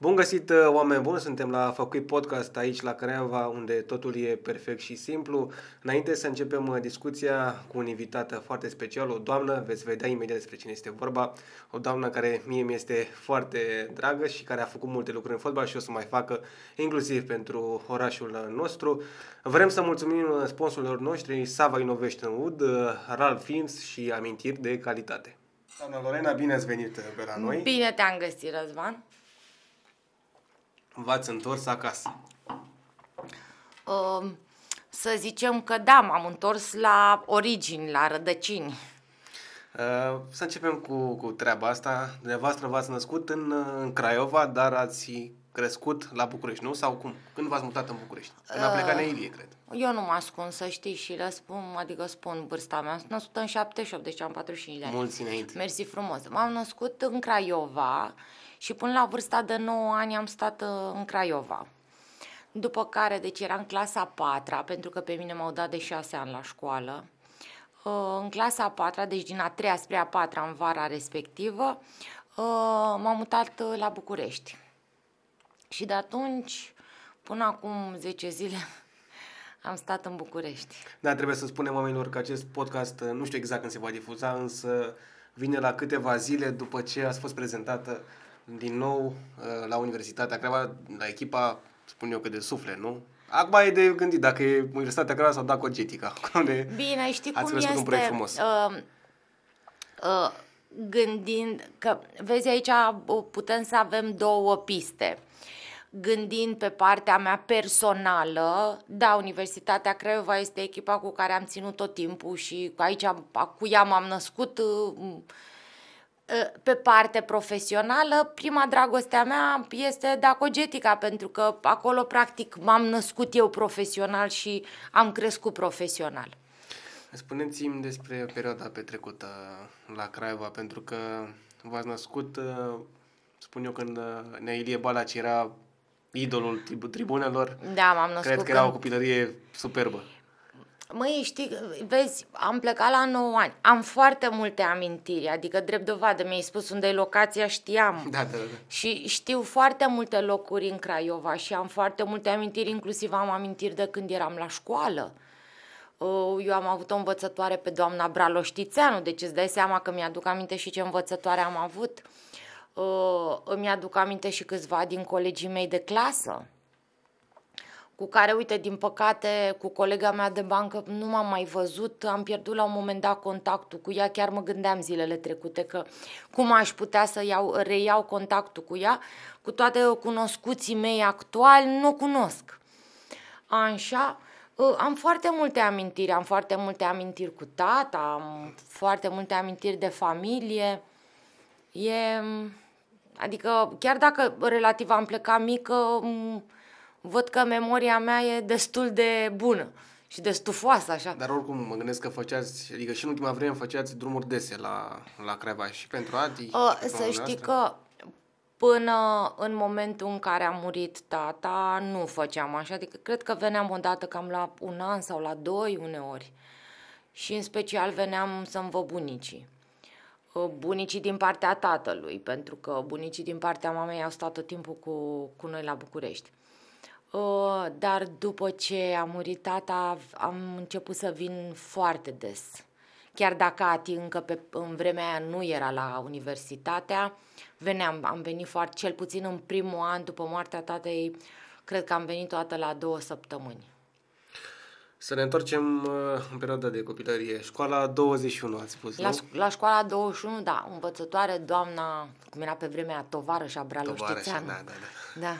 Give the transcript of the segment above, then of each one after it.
Bun găsit, uh, oameni buni! Suntem la Făcui Podcast aici, la Creava, unde totul e perfect și simplu. Înainte să începem uh, discuția cu un invitat foarte special, o doamnă, veți vedea imediat despre cine este vorba, o doamnă care mie mi este foarte dragă și care a făcut multe lucruri în fotbal și o să mai facă inclusiv pentru orașul nostru. Vrem să mulțumim uh, sponsorilor noștri, Sava Innovation Wood, Ralph Films și Amintiri de Calitate. Doamna Lorena, bine ați venit pe la noi! Bine te-am găsit, Răzvan! v-ați întors acasă? să zicem că da, m-am întors la origini, la rădăcini. Uh, să începem cu, cu treaba asta. Dumneavoastră v-ați născut în, uh, în Craiova, dar ați crescut la București, nu? Sau cum? Când v-ați mutat în București? Când a uh, plecat Neilie, cred. Eu nu mă ascund, să știi, și răspund, adică spun vârsta mea. Sunt născut în 78, deci am 45 de ani. Mulți înainte. Mersi frumos. M-am născut în Craiova și până la vârsta de 9 ani am stat uh, în Craiova. După care, deci eram în clasa 4 pentru că pe mine m-au dat de 6 ani la școală, uh, în clasa a patra, deci din a treia spre a patra în vara respectivă, uh, m-am mutat la București. Și de atunci, până acum 10 zile, am stat în București. Da, trebuie să spunem oamenilor că acest podcast, nu știu exact când se va difuza, însă vine la câteva zile după ce a fost prezentată din nou uh, la Universitatea creva la echipa, spun eu că de suflet, nu? Acum e de gândit dacă e Universitatea Creva sau dacă Cogetica. Bine, știi cum este? Un proiect frumos. Uh, uh, gândind că, vezi aici, putem să avem două piste. Gândind pe partea mea personală, da, Universitatea creva este echipa cu care am ținut tot timpul și aici, cu ea m-am născut, uh, Ă, pe parte profesională, prima dragostea mea este Dacogetica, pentru că acolo, practic, m-am născut eu profesional și am crescut profesional. Spuneți-mi despre perioada petrecută la Craiova, pentru că v-ați născut, ă, spun eu, când ă, Ilie Balaci era idolul tribunelor. Da, m-am născut. Cred că era o copilărie superbă. Măi, știi, vezi, am plecat la 9 ani, am foarte multe amintiri, adică drept dovadă, mi-ai spus unde e locația, știam. Da, da, da. Și știu foarte multe locuri în Craiova și am foarte multe amintiri, inclusiv am amintiri de când eram la școală. Uh, eu am avut o învățătoare pe doamna Braloștițeanu, deci îți dai seama că mi-aduc aminte și ce învățătoare am avut. Uh, îmi aduc aminte și câțiva din colegii mei de clasă cu care, uite, din păcate, cu colega mea de bancă nu m-am mai văzut, am pierdut la un moment dat contactul cu ea, chiar mă gândeam zilele trecute că cum aș putea să iau, reiau contactul cu ea, cu toate cunoscuții mei actuali, nu o cunosc. Așa, ă, am foarte multe amintiri, am foarte multe amintiri cu tata, am foarte multe amintiri de familie, e... Adică, chiar dacă relativ am plecat mică, văd că memoria mea e destul de bună și de stufoasă, așa. Dar oricum mă gândesc că făceați, adică și în ultima vreme făceați drumuri dese la, la Craiova și pentru Adi. Uh, și să știi că până în momentul în care a murit tata, nu făceam așa. Adică cred că veneam odată cam la un an sau la doi uneori. Și în special veneam să-mi văd bunicii. Uh, bunicii din partea tatălui, pentru că bunicii din partea mamei au stat tot timpul cu, cu noi la București. Uh, dar după ce a murit tata, am început să vin foarte des. Chiar dacă Ati încă pe, în vremea aia nu era la universitatea, veneam, am venit foarte, cel puțin în primul an după moartea tatei, cred că am venit toată la două săptămâni. Să ne întoarcem uh, în perioada de copilărie. Școala 21, ați spus, la, nu? La școala 21, da. Învățătoare, doamna, cum era pe vremea, tovarășa Braloștețeanu. Da, da, da. Da.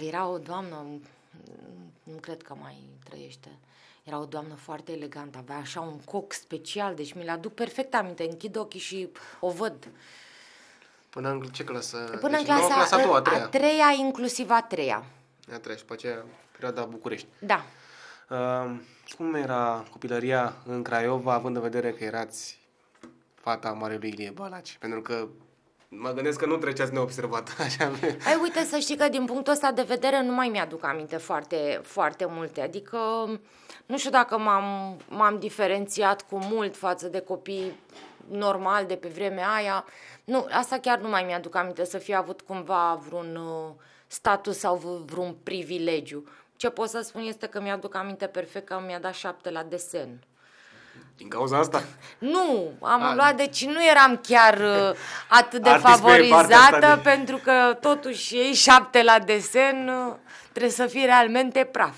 Era o doamnă, nu cred că mai trăiește, era o doamnă foarte elegantă, avea așa un coc special, deci mi-l aduc perfect aminte, închid ochii și o văd. Până în ce clasă? Până deci în clasa, clasa a, doua, a, treia. a treia, inclusiv a treia. A treia și după aceea perioada București. Da. Uh, cum era copilăria în Craiova, având în vedere că erați fata Marelui Ilie Balaci? Pentru că Mă gândesc că nu treceați neobservat. Așa. Ai, uite, să știi că din punctul ăsta de vedere nu mai mi-aduc aminte foarte, foarte multe. Adică, nu știu dacă m-am, m-am diferențiat cu mult față de copii normal de pe vremea aia. Nu, asta chiar nu mai mi-aduc aminte să fi avut cumva vreun uh, status sau vreun privilegiu. Ce pot să spun este că mi-aduc aminte perfect că mi-a dat șapte la desen. Din cauza asta? Nu, am A. luat, deci nu eram chiar uh, atât de favorizată, de... pentru că totuși ei șapte la desen uh, trebuie să fie realmente praf.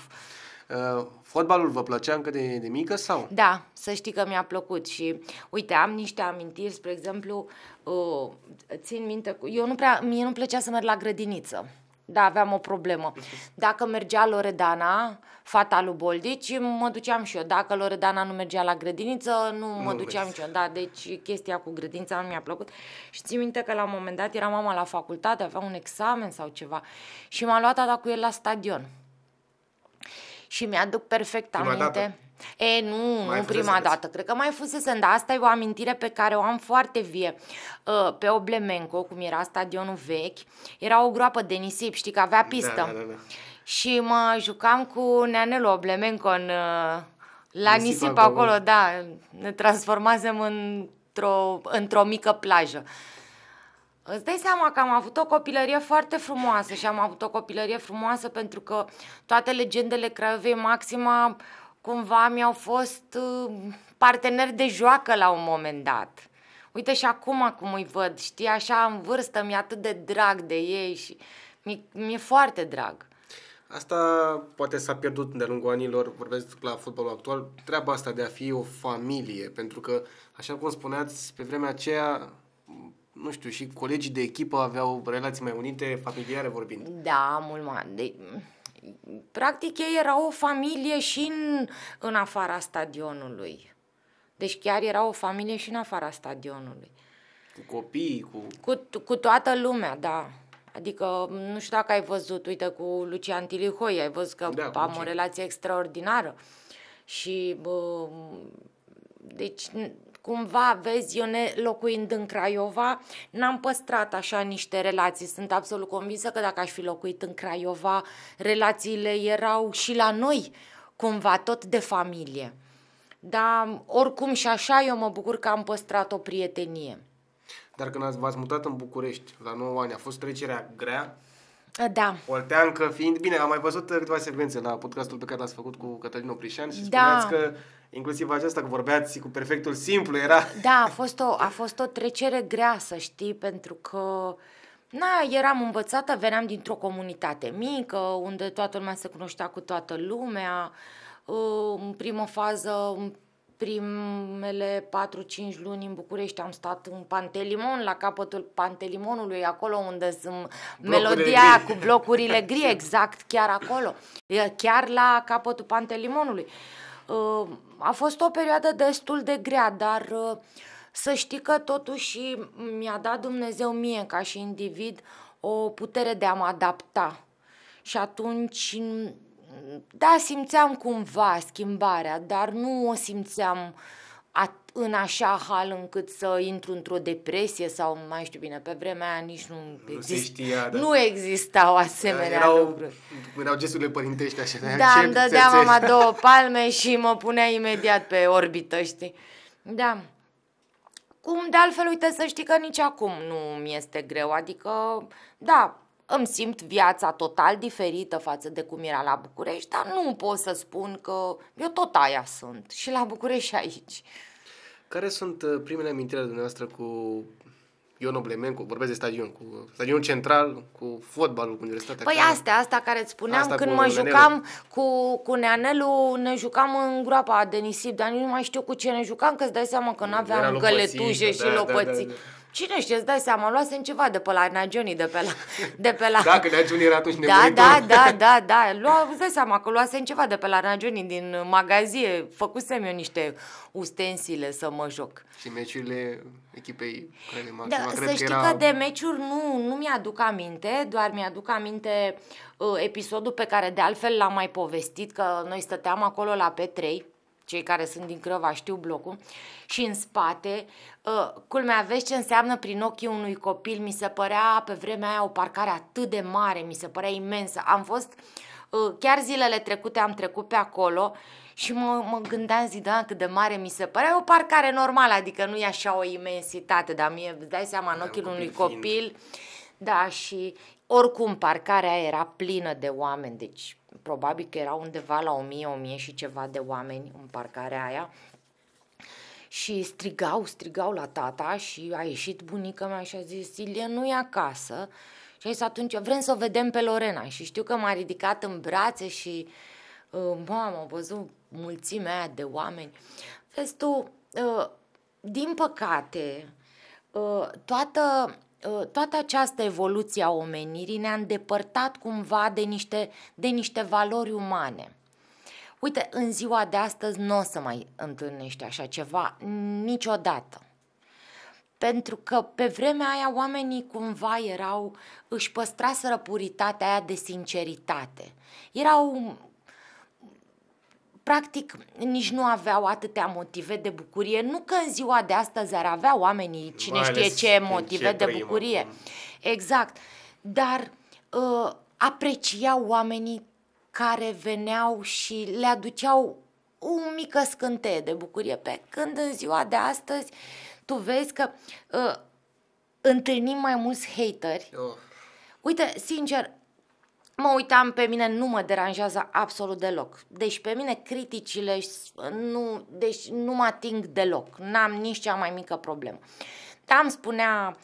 Uh, fotbalul vă plăcea încă de, de mică sau? Da, să știi că mi-a plăcut și uite, am niște amintiri, spre exemplu, uh, țin minte, eu nu prea, mie nu plăcea să merg la grădiniță. Da, aveam o problemă. Dacă mergea Loredana, fata lui Boldici, mă duceam și eu. Dacă Loredana nu mergea la grădiniță, nu, nu mă duceam și eu. Da, deci chestia cu grădința nu mi-a plăcut. Și țin minte că la un moment dat era mama la facultate, avea un examen sau ceva și m-a luat tata cu el la stadion. Și mi-aduc perfect Prima aminte... Dată E, nu, mai nu prima dată. Cred că mai fusese dar asta e o amintire pe care o am foarte vie. Ă, pe Oblemenco, cum era stadionul vechi, era o groapă de nisip, știi că avea da, pistă. Da, da, da. Și mă jucam cu Neanelu Oblemenco în, ă, la nisip, nisip acolo, acolo, da. Ne transformasem într-o, într-o mică plajă. Îți dai seama că am avut o copilărie foarte frumoasă și am avut o copilărie frumoasă pentru că toate legendele Craiovei Maxima cumva mi-au fost uh, parteneri de joacă la un moment dat. Uite și acum cum îi văd, știi, așa în vârstă, mi-e atât de drag de ei și mi-e, foarte drag. Asta poate s-a pierdut de-a lungul anilor, vorbesc la fotbalul actual, treaba asta de a fi o familie, pentru că, așa cum spuneați, pe vremea aceea nu știu, și colegii de echipă aveau relații mai unite, familiare vorbind. Da, mult mai... De... Practic ei erau o familie și în, în afara stadionului. Deci chiar era o familie și în afara stadionului. Cu copii, cu... Cu, cu toată lumea, da. Adică, nu știu dacă ai văzut, uite, cu Lucian Tilihoi, ai văzut că da, am o relație extraordinară. Și, bă, deci, cumva, vezi, eu ne locuind în Craiova, n-am păstrat așa niște relații. Sunt absolut convinsă că dacă aș fi locuit în Craiova, relațiile erau și la noi, cumva, tot de familie. Dar, oricum și așa, eu mă bucur că am păstrat o prietenie. Dar când v-ați mutat în București, la 9 ani, a fost trecerea grea? Da. Olteancă fiind... Bine, am mai văzut câteva secvențe la podcastul pe care l-ați făcut cu Cătălin Oprișan și da. spuneați da. că Inclusiv acesta că vorbeați cu perfectul simplu era... Da, a fost o, a fost o trecere grea, să știi, pentru că na, eram învățată, veneam dintr-o comunitate mică, unde toată lumea se cunoștea cu toată lumea. În primă fază, în primele 4-5 luni în București am stat în Pantelimon, la capătul Pantelimonului, acolo unde sunt blocurile melodia gri. cu blocurile gri, exact, chiar acolo, chiar la capătul Pantelimonului. Ă, a fost o perioadă destul de grea, dar uh, să știi că totuși mi-a dat Dumnezeu mie ca și individ o putere de a mă adapta. Și atunci, mm, da, simțeam cumva schimbarea, dar nu o simțeam uh, în așa hal încât să intru într-o depresie sau mai știu bine, pe vremea aia nici nu, nu exist... știa, da. nu existau asemenea erau, lucruri. Erau gesturile părintești așa. Da, ce, îmi dădea mama două palme și mă punea imediat pe orbită, știi? Da. Cum de altfel, uite să știi că nici acum nu mi este greu, adică, da, îmi simt viața total diferită față de cum era la București, dar nu pot să spun că eu tot aia sunt și la București și aici. Care sunt uh, primele amintiri ale dumneavoastră cu Ion Oblemencu, vorbesc de stadion, cu stadionul central, cu fotbalul, cu universitatea. Păi care... astea, asta care îți spuneam, asta când mă Neanelu. jucam cu, cu Neanelu, ne jucam în groapa de nisip, dar nu mai știu cu ce ne jucam, că îți dai seama că nu aveam găletușe da, și lopății. Da, da, da. Cine știe, îți dai seama, luasem ceva de pe la Johnny, de pe la... De pe la... Da, că Johnny era atunci nebunitor. Da, da, da, da, da. Lua, îți dai seama că luasem ceva de pe la Johnny, din magazie. Făcusem eu niște ustensile să mă joc. Și meciurile echipei maxima, da, Să cred știi că, era... că de meciuri nu, nu mi-aduc aminte, doar mi-aduc aminte uh, episodul pe care de altfel l-am mai povestit, că noi stăteam acolo la P3 cei care sunt din Crăva știu blocul, și în spate, uh, culmea, vezi ce înseamnă prin ochii unui copil, mi se părea pe vremea aia o parcare atât de mare, mi se părea imensă, am fost, uh, chiar zilele trecute am trecut pe acolo și mă, mă gândeam zi, da, cât de mare mi se părea, o parcare normală, adică nu e așa o imensitate, dar mie, îți dai seama, în ochii unui copil, fiind. da, și oricum parcarea era plină de oameni, deci probabil că erau undeva la 1000, 1000 și ceva de oameni în parcarea aia și strigau, strigau la tata și a ieșit bunica mea și a zis, Ilie nu e acasă și a zis atunci, vrem să o vedem pe Lorena și știu că m-a ridicat în brațe și uh, mamă, am văzut mulțimea aia de oameni. Vezi tu, uh, din păcate, uh, toată Ă, toată această evoluție a omenirii ne-a îndepărtat cumva de niște, de niște valori umane. Uite, în ziua de astăzi nu o să mai întâlnești așa ceva niciodată. Pentru că pe vremea aia oamenii cumva erau, își păstraseră puritatea aia de sinceritate. Erau practic nici nu aveau atâtea motive de bucurie. Nu că în ziua de astăzi ar avea oamenii cine știe ce motive ce de bucurie. Exact. Dar uh, apreciau oamenii care veneau și le aduceau o mică scânteie de bucurie. Pe când în ziua de astăzi tu vezi că uh, întâlnim mai mulți hateri. Oh. Uite, sincer, Mă uitam, pe mine nu mă deranjează absolut deloc. Deci pe mine criticile nu, deci nu mă ating deloc. N-am nici cea mai mică problemă. Dar îmi spunea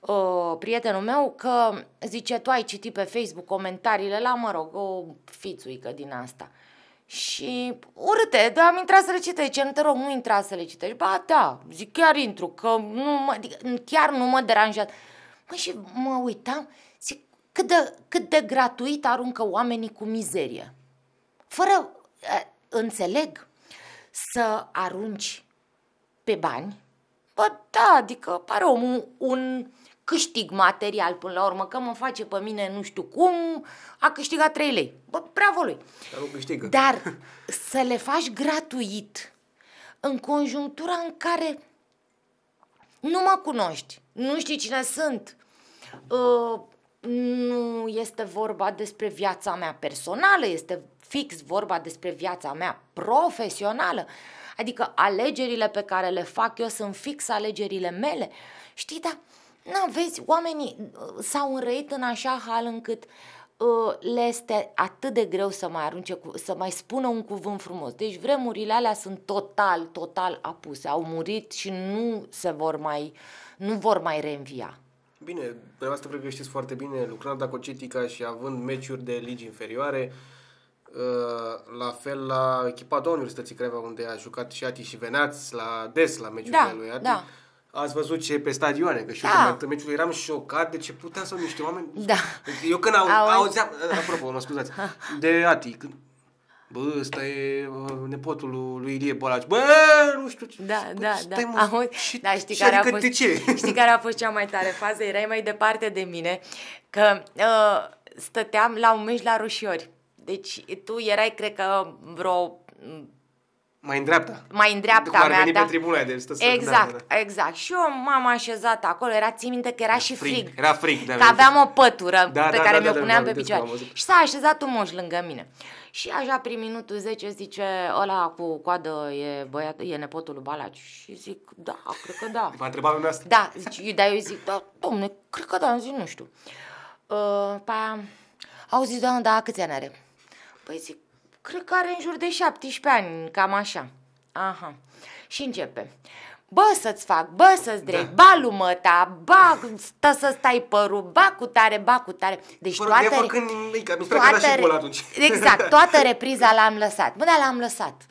uh, prietenul meu că zice, tu ai citit pe Facebook comentariile la, mă rog, o fițuică din asta. Și urâte, da, am intrat să le citești, ce nu te rog, nu intra să le citești. Ba, da, zic, chiar intru, că nu mă, adică, chiar nu mă deranjează. Mă, și mă uitam cât de, cât de gratuit aruncă oamenii cu mizerie. Fără, înțeleg, să arunci pe bani, bă, da, adică pare un, un câștig material până la urmă, că mă face pe mine nu știu cum, a câștigat 3 lei. Bă, bravo lui! Dar, Dar să le faci gratuit în conjunctura în care nu mă cunoști, nu știi cine sunt, uh, nu este vorba despre viața mea personală, este fix vorba despre viața mea profesională. Adică alegerile pe care le fac eu sunt fix alegerile mele. Știi, dar, na, vezi, oamenii s-au înrăit în așa hal încât uh, le este atât de greu să mai arunce, cu, să mai spună un cuvânt frumos. Deci vremurile alea sunt total, total apuse. Au murit și nu se vor mai, nu vor mai reînvia. Bine, dumneavoastră cred că știți foarte bine, lucrând la Cocetica și având meciuri de ligi inferioare, uh, la fel la echipa doua Universității Creva, unde a jucat și Ati și Veneați, la des la meciurile da, lui Ati. Da. Ați văzut ce pe stadioane, că și da. eu când meciul eram șocat de ce putea să niște oameni. Da. Eu când au, auzeam, uh, apropo, mă scuzați, de Ati, când bă, ăsta e nepotul lui Ilie Bolaci, bă, nu știu ce... Da, bă, da, stai, da, mă, Auzi, și, da, știi, și care adică a fost, de ce? știi care a fost cea mai tare fază? Erai mai departe de mine, că uh, stăteam la un meci la Rușiori. Deci tu erai, cred că, vreo mai în dreapta. Mai în dreapta de cum da. pe tribuna de deci stă Exact, da, da. exact. Și eu m-am așezat acolo, era, țin minte că era, era și frig. frig. Era frig, da. Că aveam o pătură da, pe da, care da, mi-o da, da puneam da, pe picioare. Și s-a așezat un moș lângă mine. Și așa prin minutul 10 zice, ăla cu coadă e, băiat, e nepotul lui Balaci. Și zic, da, cred că da. M-a întrebat lumea asta. Da, zice, da eu zic, da, domne, cred că da, zic, nu știu. Uh, pa, păi auzi, au zis, da, câți ani are? Păi zic, Cred că are în jur de 17 ani, cam așa. Aha. Și începe. Bă să-ți fac, bă să-ți da. drei, da. ba lumăta, ba stă să stai părul, ba cu tare, ba cu tare. Deci Fără toată... Re... Făcând nimic, mi toată... re... și atunci. Exact, toată repriza l-am lăsat. Bă, l-am lăsat.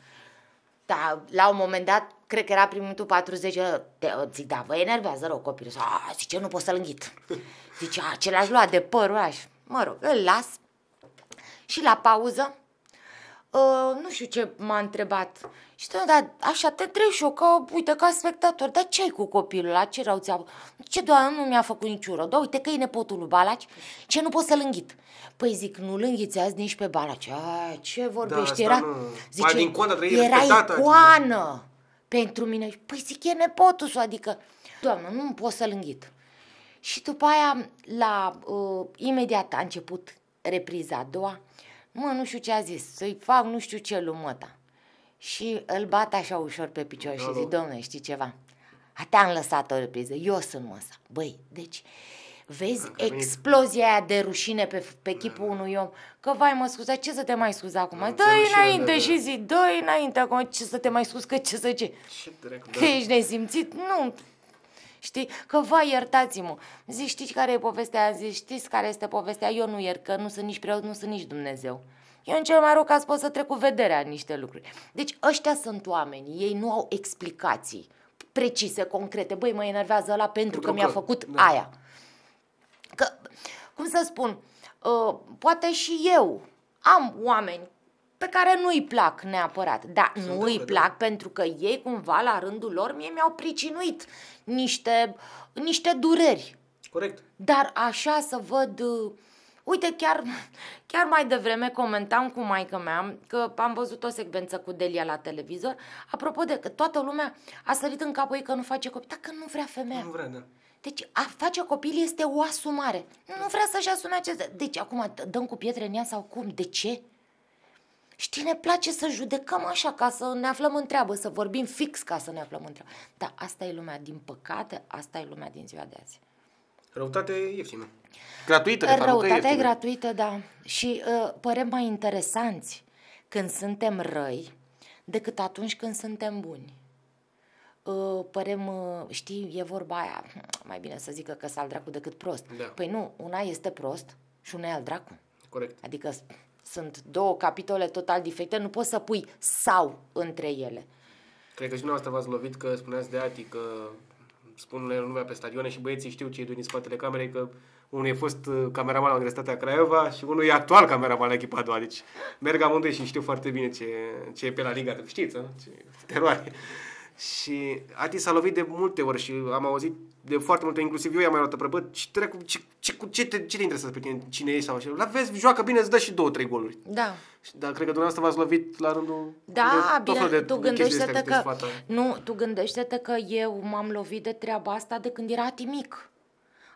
Dar la un moment dat, cred că era primul tu 40, ă, te, ă, zic, da, vă enervează rău copilul. A, zice, nu pot să-l înghit. Zice, a, ce l-aș lua de părul aș. Mă rog, îl las. Și la pauză, Uh, nu știu ce m-a întrebat. Și stă, dar așa te treci și eu, că uite, ca spectator, dar ce ai cu copilul ăla? Ce rău ți-a Ce doar nu mi-a făcut niciun rău? Da, uite că e nepotul lui Balaci, ce nu pot să-l înghit? Păi zic, nu-l azi nici pe Balaci. A, ce vorbești? Da, era, nu... zice, din conta, era adică- icoană adică. pentru mine. Păi zic, e nepotul său, adică, doamnă, nu pot să-l înghit. Și după aia, la, uh, imediat a început repriza a doua, mă, nu știu ce a zis, să-i fac nu știu ce lumăta. Și îl bat așa ușor pe picior și da, zic, da. domnule, știi ceva? A, te-am lăsat o repriză, eu sunt măsa. Băi, deci vezi explozia aia de rușine pe, pe chipul da. unui om, că vai mă scuza, ce să te mai scuza acum? dă înainte și zi, dă înainte acum, ce să te mai scuzi, că ce să ce? Ce dracu, Că ești nesimțit? Nu, Știi? Că, vă iertați-mă. Zici, știți care e povestea? Zici, știți care este povestea? Eu nu iert, că nu sunt nici preot, nu sunt nici Dumnezeu. Eu în cel mai rău caz pot să trec cu vederea niște lucruri. Deci ăștia sunt oamenii, ei nu au explicații precise, concrete. Băi, mă enervează ăla pentru, pentru că, că mi-a făcut da. aia. Că, cum să spun, uh, poate și eu am oameni pe care nu îi plac neapărat. Da, Sunt nu îi plac da. pentru că ei cumva la rândul lor mie mi-au pricinuit niște, niște dureri. Corect. Dar așa să văd... Uh, uite, chiar, chiar mai devreme comentam cu maica mea că am văzut o secvență cu Delia la televizor. Apropo de că toată lumea a sărit în capul ei că nu face copii, Dacă că nu vrea femeia. Nu vrea, da. Deci a face copil este o asumare. Nu vrea să-și asume acest... Deci acum dăm cu pietre în ea sau cum? De ce? Știi, ne place să judecăm așa ca să ne aflăm în treabă, să vorbim fix ca să ne aflăm în treabă. Dar asta e lumea, din păcate, asta e lumea din ziua de azi. Răutate ieftină. Gratuită, de Răutatea e gratuită, da. Și uh, părem mai interesanți când suntem răi decât atunci când suntem buni. Uh, părem, uh, știi, e vorba aia, mai bine să zică că s-al dracu decât prost. Da. Păi nu, una este prost și una e al dracu. Corect. Adică sunt două capitole total diferite, nu poți să pui sau între ele. Cred că și dumneavoastră v-ați lovit că spuneați de Ati că spun lumea pe stadioane și băieții știu ce e din spatele camerei că unul e fost uh, cameraman la Universitatea Craiova și unul e actual cameraman la echipa a doua. Deci merg amândoi și știu foarte bine ce, ce e pe la Liga. Știți, a? ce teroare. Și Ati s-a lovit de multe ori și am auzit de foarte multe, inclusiv eu i-am mai luat prăbăt și trecu, ce, ce, ce, te, ce te interesează pe tine, cine e sau așa. La vezi, joacă bine, îți dă și două, trei goluri. Da. Dar cred că dumneavoastră v-ați lovit la rândul da, de bine, de tu gândește-te că, nu, tu gândește-te că eu m-am lovit de treaba asta de când era Ati mic.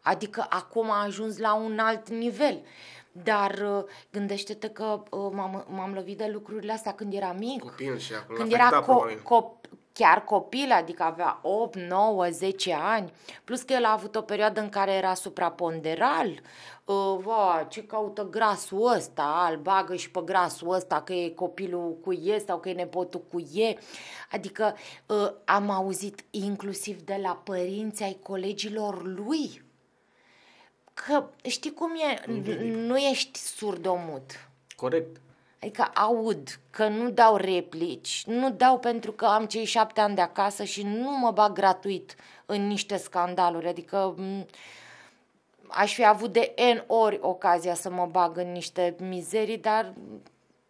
Adică acum a ajuns la un alt nivel. Dar uh, gândește-te că uh, m-am, m-am lovit de lucrurile astea când era mic. Copil și acum când era co- cop- chiar copil, adică avea 8, 9, 10 ani, plus că el a avut o perioadă în care era supraponderal, uh, ă, va, ce caută grasul ăsta, îl bagă și pe grasul ăsta că e copilul cu e sau că e nepotul cu e, adică uh, am auzit inclusiv de la părinții ai colegilor lui că știi cum e, nu ești surdomut. Corect. Adică aud că nu dau replici, nu dau pentru că am cei șapte ani de acasă și nu mă bag gratuit în niște scandaluri. Adică aș fi avut de N ori ocazia să mă bag în niște mizerii, dar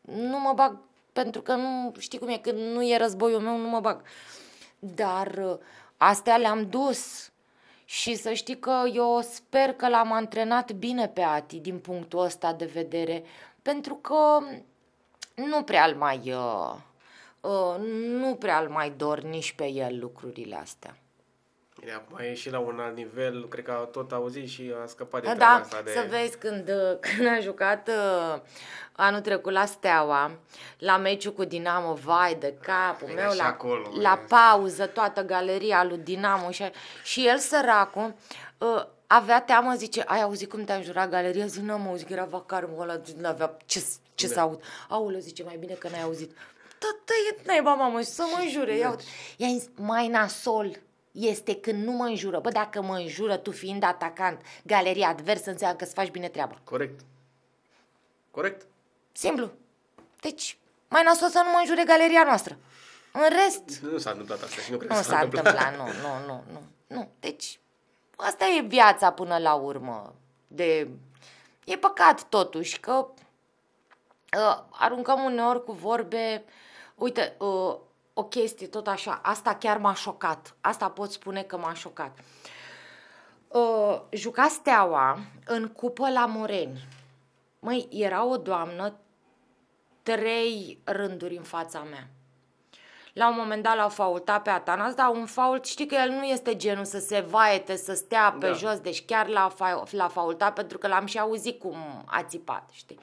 nu mă bag pentru că nu știi cum e, când nu e războiul meu, nu mă bag. Dar uh, astea le-am dus și să știi că eu sper că l-am antrenat bine pe Ati din punctul ăsta de vedere, pentru că nu prea îl mai, uh, uh, nu prea îl mai dor nici pe el lucrurile astea. Bine, acum e și la un alt nivel, cred că tot auzit și a scăpat de da, treaba asta. De... să vezi când, uh, când a jucat uh, anul trecut la Steaua, la meciul cu Dinamo, vai de capul ah, meu, la, acolo, la pauză, toată galeria lui Dinamo și, și el săracul, uh, avea teamă, zice, ai auzit cum te a jurat galeria? Zic, n-am auzit, era vacarul ăla, avea ce ce da. să aud. Aoleu, zice, mai bine că n-ai auzit. Tată, e naiba, mamă, și să mă înjure. Ia uite. mai nasol este când nu mă înjură. Bă, dacă mă înjură, tu fiind atacant, galeria adversă, înseamnă că îți faci bine treaba. Corect. Corect. Simplu. Deci, mai nasol să nu mă înjure galeria noastră. În rest... Nu s-a întâmplat asta și nu cred nu că s-a, întâmplat. întâmplat. Nu, nu, nu, nu, nu. Deci, asta e viața până la urmă. De... E păcat totuși că uh, aruncăm uneori cu vorbe, uite, uh, o chestie tot așa, asta chiar m-a șocat, asta pot spune că m-a șocat. Uh, juca Steaua în cupă la Moreni. Măi, era o doamnă trei rânduri în fața mea. La un moment dat l-au faultat pe Atanas, dar un fault, știi că el nu este genul să se vaete, să stea pe da. jos, deci chiar l-a, fa- l-a faultat pentru că l-am și auzit cum a țipat, știi?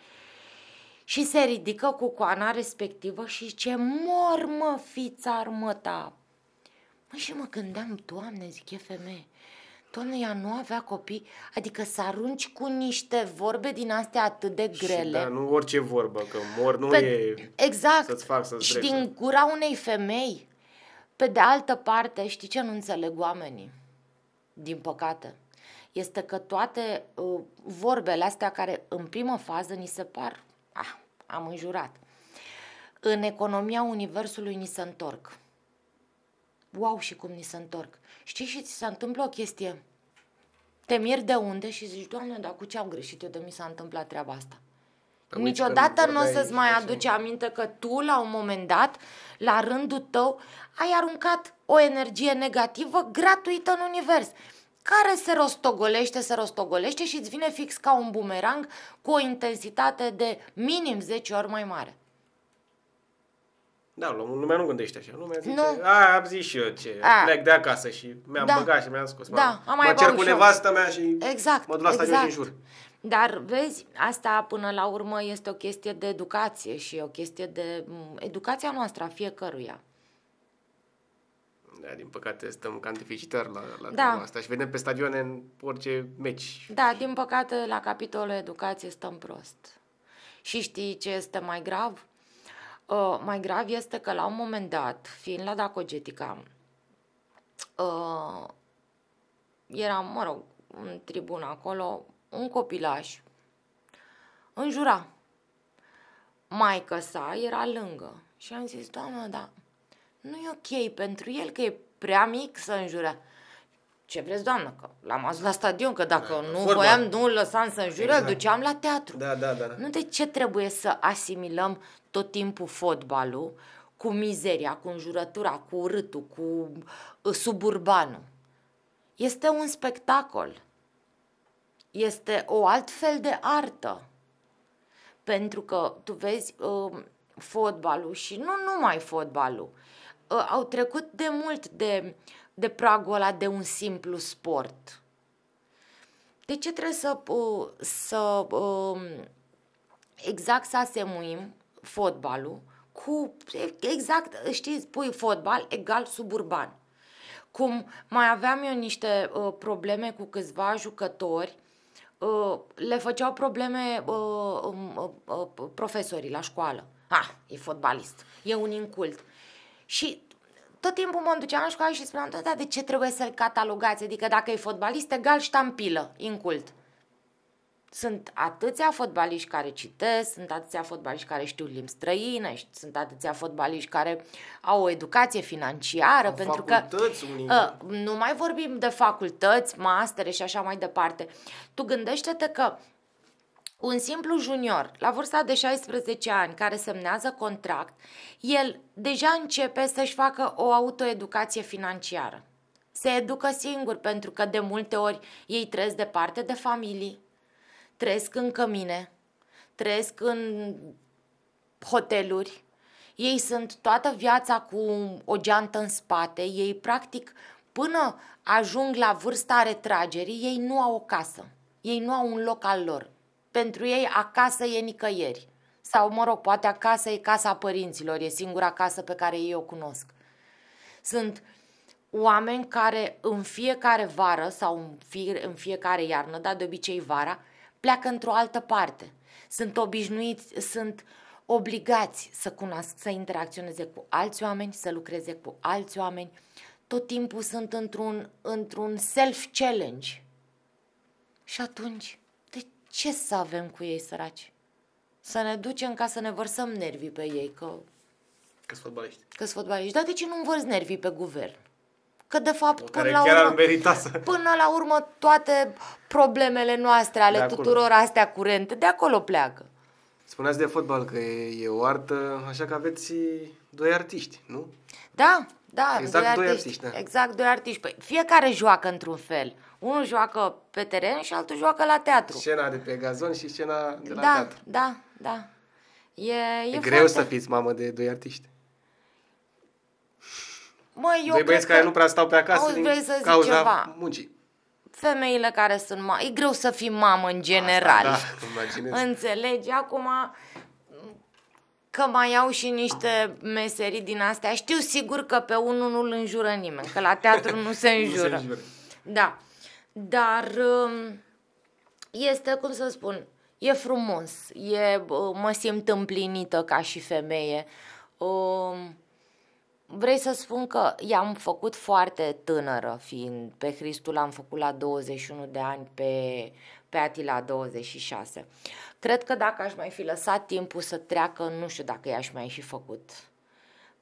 și se ridică cu coana respectivă și ce mor mă fița armăta. Mă și mă gândeam, doamne, zic, e femeie, doamne, ea nu avea copii, adică să arunci cu niște vorbe din astea atât de grele. Și da, nu orice vorbă, că mor nu Pe, e exact, să-ți fac să Și drepte. din gura unei femei. Pe de altă parte, știi ce nu înțeleg oamenii? Din păcate este că toate uh, vorbele astea care în primă fază ni se par Ah, am înjurat. În economia universului ni se întorc. Wow și cum ni se întorc. Știi și ți se întâmplă o chestie. Te miri de unde și zici, Doamne, dar cu ce am greșit eu de mi s-a întâmplat treaba asta? Păi Niciodată nu o să-ți mai aduce aminte că tu, la un moment dat, la rândul tău, ai aruncat o energie negativă gratuită în univers care se rostogolește, se rostogolește și îți vine fix ca un bumerang cu o intensitate de minim 10 ori mai mare. Da, lumea nu gândește așa. Lumea zice, nu. a, am zis și eu ce, a. plec de acasă și mi-am da. băgat și mi-am scos. Da, am mai mă cer cu nevastă mea și exact, mă duc la exact. stadion și exact. în jur. Dar, vezi, asta până la urmă este o chestie de educație și o chestie de mm, educația noastră a fiecăruia. Da, din păcate stăm cantificitari la, la da. asta și vedem pe stadioane în orice meci. Da, din păcate la capitolul educație stăm prost. Și știi ce este mai grav? Uh, mai grav este că la un moment dat, fiind la Dacogetica, uh, era, mă rog, în tribună acolo, un copilaș înjura. Maica sa era lângă și am zis, doamnă, da, nu e ok pentru el că e prea mic să înjure. Ce vreți, doamnă, că l-am ajuns la stadion, că dacă da, da nu voiam, nu îl lăsam să înjure, exact. duceam la teatru. Da, da, da. Nu de ce trebuie să asimilăm tot timpul fotbalul cu mizeria, cu înjurătura, cu urâtul, cu uh, suburbanul. Este un spectacol. Este o altfel de artă. Pentru că, tu vezi, uh, fotbalul și nu numai fotbalul, uh, au trecut de mult de, de pragul ăla de un simplu sport. De ce trebuie să, uh, să uh, exact să asemuim fotbalul cu, exact, știți, pui fotbal egal suburban. Cum mai aveam eu niște uh, probleme cu câțiva jucători, uh, le făceau probleme uh, uh, uh, profesorii la școală. Ah, e fotbalist, e un incult. Și tot timpul mă duceam în școală și spuneam, da, de ce trebuie să-l catalogați? Adică dacă e fotbalist, egal ștampilă, incult. Sunt atâția fotbaliști care citesc, sunt atâția fotbaliști care știu limbi străine, sunt atâția fotbaliști care au o educație financiară, pentru că uh, nu mai vorbim de facultăți, mastere și așa mai departe. Tu gândește-te că un simplu junior, la vârsta de 16 ani, care semnează contract, el deja începe să-și facă o autoeducație financiară. Se educă singur pentru că de multe ori ei trăiesc departe de familii, trăiesc în cămine, trăiesc în hoteluri. Ei sunt toată viața cu o geantă în spate, ei practic până ajung la vârsta retragerii, ei nu au o casă, ei nu au un loc al lor pentru ei acasă e nicăieri. Sau, mă rog, poate acasă e casa părinților, e singura casă pe care ei o cunosc. Sunt oameni care în fiecare vară sau în, fie, în fiecare iarnă, dar de obicei vara, pleacă într-o altă parte. Sunt obișnuiți, sunt obligați să cunosc, să interacționeze cu alți oameni, să lucreze cu alți oameni. Tot timpul sunt într-un, într-un self-challenge. Și atunci, ce să avem cu ei săraci? Să ne ducem ca să ne vărsăm nervii pe ei, că... că fotbaliști. că fotbaliști. Dar de ce nu vărs nervii pe guvern? Că de fapt, o până la, urmă, să... până la urmă, toate problemele noastre, ale de tuturor acolo. astea curente, de acolo pleacă. Spuneați de fotbal că e, e o artă, așa că aveți doi artiști, nu? Da, da, exact doi, doi artiști. artiști da. Exact doi artiști. Păi fiecare joacă într-un fel. Unul joacă pe teren și altul joacă la teatru. Scena de pe gazon și scena de la da, teatru. Da, da, E, e, e greu foarte... să fiți mamă de doi artiști. Măi, eu doi băieți că... care nu prea stau pe acasă Auzi, din să cauza ceva. muncii. Femeile care sunt mamă. E greu să fii mamă în general. Asta, da, Înțelegi? Acum că mai au și niște meserii din astea. Știu sigur că pe unul nu-l înjură nimeni, că la teatru nu se înjură. nu se înjură. Da. Dar um, este, cum să spun, e frumos, e, uh, mă simt împlinită ca și femeie. Um, vrei să spun că i-am făcut foarte tânără, fiind pe Hristul am făcut la 21 de ani, pe, pe Ati la 26. Cred că dacă aș mai fi lăsat timpul să treacă, nu știu dacă i-aș mai fi făcut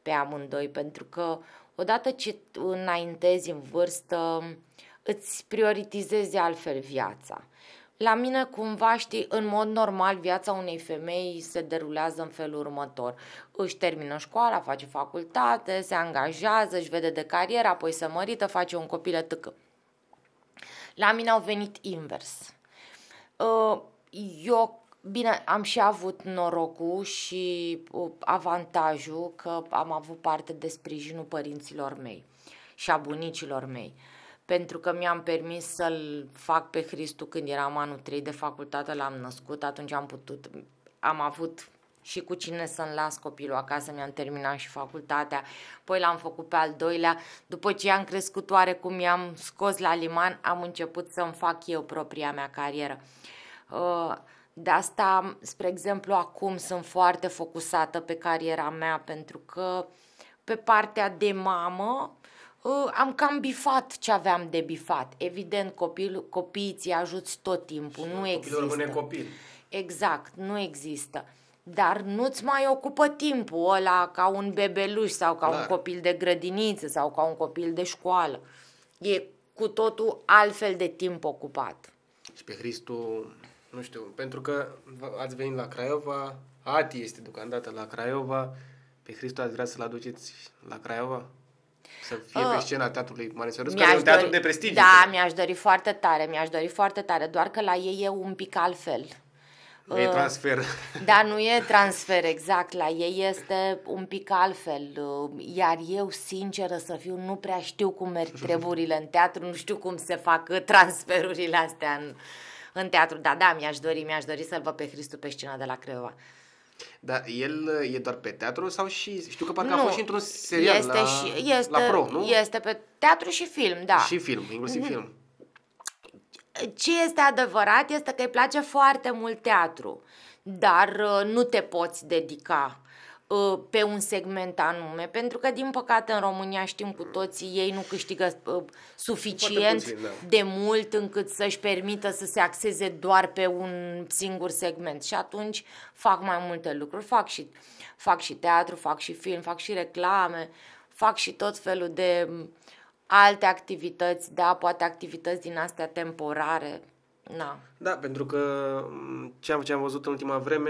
pe amândoi, pentru că odată ce înaintezi în vârstă, uh, îți prioritizezi altfel viața. La mine, cumva, știi, în mod normal, viața unei femei se derulează în felul următor. Își termină școala, face facultate, se angajează, își vede de carieră, apoi se mărită, face un copil tâcă. La mine au venit invers. Uh, eu, bine, am și avut norocul și uh, avantajul că am avut parte de sprijinul părinților mei și a bunicilor mei. Uh, pentru că mi-am permis să-l fac pe Hristu când eram anul 3 de facultate, l-am născut, atunci am putut, am avut și cu cine să-mi las copilul acasă, mi-am terminat și facultatea, apoi l-am făcut pe al doilea, după ce am crescut oarecum, i-am scos la liman, am început să-mi fac eu propria mea carieră. Uh, de asta, spre exemplu, acum sunt foarte focusată pe cariera mea, pentru că pe partea de mamă Ă, am cam bifat ce aveam de bifat. Evident, copil, copiii ți ajuți tot timpul, și nu copilul există. Copilul rămâne copil. Exact, nu există. Dar nu-ți mai ocupă timpul ăla ca un bebeluș sau ca Clar. un copil de grădiniță sau ca un copil de școală. E cu totul altfel de timp ocupat. Și pe Hristu, nu știu, pentru că ați venit la Craiova, Ati este deocamdată la Craiova, pe Hristu ați vrea să-l aduceți la Craiova? să fie uh, pe ah. scena teatrului Mareș care e un teatru de prestigiu. Da, mi-aș dori foarte tare, mi-aș dori foarte tare, doar că la ei e un pic altfel. Nu e ah. transfer. Da, nu e transfer, exact. La ei este un pic altfel. Iar eu, sinceră să fiu, nu prea știu cum merg treburile în teatru, nu știu cum se fac transferurile astea în, în teatru. Da, da, mi-aș dori, mi-aș dori să-l văd pe Hristu pe scena de la Creva. Dar el uh, e doar pe teatru sau și... Știu că parcă nu, a fost și într-un serial este la, și, este, la pro, nu? Este pe teatru și film, da. Și film, inclusiv mm-hmm. film. Ce este adevărat este că îi place foarte mult teatru, dar uh, nu te poți dedica Ă, pe un segment anume, pentru că, din păcate, în România știm cu toții, ei nu câștigă ă, suficient puțin, da. de mult încât să-și permită să se axeze doar pe un singur segment și atunci fac mai multe lucruri, fac și, fac și teatru, fac și film, fac și reclame, fac și tot felul de alte activități, da, poate activități din astea temporare, da. Da, pentru că mm, ce am, ce am văzut în ultima vreme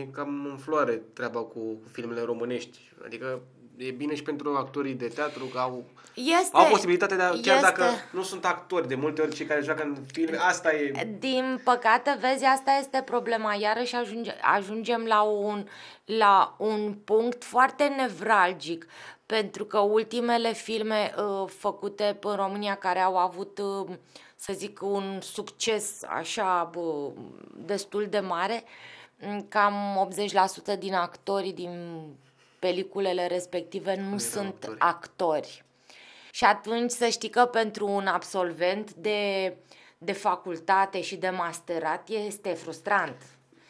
e cam în floare treaba cu, cu filmele românești. Adică e bine și pentru actorii de teatru că au, este, au posibilitatea de a, chiar este. dacă nu sunt actori, de multe ori cei care joacă în film, asta e... Din păcate, vezi, asta este problema. Iarăși ajunge, ajungem la un, la un punct foarte nevralgic pentru că ultimele filme uh, făcute în România care au avut uh, să zic, un succes așa bă, destul de mare. Mm, cam 80% din actorii din peliculele respective nu, nu păi, sunt actori. actori. Și atunci să știi că pentru un absolvent de, de facultate și de masterat este frustrant.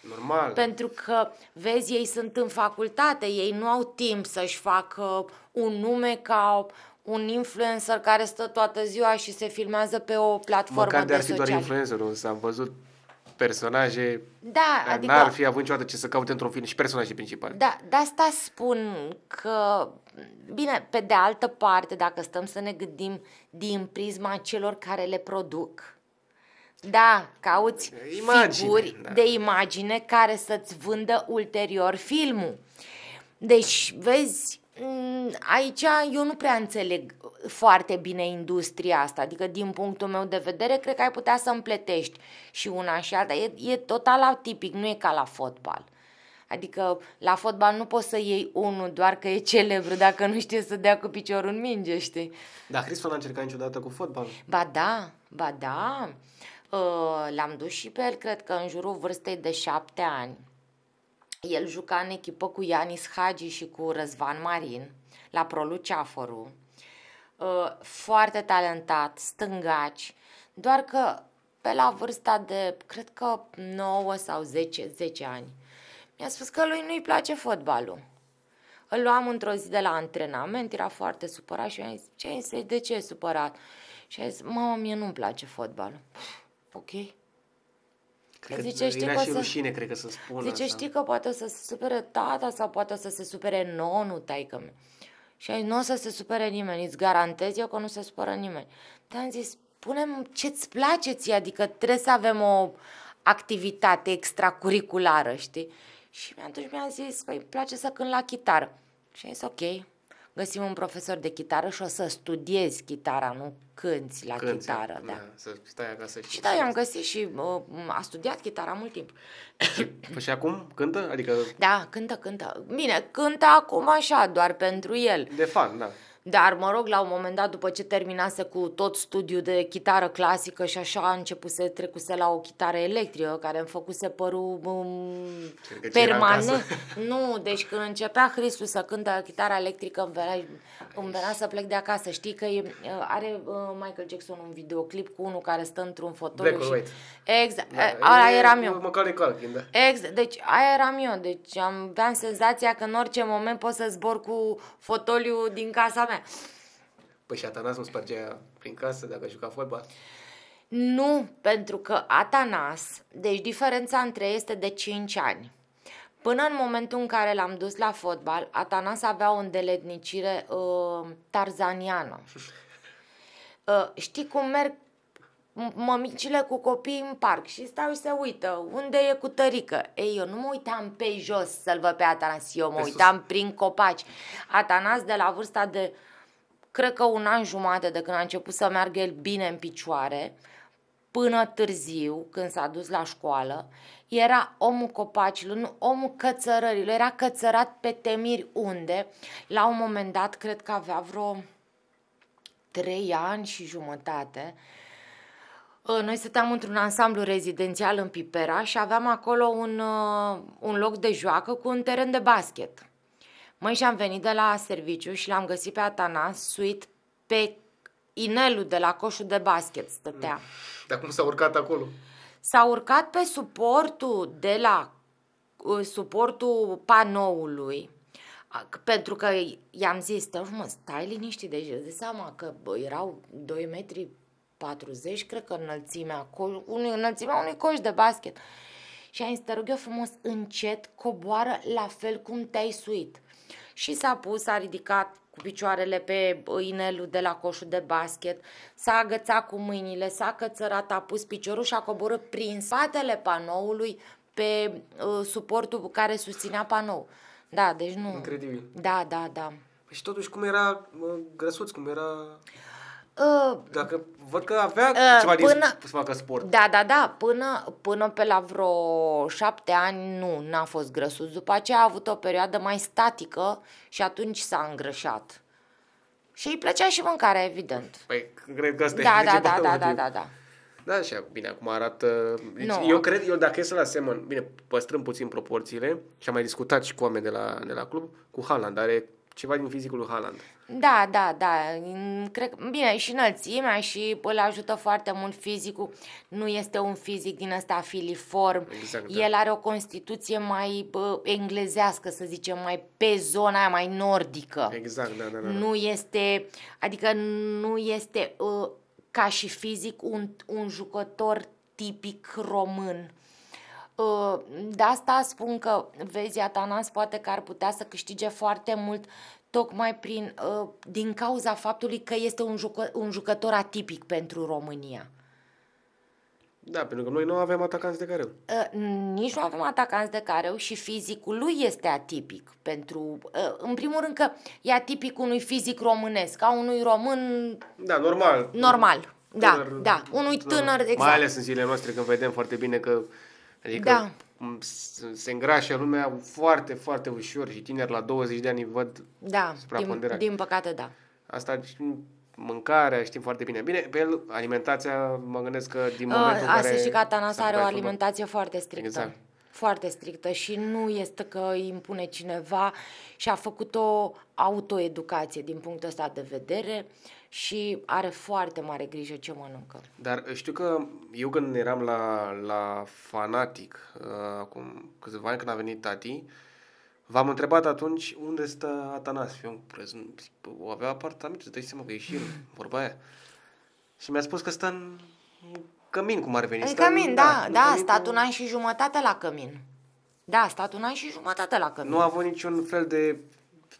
Normal. Pentru că, vezi, ei sunt în facultate, ei nu au timp să-și facă un nume ca un influencer care stă toată ziua și se filmează pe o platformă Măcar de, de ar fi doar influencerul, s-am văzut personaje, da, adică, n-ar fi avut niciodată ce să caute într-un film și personaje principale. Da, de asta spun că, bine, pe de altă parte, dacă stăm să ne gândim din prisma celor care le produc, da, cauți imagine, figuri da. de imagine care să-ți vândă ulterior filmul. Deci, vezi, Mm, aici eu nu prea înțeleg foarte bine industria asta, adică din punctul meu de vedere cred că ai putea să împletești și una și alta, e, e total atipic, nu e ca la fotbal. Adică la fotbal nu poți să iei unul doar că e celebru dacă nu știe să dea cu piciorul în minge, știi? Da, Cristo n-a încercat niciodată cu fotbal. Ba da, ba da. Uh, l-am dus și pe el, cred că în jurul vârstei de șapte ani el juca în echipă cu Ianis Hagi și cu Răzvan Marin la Pro uh, Foarte talentat, stângaci, doar că pe la vârsta de, cred că 9 sau 10, 10 ani, mi-a spus că lui nu-i place fotbalul. Îl luam într-o zi de la antrenament, era foarte supărat și eu am zis, ce de ce e supărat? Și a zis, mamă, mie nu-mi place fotbalul. Ok. Cred zice, că știi că și să... rușine, cred că să spună. Zice, asta. știi că poate o să se supere tata sau poate o să se supere nonul, taică -mi. Și ai nu o să se supere nimeni, îți garantez eu că nu se supără nimeni. Dar am zis, punem ce-ți place ție, adică trebuie să avem o activitate extracurriculară, știi? Și atunci mi-a zis că îi place să cânt la chitară. Și am zis, ok, găsim un profesor de chitară și o să studiezi chitara, nu cânti la Cânti, chitară. Da. da. Să stai acasă și... Și da, i-am găsit și uh, a studiat chitara mult timp. Și, păi și acum cântă? Adică... Da, cântă, cântă. Bine, cântă acum așa, doar pentru el. De fan, da. Dar, mă rog, la un moment dat, după ce terminase cu tot studiul de chitară clasică și așa, a început să trecuse la o chitară electrică, care îmi făcuse părul um, permanent. Nu, deci când începea Hristu să cântă chitară electrică, îmi venea, îmi venea să plec de acasă. Știi că e, are uh, Michael Jackson un videoclip cu unul care stă într-un fotoliu. Black și... Exact, da, aia era eram eu. Măcar e da. Exact, deci aia eram eu. Deci am, aveam senzația că în orice moment pot să zbor cu fotoliu din casa mea. Păi și Atanas nu spărgea prin casă dacă juca fotbal? Nu, pentru că Atanas, deci diferența între ei este de 5 ani. Până în momentul în care l-am dus la fotbal, Atanas avea o îndeletnicire uh, tarzaniană. Uh, știi cum merg mămicile cu copii în parc și stau și se uită unde e cu tărică. Ei, eu nu mă uitam pe jos să-l văd pe Atanas, eu mă uitam sus. prin copaci. Atanas de la vârsta de, cred că un an jumate de când a început să meargă el bine în picioare, până târziu, când s-a dus la școală, era omul copacilor, nu, omul cățărărilor, era cățărat pe temiri unde, la un moment dat, cred că avea vreo trei ani și jumătate, uh, Ă, noi stăteam într-un ansamblu rezidențial în Pipera și aveam acolo un, ă, un loc de joacă cu un teren de basket. Măi, și-am venit de la serviciu și l-am găsit pe Atanas suit pe inelul de la coșul de basket stătea. Mm. Dar cum s-a urcat acolo? S-a urcat pe suportul de la ă, suportul panoului pentru că i-am zis, mă, stai liniștit, deci de seama că bă, erau 2 metri 40, cred că înălțimea, co- unui, înălțimea unui coș de basket. Și ai zis, rog eu frumos, încet, coboară la fel cum te-ai suit. Și s-a pus, s-a ridicat cu picioarele pe inelul de la coșul de basket, s-a agățat cu mâinile, s-a cățărat, a pus piciorul și a coborât prin spatele panoului pe uh, suportul care susținea panou. Da, deci nu... Incredibil. Da, da, da. Păi și totuși cum era uh, grăsuț, cum era... Uh, dacă văd că avea uh, ceva până, din să facă sport. Da, da, da. Până, până pe la vreo șapte ani, nu, n-a fost grăsuț. După aceea a avut o perioadă mai statică și atunci s-a îngrășat. Și îi plăcea și mâncarea, evident. Păi, cred că asta da, e da, da, da, da, da, da, da. Da, și bine, acum arată... Deci, nu. Eu cred, eu dacă e să-l asemăn, bine, păstrăm puțin proporțiile și am mai discutat și cu oameni de la, de la club, cu Haaland, are ceva din fizicul lui Haaland. Da, da, da. Cred, bine, și înălțimea și îl ajută foarte mult fizicul. Nu este un fizic din ăsta filiform. Exact, da. El are o constituție mai bă, englezească, să zicem, mai pe zona aia, mai nordică. Exact, da, da, da. da. Nu este, adică nu este uh, ca și fizic un, un jucător tipic român. Ă, de asta spun că, vezi, Atanas poate că ar putea să câștige foarte mult tocmai prin, uh, din cauza faptului că este un, jucă, un jucător atipic pentru România. Da, pentru că noi nu avem atacanți de careu. Uh, nici nu avem atacanți de careu și fizicul lui este atipic. Pentru, uh, în primul rând că e atipic unui fizic românesc, a unui român... Da, normal. Normal, da, tânăr, da, da. Unui tânăr, exact. Mai ales în zilele noastre când vedem foarte bine că... Adică da. Mm, se îngrașă lumea foarte, foarte ușor și tineri la 20 de ani văd Da, din, din păcate da. Asta mâncarea, știm foarte bine. Bine, pe el, alimentația, mă gândesc că din ah, momentul în Asta care și că Atanas are o alimentație furba. foarte strictă. Exact. Foarte strictă și nu este că îi impune cineva și a făcut o autoeducație din punctul ăsta de vedere. Uh, și are foarte mare grijă ce mănâncă. Dar uh, știu că eu când eram la, la Fanatic, uh, acum câțiva ani când a venit tati, V-am întrebat atunci unde stă Atanas. Eu prezum, păi, o avea apartament, îți dai seama că e și el, vorba aia. Și mi-a spus că stă în cămin, cum ar veni. În stă cămin, da, da, în, da, da, da stat un an și jumătate la cămin. Da, stat un an și jumătate la cămin. Nu a avut niciun fel de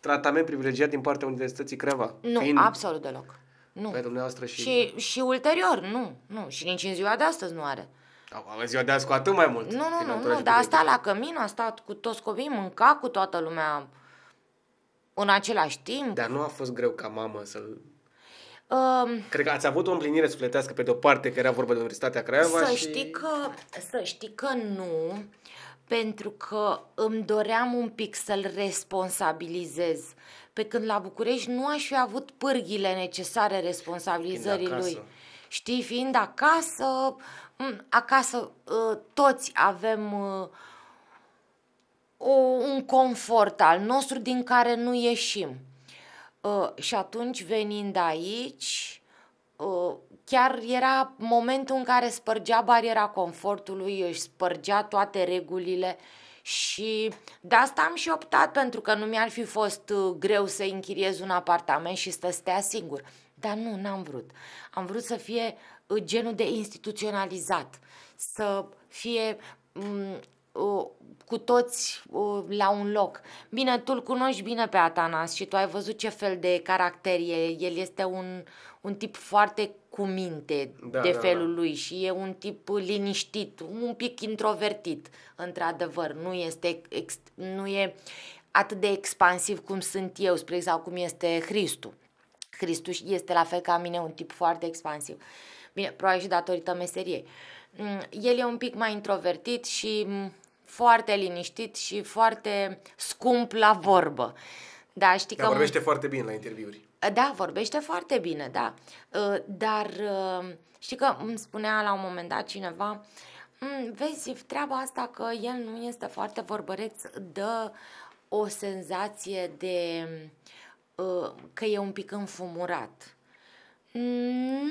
tratament privilegiat din partea Universității Creva? Nu, fiind... absolut deloc. Nu. Pe dumneavoastră și... și... Și ulterior, nu. Nu. Și nici în ziua de astăzi nu are. În ziua de azi cu atât mai mult. Nu, nu, nu, nu dar a stat la cămin, a stat cu toți copiii, mânca cu toată lumea în același timp. Dar nu a fost greu ca mamă să-l... Um, Cred că ați avut o împlinire sufletească pe de-o parte, că era vorba de Universitatea Craiova Să și... știi că, să știi că nu pentru că îmi doream un pic să-l responsabilizez. Pe când la București nu aș fi avut pârghile necesare responsabilizării lui. Știi, fiind acasă, acasă ă, toți avem ă, o, un confort al nostru din care nu ieșim. Ă, și atunci, venind aici, chiar era momentul în care spărgea bariera confortului, își spărgea toate regulile și de asta am și optat pentru că nu mi-ar fi fost uh, greu să închiriez un apartament și să stea singur. Dar nu, n-am vrut. Am vrut să fie uh, genul de instituționalizat, să fie mm, uh, cu toți la un loc. Bine, tu-l cunoști bine pe Atanas și tu ai văzut ce fel de caracter e. El este un, un tip foarte cu minte da, de da, felul da. lui și e un tip liniștit, un pic introvertit, într-adevăr. Nu este, ex, nu e atât de expansiv cum sunt eu, spre exemplu, cum este Hristu. Hristu este la fel ca mine un tip foarte expansiv. Bine, probabil și datorită meseriei. Mm, el e un pic mai introvertit și mm, foarte liniștit și foarte scump la vorbă. Da, știi Dar că vorbește foarte bine la interviuri. Da, vorbește foarte bine, da. Ă, dar ă, știi că îmi spunea la un moment dat cineva, mm, vezi, treaba asta că el nu este foarte vorbăreț dă o senzație de ă, că e un pic înfumurat.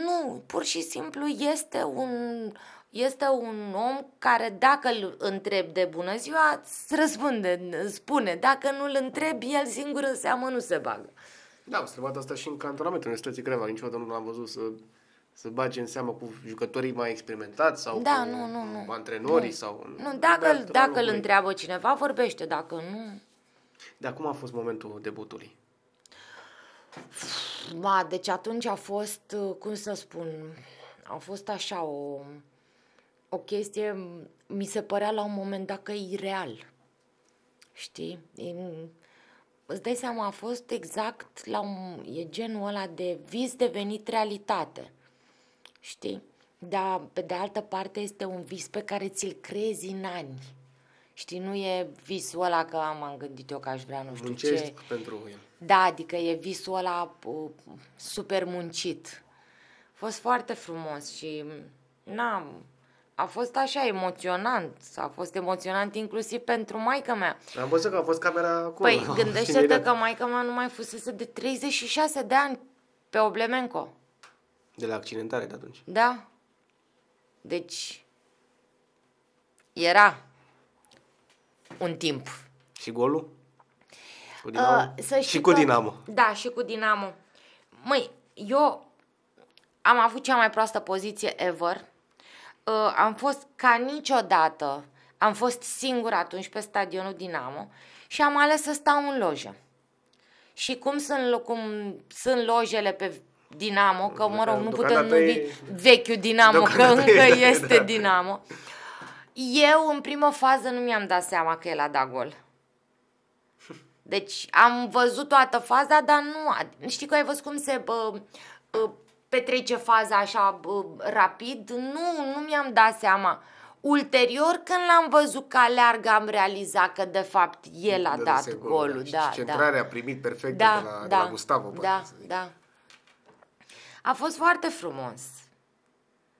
Nu, pur și simplu este un, este un om care dacă îl întreb de bună ziua, îți răspunde, spune. Dacă nu îl întrebi, el singur în seamă nu se bagă. Da, s-a întrebat asta și în în Universității Creva. Niciodată nu l-am văzut să, să bage în seamă cu jucătorii mai experimentați sau da, cu nu, nu, nu. antrenorii. Nu. Sau, nu, dacă, dacă îl întreabă cineva, vorbește. Dacă nu... Dar cum a fost momentul debutului? Ma, deci atunci a fost, cum să spun, a fost așa o, o chestie, mi se părea la un moment dacă e real. Știi? îți dai seama, a fost exact la un, e genul ăla de vis devenit realitate. Știi? Dar, pe de altă parte, este un vis pe care ți-l crezi în ani. Știi, nu e visul ăla că m-am gândit eu că aș vrea nu știu Muncești ce. pentru el. Da, adică e visul ăla super muncit. A fost foarte frumos și n-am a fost așa emoționant, a fost emoționant inclusiv pentru maica mea. Am văzut că a fost camera cu. Păi gândește-te că maica mea nu mai fusese de 36 de ani pe Oblemenco. De la accidentare de atunci. Da. Deci era un timp. Și golul? Cu Dinamo? Uh, să și cu că... Dinamo. Da, și cu Dinamo. Măi, eu am avut cea mai proastă poziție ever uh, am fost ca niciodată, am fost singur atunci pe stadionul Dinamo și am ales să stau în lojă. Și cum sunt, cum sunt lojele pe Dinamo, că mă rog, nu putem numi e... vechiul Dinamo, că încă e, este da. Dinamo. Eu, în primă fază, nu mi-am dat seama că el a dat gol. Deci am văzut toată faza, dar nu... Știi că ai văzut cum se bă, petrece faza așa rapid, nu, nu mi-am dat seama. Ulterior, când l-am văzut că aleargă, am realizat că de fapt el a de dat da. golul. golul. Da, da, centrarea da. a primit perfect da, de, la, da, de la Gustavo. Da, da. A fost foarte frumos.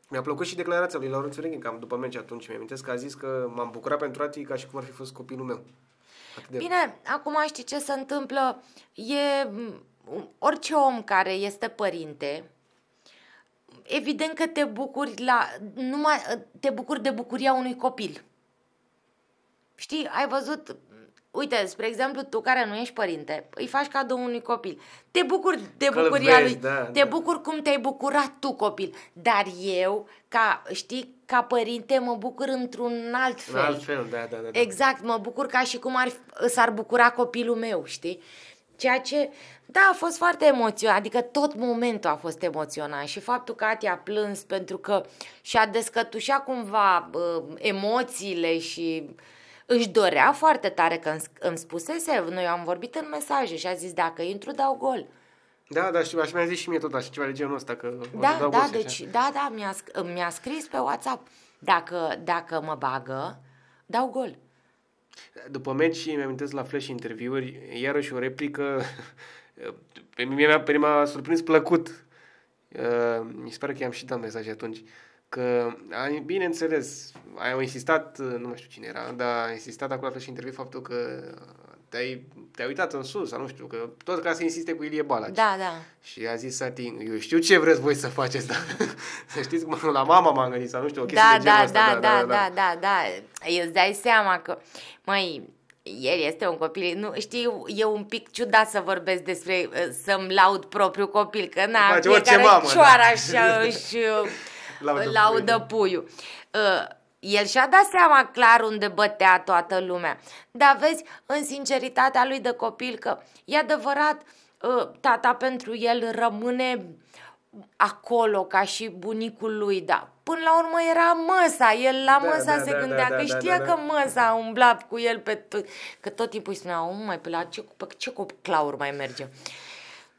Mi-a plăcut și declarația lui Laurențiu Renghin, cam după meci atunci. Mi-am că a zis că m-am bucurat pentru Ati ca și cum ar fi fost copilul meu. Atât de... Bine, acum știi ce se întâmplă. E orice om care este părinte, evident că te bucuri la, numai, te bucuri de bucuria unui copil. Știi, ai văzut, uite, spre exemplu, tu care nu ești părinte, îi faci cadou unui copil. Te bucuri de bucuria vezi, lui, da, te da. cum te-ai bucurat tu copil. Dar eu, ca, știi, ca părinte mă bucur într-un alt fel. În alt fel, da, da, da, da. Exact, mă bucur ca și cum ar, s-ar bucura copilul meu, știi? Ceea ce da, a fost foarte emoționant, adică tot momentul a fost emoționant și faptul că Ati a plâns pentru că și-a descătușat cumva uh, emoțiile și își dorea foarte tare că îmi, spusese, noi am vorbit în mesaje și a zis dacă intru dau gol. Da, da, și mi-a zis și mie tot așa, ceva de genul ăsta, că Da, dau da, deci, așa. da, da, mi-a, mi-a scris pe WhatsApp, dacă, dacă mă bagă, dau gol. După meci, mi-am la flash interviuri, iarăși o replică pe mine, pe a m-a surprins plăcut. Uh, mi se pare că i-am și dat mesaje atunci. Că, bineînțeles, ai insistat, uh, nu mai știu cine era, dar ai insistat acolo și interviu faptul că te-ai, te-ai uitat în sus, sau nu știu, că tot ca să insiste cu Ilie Balaci. Da, da. Și a zis Sati, eu știu ce vreți voi să faceți, dar să știți cum la mama m-am gândit, sau nu știu, o chestie da, de genul da, asta, Da, da, da, da, da, da, da, da, îți dai seama că, măi, el este un copil, nu, știi, e un pic ciudat să vorbesc despre, uh, să-mi laud propriul copil, că n-am, fiecare mamă, cioara da. așa își uh, laudă, laudă puiul. Uh, el și-a dat seama clar unde bătea toată lumea. Dar vezi, în sinceritatea lui de copil, că e adevărat, tata pentru el rămâne uh, acolo ca și bunicul lui, da. Până la urmă era măsa, el la da, măsa da, se da, da gândea, da, da, da, că da, știa da, da. că măsa umblat cu el pe tot, că tot timpul îi spunea, mai pe la ce, pe ce cu claur mai merge? Uh,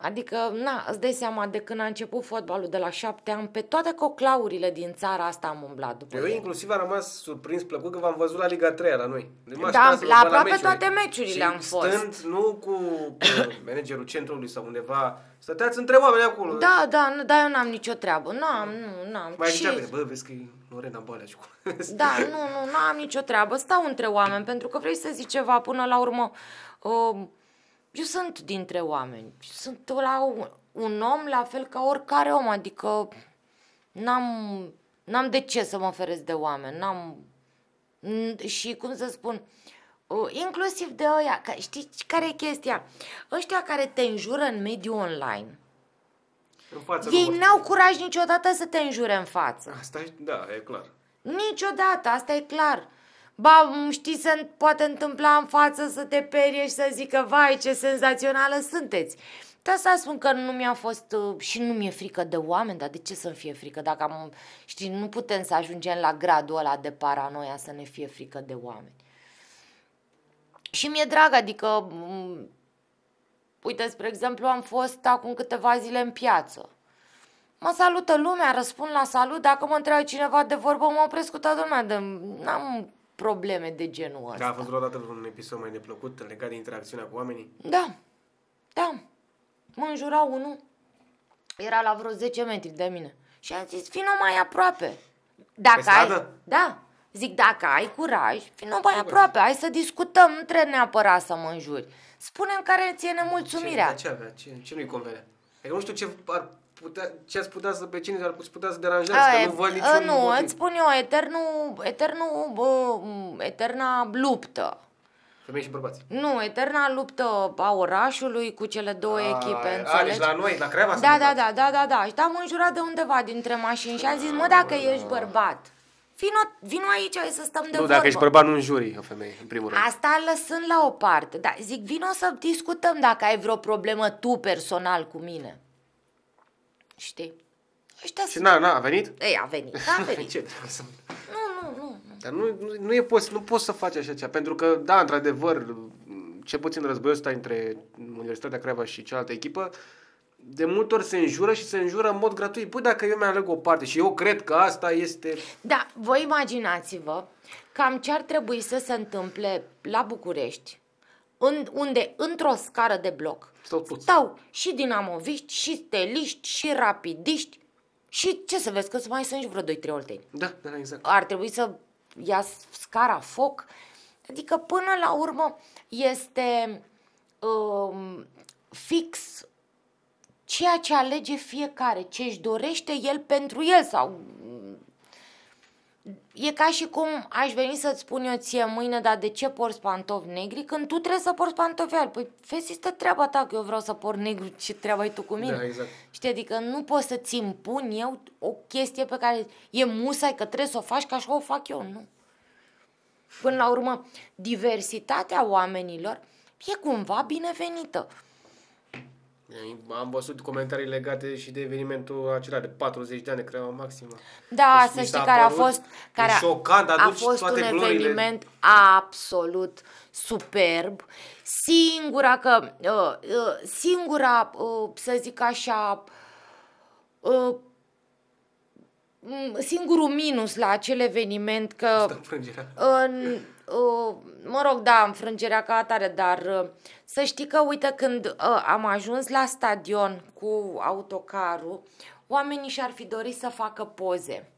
Adică, na, îți dai seama, de când a început fotbalul de la șapte ani, pe toate coclaurile din țara asta am umblat după Eu eu inclusiv am rămas surprins, plăcut că v-am văzut la Liga 3 la noi. da, la aproape la meciuri. toate meciurile și am fost. stând, nu cu managerul centrului sau undeva, stăteați între oameni acolo. Da, da, nu, dar eu n-am nicio treabă. nu am nu, n-am. Mai și... Ziceam, bă, vezi că e Lorena Balea și cu... da, nu, nu, n-am nicio treabă. Stau între oameni, pentru că vrei să zici ceva până la urmă. Uh, eu sunt dintre oameni. Sunt la un, un om la fel ca oricare om, adică n-am, n-am de ce să mă feresc de oameni, n-am... N- și cum să spun, inclusiv de ăia, că, știi care e chestia? Ăștia care te înjură în mediul online, în față, ei n-au curaj niciodată să te înjure în față. Asta e, da, e clar. Niciodată, asta e clar. Ba, știi, se poate întâmpla în față să te perie și să zică, vai, ce senzațională sunteți. Dar asta spun că nu mi-a fost uh, și nu mi-e frică de oameni, dar de ce să-mi fie frică dacă am, știi, nu putem să ajungem la gradul ăla de paranoia să ne fie frică de oameni. Și mi-e drag, adică, uite, spre exemplu, am fost acum câteva zile în piață. Mă salută lumea, răspund la salut, dacă mă întreabă cineva de vorbă, mă opresc cu toată lumea, de, n-am probleme de genul ăsta. Da, a fost vreodată un episod mai neplăcut legat de interacțiunea cu oamenii? Da, da. Mă înjura unul, era la vreo 10 metri de mine și am zis, fino mai aproape. Dacă ai... Da, Zic, dacă ai curaj, vină mai aproape, hai să discutăm, nu trebuie neapărat să mă înjuri. Spune-mi care ține nemulțumirea. Ce, ce avea? Ce, ce nu-i convenea? Adică nu știu ce ar putea, ce ați putea să pe cine ar putea să deranjați, că nu văd niciun ă, Nu, motiv. îți spun eu, eternul, eternul, bă, eterna luptă. Femei și bărbați. Nu, eterna luptă a orașului cu cele două a, echipe, înțelegi? A, deci la noi, la Creva da, da, da, da, da, da. Și am înjurat de undeva dintre mașini și am zis, mă, dacă a, ești da. bărbat, Vino, vino aici, hai să stăm de nu, vorbă. Nu, dacă ești bărbat, nu înjuri o femeie, în primul rând. Asta lăsând la o parte. Da, zic, vino să discutăm dacă ai vreo problemă tu personal cu mine știi? Ăștia și na, na, a venit? Ei, a venit, a venit. Ce Nu, nu, nu. Dar nu, nu, nu, e pos, nu poți să faci așa ceva, pentru că, da, într-adevăr, ce puțin războiul ăsta între Universitatea Creva și cealaltă echipă, de multe ori se înjură și se înjură în mod gratuit. Păi dacă eu mi-aleg o parte și eu cred că asta este... Da, voi imaginați-vă cam ce ar trebui să se întâmple la București în, unde într-o scară de bloc stau, stau și dinamoviști, și steliști, și rapidiști și ce să vezi că mai sunt și vreo 2-3 olteni. Da, da, exact. Ar trebui să ia scara foc. Adică până la urmă este um, fix ceea ce alege fiecare, ce își dorește el pentru el sau E ca și cum aș veni să-ți spun eu ție mâine, dar de ce porți pantofi negri când tu trebuie să porți pantofi albi? Păi, vezi, este treaba ta că eu vreau să porți negru, ce treaba ai tu cu mine? Da, exact. Știi, adică nu pot să-ți impun eu o chestie pe care e musai că trebuie să o faci, ca așa o fac eu, nu. Până la urmă, diversitatea oamenilor e cumva binevenită. Am văzut comentarii legate și de evenimentul acela de 40 de ani, cred, maximă. Da, deci, să știi care a fost... Care a, șocant, a fost toate un glorile. eveniment absolut superb. Singura că... Uh, uh, singura, uh, să zic așa... Uh, mm, singurul minus la acel eveniment că... Asta Uh, mă rog, da, înfrângerea ca atare, dar uh, să știi că, uite, când uh, am ajuns la stadion cu autocarul, oamenii și-ar fi dorit să facă poze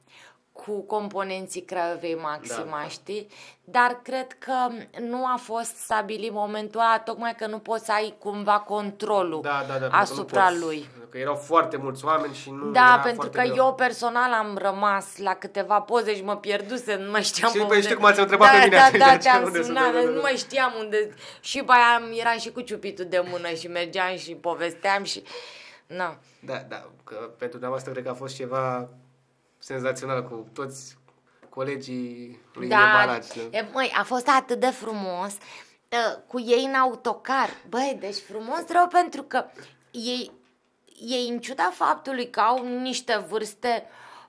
cu componenții Craiovei Maxima, da. știi? Dar cred că nu a fost stabilit momentul ăla, tocmai că nu poți să ai cumva controlul da, da, da, asupra poți, lui. Că erau foarte mulți oameni și nu Da, pentru că greu. eu personal am rămas la câteva poze și mă pierduse, nu mai știam și unde. Și păi știu cum ați întrebat da, pe mine da, da, da, deci am sunat, da, da, nu mai știam unde. Și pe aia eram și cu ciupitul de mână și mergeam și povesteam și... Na. Da, da, că pentru dumneavoastră cred că a fost ceva senzațională cu toți colegii lui da, Baragi. Da? Măi, a fost atât de frumos cu ei în autocar. Băi, deci frumos rău pentru că ei, ei în ciuda faptului că au niște vârste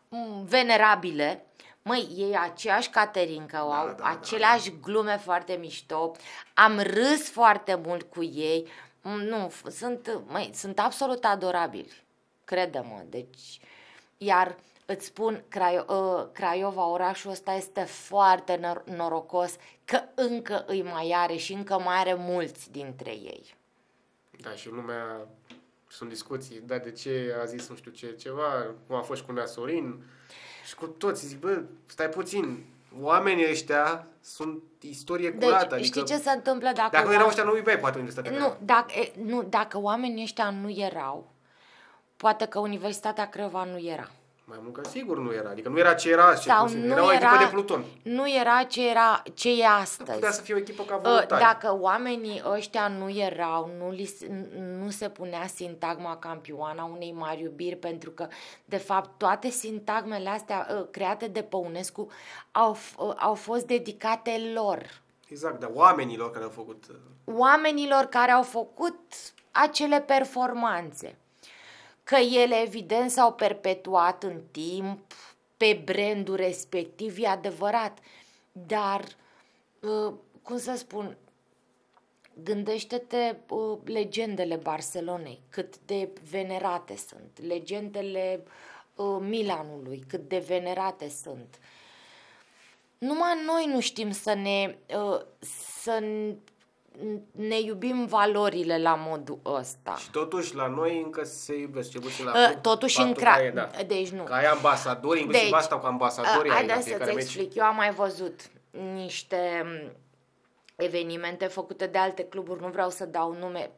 mm, venerabile, Măi, ei aceeași caterincă, da, au da, da aceleași da, da. glume foarte mișto, am râs foarte mult cu ei, mm, nu, sunt, măi, sunt absolut adorabili, crede-mă, deci, iar îți spun, Craio, uh, Craiova, orașul ăsta este foarte nor- norocos că încă îi mai are și încă mai are mulți dintre ei. Da, și lumea, sunt discuții, da, de ce a zis nu știu ce ceva, cum a fost cu Nea Sorin și cu toți, zic, bă, stai puțin, oamenii ăștia sunt istorie deci, curată. Deci, adică, știi ce se întâmplă dacă... Dacă nu erau ăștia, nu iubeai poate universitatea. Nu, dacă, nu, dacă oamenii ăștia nu erau, poate că Universitatea creva nu era. Mai mult ca sigur nu era. Adică nu era ce era. Ce Sau nu era o era, echipă de Pluton. Nu era ce, era, ce e astăzi. Nu putea să fie o echipă ca ă, voluntari. Dacă oamenii ăștia nu erau, nu, li, nu se punea sintagma campioana unei mari iubiri, pentru că, de fapt, toate sintagmele astea ă, create de Păunescu au, ă, au fost dedicate lor. Exact, dar oamenilor care au făcut... Oamenilor care au făcut acele performanțe că ele evident s-au perpetuat în timp pe brandul respectiv, e adevărat, dar, uh, cum să spun, gândește-te uh, legendele Barcelonei, cât de venerate sunt, legendele uh, Milanului, cât de venerate sunt. Numai noi nu știm să ne, să ne iubim valorile la modul ăsta. Și totuși la noi încă se iubesc, cel puțin la uh, Totuși în cra... e, da. Deci nu. Ca ai ambasadori, inclusiv deci, asta cu ambasadori. Uh, haideți să-ți explic. Eu am mai văzut niște mm, evenimente făcute de alte cluburi, nu vreau să dau nume,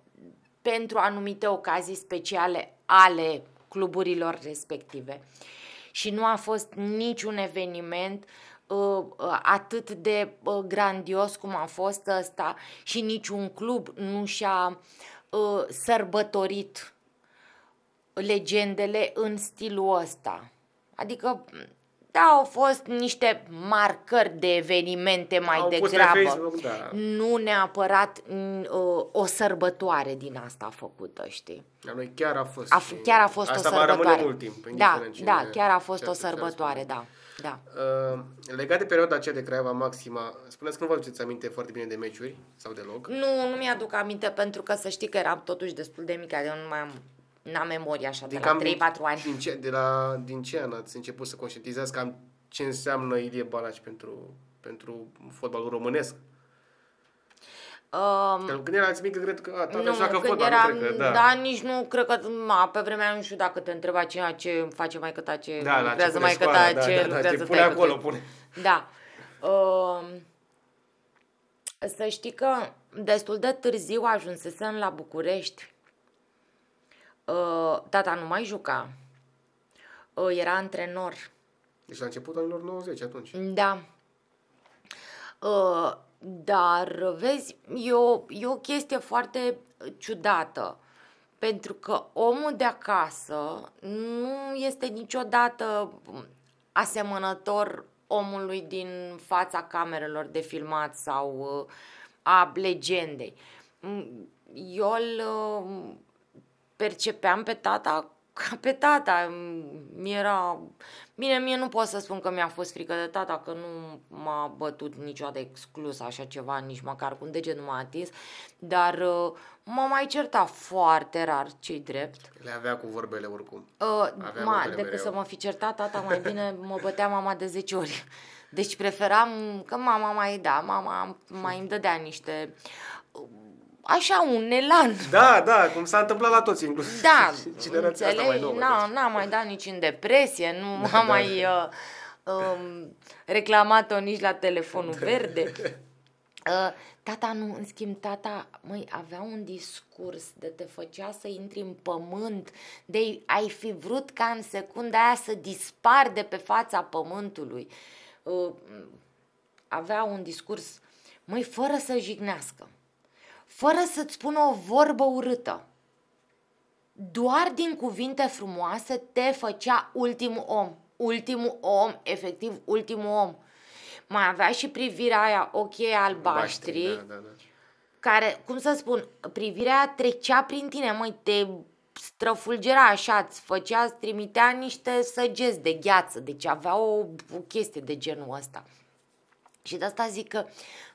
pentru anumite ocazii speciale ale cluburilor respective. Și nu a fost niciun eveniment uh, Ă, ă, atât de ă, grandios cum a fost ăsta și niciun club nu și-a sărbătorit legendele în stilul ăsta. Adică da, au fost niște marcări de evenimente mai au degrabă. Facebook, da. Nu neapărat uh, o sărbătoare din asta făcută, știi? La da, noi chiar a fost. A, chiar a fost asta o sărbătoare. va rămâne mult timp. Da, da, chiar a fost o sărbătoare, da. Da. Uh, legat de perioada aceea de Craiova Maxima, spuneți că nu vă aduceți aminte foarte bine de meciuri sau deloc? Nu, nu mi-aduc aminte pentru că să știi că eram totuși destul de mică, eu nu mai am n-am memoria așa, de, de la 3-4 ani. Din ce, de la, din ce an ați început să conștientizați cam ce înseamnă Ilie Balaci pentru, pentru fotbalul românesc? Um, că când erați mică, cred că a, tata nu, joacă fotbal, era, nu cred că, da. da. nici nu, cred că, ma, pe vremea nu știu dacă te întreba cineva ce face mai ta, ce da, da lucrează mai ta, da, ce da, da lucrează da, pune acolo, pune. Da. Um, să știi că destul de târziu ajunsesem la București. Uh, tata nu mai juca. Uh, era antrenor. Deci la începutul anilor 90 atunci. Da. Uh, dar, vezi, e o, e o chestie foarte ciudată, pentru că omul de acasă nu este niciodată asemănător omului din fața camerelor de filmat sau uh, a legendei. Mm, eu îl uh, percepeam pe tata ca pe tata, mi-era... Bine, mie nu pot să spun că mi-a fost frică de tata, că nu m-a bătut niciodată exclus așa ceva, nici măcar cu un deget nu m-a atins, dar uh, m-a mai certat foarte rar, cei drept. Le avea cu vorbele oricum. Uh, avea ma, decât mereu. să mă fi certat tata, mai bine mă bătea mama de 10 ori. Deci preferam că mama mai da, mama mai îmi dădea niște așa un elan. Da, da, cum s-a întâmplat la toți, inclusiv da, generația înțelegi, asta mai nouă. n n mai dat nici în depresie, nu da, am da. mai uh, um, reclamat-o nici la telefonul da. verde. Uh, tata nu, în schimb, tata, măi, avea un discurs de te făcea să intri în pământ, de ai fi vrut ca în secunda aia să dispar de pe fața pământului. Uh, avea un discurs, măi, fără să jignească fără să-ți spună o vorbă urâtă. Doar din cuvinte frumoase te făcea ultimul om. Ultimul om, efectiv ultimul om. Mai avea și privirea aia, ochii albaștri, Baștri, da, da, da. care, cum să spun, privirea aia trecea prin tine, măi, te străfulgera așa, îți făcea, îți trimitea niște săgeți de gheață, deci avea o, o chestie de genul ăsta. Și de asta zic că,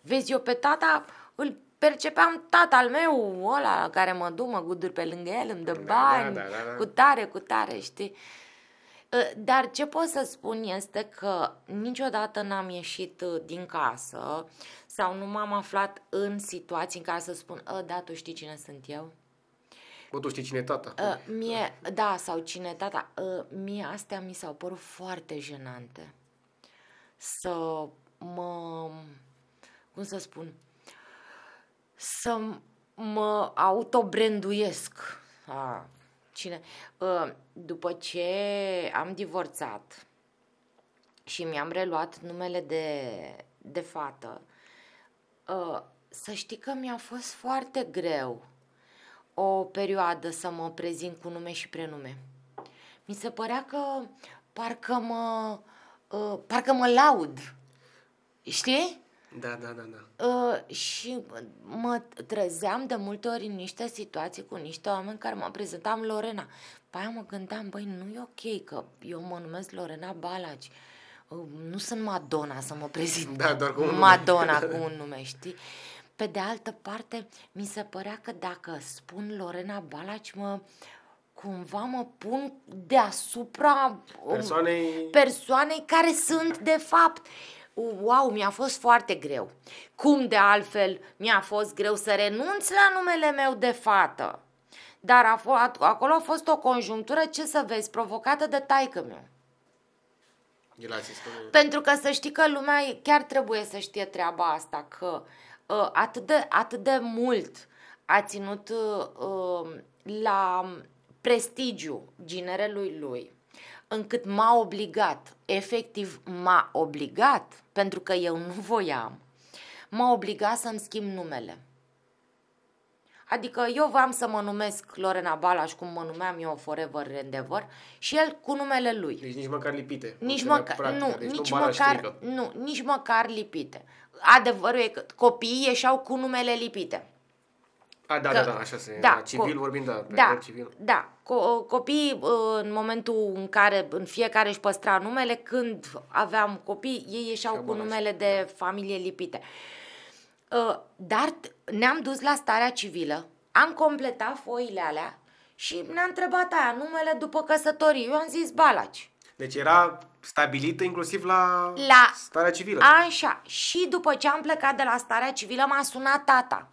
vezi, eu pe tata îl percepeam tatăl meu, ăla care mă du, mă guduri pe lângă el, îmi dă da, bani, da, da, da, da. cu tare, cu tare, știi? Ă, dar ce pot să spun este că niciodată n-am ieșit ă, din casă sau nu m-am aflat în situații în care să spun, ă, da, tu știi cine sunt eu? Bă, tu știi cine e tata? A, mie, da, sau cine e tata. A, mie astea mi s-au părut foarte jenante. Să mă... Cum să spun? să mă autobranduiesc. A, cine? Ă, după ce am divorțat și mi-am reluat numele de, de fată, ă, să știi că mi-a fost foarte greu o perioadă să mă prezint cu nume și prenume. Mi se părea că parcă mă, ă, parcă mă laud. Știi? Da, da, da, da. Uh, și uh, mă trezeam de multe ori în niște situații cu niște oameni care mă prezentam Lorena. Pa, păi mă gândeam, băi, nu e ok că eu mă numesc Lorena Balaci. Uh, nu sunt Madonna să mă prezint da, doar cu un Madonna cu un nume, știi? Pe de altă parte, mi se părea că dacă spun Lorena Balaci, mă cumva mă pun deasupra um, persoanei, persoanei care sunt de fapt. Uh, wow, mi-a fost foarte greu. Cum de altfel mi-a fost greu să renunț la numele meu de fată? Dar a fost, acolo a fost o conjunctură, ce să vezi, provocată de taică meu. Pentru că să știi că lumea chiar trebuie să știe treaba asta, că uh, atât, de, atât de mult a ținut uh, la prestigiu ginerelui lui, încât m-a obligat, efectiv m-a obligat, pentru că eu nu voiam, m-a obligat să-mi schimb numele. Adică eu v-am să mă numesc Lorena Balaș, cum mă numeam eu Forever Endeavor, și el cu numele lui. Deci nici măcar lipite. Nici măcar, practică, nu, deci nici măcar, nu, nici măcar lipite. Adevărul e că copiii ieșeau cu numele lipite. A, da, da că, da, da, așa se... Da, civil co- vorbim, da, pe da, civil. Da, co- copiii în momentul în care în fiecare își păstra numele, când aveam copii, ei ieșeau cu numele de da. familie lipite. Ă, dar ne-am dus la starea civilă, am completat foile alea și ne-a întrebat aia numele după căsătorie. Eu am zis Balaci. Deci era stabilită inclusiv la, la starea civilă. Așa. Și după ce am plecat de la starea civilă m-a sunat tata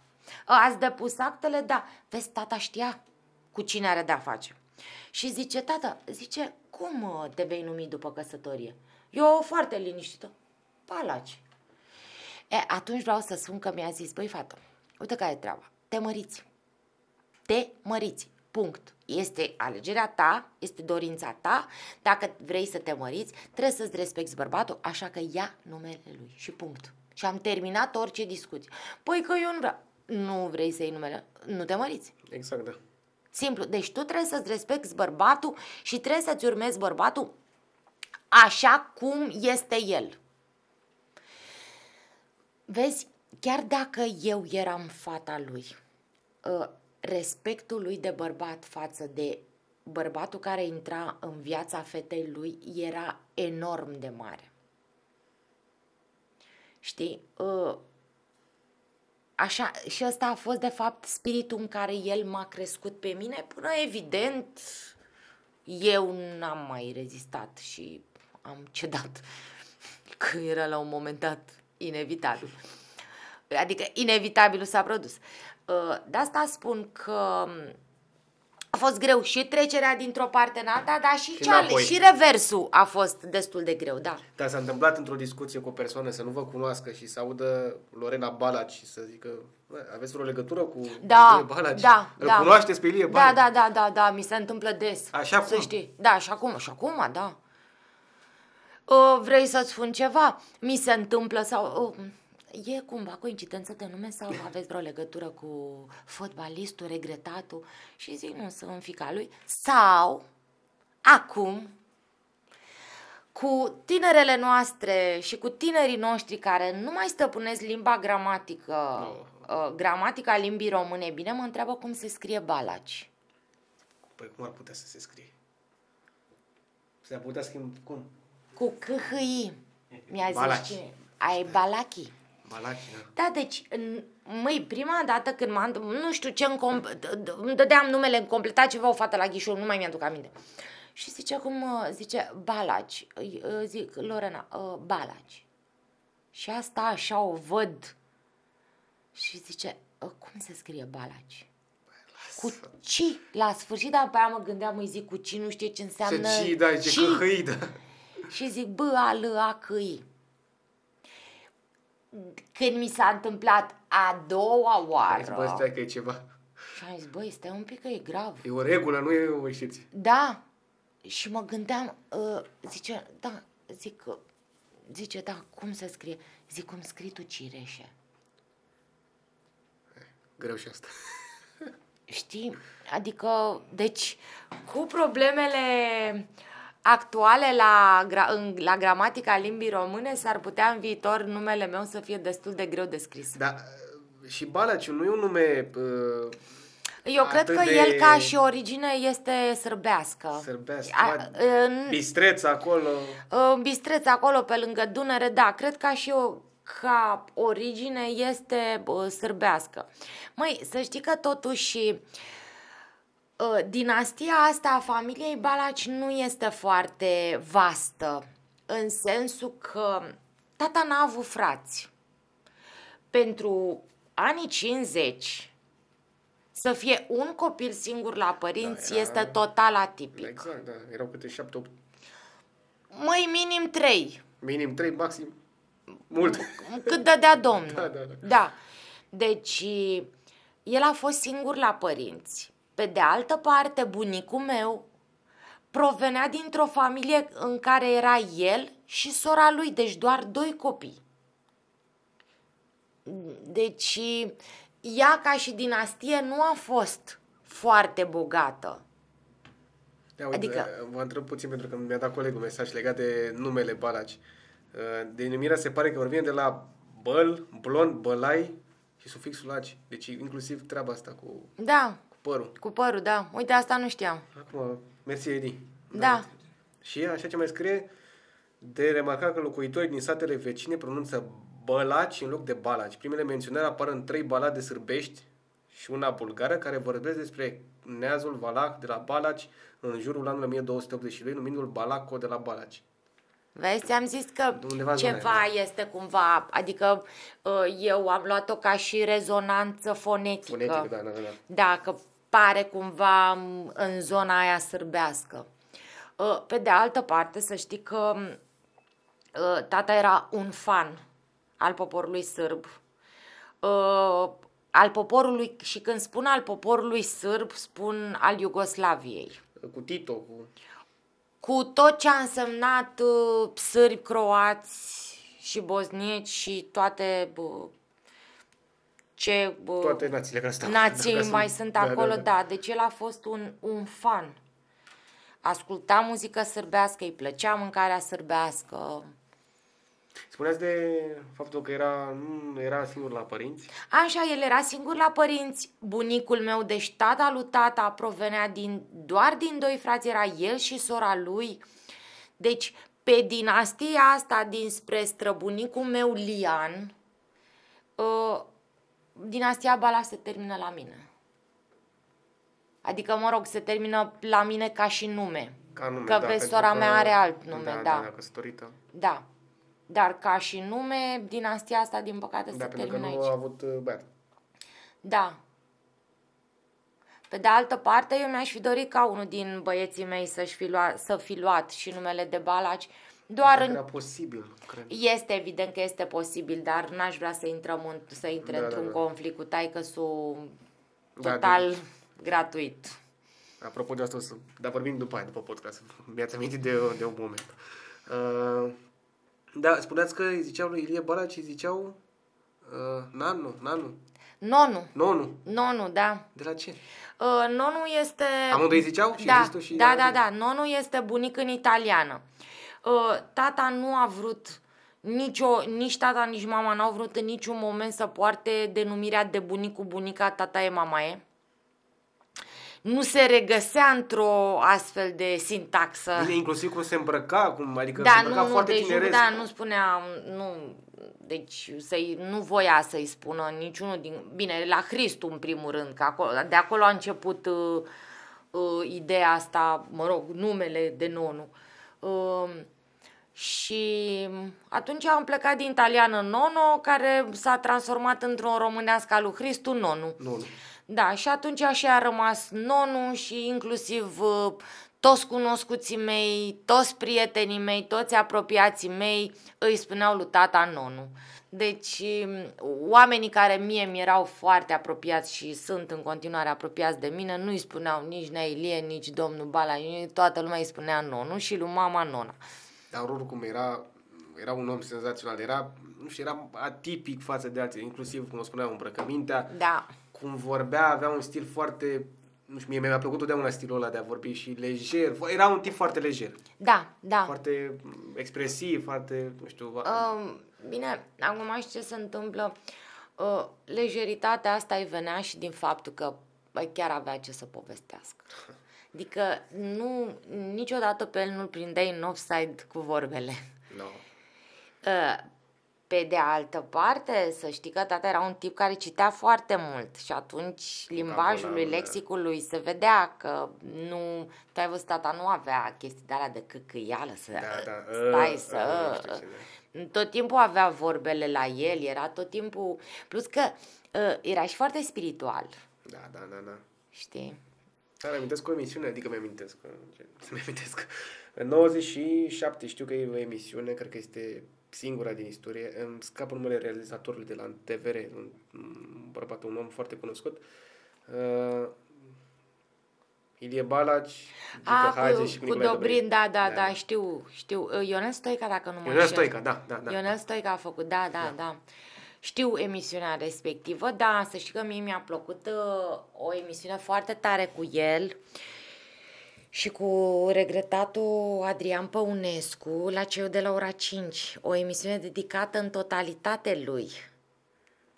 Ă, ați depus actele? Da. Vezi, tata știa cu cine are de-a face. Și zice, tata, zice, cum ă, te vei numi după căsătorie? Eu foarte liniștită. Palaci. E, atunci vreau să spun că mi-a zis, băi, fată, uite care e treaba. Te măriți. Te măriți. Punct. Este alegerea ta, este dorința ta. Dacă vrei să te măriți, trebuie să-ți respecti bărbatul, așa că ia numele lui. Și punct. Și am terminat orice discuție. Păi că eu nu vreau nu vrei să iei numele, nu te măriți. Exact, da. Simplu. Deci tu trebuie să-ți respecti bărbatul și trebuie să-ți urmezi bărbatul așa cum este el. Vezi, chiar dacă eu eram fata lui, ă, respectul lui de bărbat față de bărbatul care intra în viața fetei lui era enorm de mare. Știi? Ă, Așa, și ăsta a fost de fapt spiritul în care el m-a crescut pe mine până evident eu n-am mai rezistat și am cedat că era la un moment dat inevitabil. Adică inevitabilul s-a produs. Uh, de asta spun că a fost greu și trecerea dintr-o parte în alta, dar și, și, și reversul a fost destul de greu, da. Dar s-a întâmplat într-o discuție cu o persoană să nu vă cunoască și să audă Lorena Balaci și să zică aveți vreo legătură cu da, Ilie Balaci? Da, Îl da. cunoașteți pe Ilie da, Balaci? Da, da, da, da, da, mi se întâmplă des. Așa cum? Să știi. Da, Așa acum, așa acum, da. Uh, vrei să-ți spun ceva? Mi se întâmplă sau... Uh, E cumva coincidență de nume sau aveți vreo legătură cu fotbalistul, regretatul și zic nu sunt fica lui? Sau, acum, cu tinerele noastre și cu tinerii noștri care nu mai stăpânesc limba gramatică, no. Oh. Uh, gramatica limbii române, bine, mă întreabă cum se scrie balaci. Păi cum ar putea să se scrie? Se-ar putea schimba cum? Cu KHI. Mi-a zis Balaci. cine? Ai Balachi. Malachina. Da. da, deci, în, măi, prima dată când m-am... Nu știu ce... Îmi, îmi dădeam numele, îmi completa ceva o fată la ghișul, nu mai mi-aduc aminte. Și zice acum, uh, zice, Balaci, uh, zic, Lorena, uh, Balaci. Și asta așa o văd. Și zice, cum se scrie Balaci? Cu ci la sfârșit, dar pe aia mă gândeam, îi zic cu ci, nu știu ce înseamnă. Da, ce ci, da, ce Și zic, bă, a, a, că, când mi s-a întâmplat a doua oară... Ai bă, stai că e ceva. Și am zis, băi, stai un pic că e grav. E o regulă, nu e o excepție. Da. Și mă gândeam, uh, zice, da, zic, zice, da, cum să scrie? Zic, cum scrii tu cireșe? Greu și asta. Știi? Adică, deci, cu problemele uh, actuale la, gra- în, la gramatica limbii române, s-ar putea în viitor numele meu să fie destul de greu de scris. Da, și Balaciu nu e un nume... Uh, Eu cred că de... el ca și origine este sărbească. Sărbească, A, în... Bistreț acolo. În Bistreț acolo, pe lângă Dunăre, da, cred că și eu ca origine este sârbească. Măi, să știi că totuși uh, Uh, dinastia asta a familiei Balaci nu este foarte vastă, în sensul că tata n-a avut frați. Pentru anii 50, să fie un copil singur la părinți da, era... este total atipic. Exact, da. Erau câte șapte, opt. Măi, minim trei. Minim trei, maxim mult. Cât dădea domnul. Da, da, da. da. Deci, el a fost singur la părinți pe de altă parte, bunicul meu provenea dintr-o familie în care era el și sora lui, deci doar doi copii. Deci, ea ca și dinastie nu a fost foarte bogată. Ia, uite, adică... Vă întreb puțin pentru că mi-a dat colegul mesaj legat de numele Balaci. Uh, Denumirea se pare că vorbim de la băl, blond, bălai și sufixul aci. Deci inclusiv treaba asta cu... Da părul. Cu părul, da. Uite, asta nu știam. Acum, mersi, Edi. Da. Și așa ce mai scrie, de remarcat că locuitorii din satele vecine pronunță bălaci în loc de balaci. Primele menționări apar în trei balade sârbești și una bulgară care vorbesc despre neazul Valac de la Balaci în jurul anului 1282, numindu-l Balaco de la Balaci. Vezi, am zis că Undeva ceva zonă, da. este cumva, adică uh, eu am luat-o ca și rezonanță fonetică. Fonetică, da, da, da. Da, că pare cumva în zona aia sârbească. Uh, pe de altă parte, să știi că uh, tata era un fan al poporului sârb, uh, al poporului, și când spun al poporului sârb, spun al Iugoslaviei. Cu Tito, cu... Cu tot ce a însemnat sârbi, croați și bosnieci și toate ce Toate națiile care stau, nații care mai sunt, da, da acolo, da, da, da. da. Deci el a fost un, un fan. Asculta muzică sârbească, îi plăcea mâncarea sârbească. Spuneați de faptul că era, nu, era singur la părinți? Așa, el era singur la părinți. Bunicul meu, deci tata lui tata, provenea din, doar din doi frați, era el și sora lui. Deci, pe dinastia asta dinspre străbunicul meu, Lian, uh, dinastia Bala se termină la mine. Adică, mă rog, se termină la mine ca și nume. Ca nume, că da, pe sora mea are alt nume, da. Da, da căsătorită. Da. Dar ca și nume, dinastia asta, din păcate, da, se termină că nu aici. nu a avut uh, băiat. Da. Pe de altă parte, eu mi-aș fi dorit ca unul din băieții mei să-și fi luat, să fi luat și numele de Balaci, doar în... posibil, cred. Este evident că este posibil, dar n-aș vrea să intrăm în, să intre da, da într-un da, da. conflict cu su da, total da, de... gratuit. Apropo de asta, o să... dar vorbim după aia, după podcast. Mi-ați amintit de, de un moment. Uh, da, spuneați că îi ziceau lui Ilie Balaci, și ziceau uh, Nanu, Nanu. Nonu. Nonu. Nonu, da. De la ce? Uh, nonu este... Amândoi ziceau? Și da, și da, da, da. Nonu este bunic în italiană. Uh, Ă, tata nu a vrut nicio nici tata, nici mama n-au vrut în niciun moment să poarte denumirea de bunicu bunica, tata e, mama e. Nu se regăsea într-o astfel de sintaxă. Bine, inclusiv cum se îmbrăca, cum, adică da, se îmbrăca nu, foarte deci, tineresc. Da, nu spunea, nu, deci să nu voia să-i spună niciunul din... Bine, la Hristu în primul rând, că acolo, de acolo a început uh, uh, ideea asta, mă rog, numele de nonu. Uh, și atunci am plecat din italiană Nono, care s-a transformat într-o românească a lui Hristu Nonu. Nonu. Da, și atunci așa a rămas Nonu și inclusiv uh, toți cunoscuții mei, toți prietenii mei, toți apropiații mei îi spuneau lui tata Nonu. Deci um, oamenii care mie mi erau foarte apropiați și sunt în continuare apropiați de mine, nu îi spuneau nici Nailie, nici domnul Bala, toată lumea îi spunea Nonu și lui mama Nona dar oricum era, era un om senzațional, era, nu știu, era atipic față de alții, inclusiv, cum spuneam, îmbrăcămintea, da. cum vorbea, avea un stil foarte nu știu, mie mi-a plăcut totdeauna stilul ăla de a vorbi și lejer. Era un tip foarte lejer. Da, da. Foarte expresiv, foarte, nu știu... Uh, bine, acum știu ce se întâmplă. Uh, lejeritatea asta îi venea și din faptul că bă, chiar avea ce să povestească. Adică nu, niciodată pe el nu-l prindeai în offside cu vorbele. No. Uh, pe de altă parte, să știi că tata era un tip care citea foarte mult și atunci limbajul lui, lexicului se vedea că nu... Tu ai văzut, tata nu avea chestii de alea de căcăială, să da, da. stai uh, să... uh, tot timpul avea vorbele la el, era tot timpul... Plus că uh, era și foarte spiritual. Da, da, da, da. Știi? Dar amintesc o emisiune, adică mi-amintesc, uh, să mi-amintesc. În 97 știu că e o emisiune, cred că este singura din istorie, îmi scapă numele realizatorului de la TVR, un bărbat, un om foarte cunoscut, uh, Ilie Balaci, A, ah, Hage cu, și cu Dobrin, Dobrin. Da, da, da, da, știu, știu. Uh, Ionel Stoica, dacă nu mă Ionel Stoica, da, da, da. Ionel Stoica a făcut, da, da, da. da. Știu emisiunea respectivă, dar să știi că mie mi-a plăcut uh, o emisiune foarte tare cu el și cu regretatul Adrian Păunescu la ceu de la ora 5, o emisiune dedicată în totalitate lui.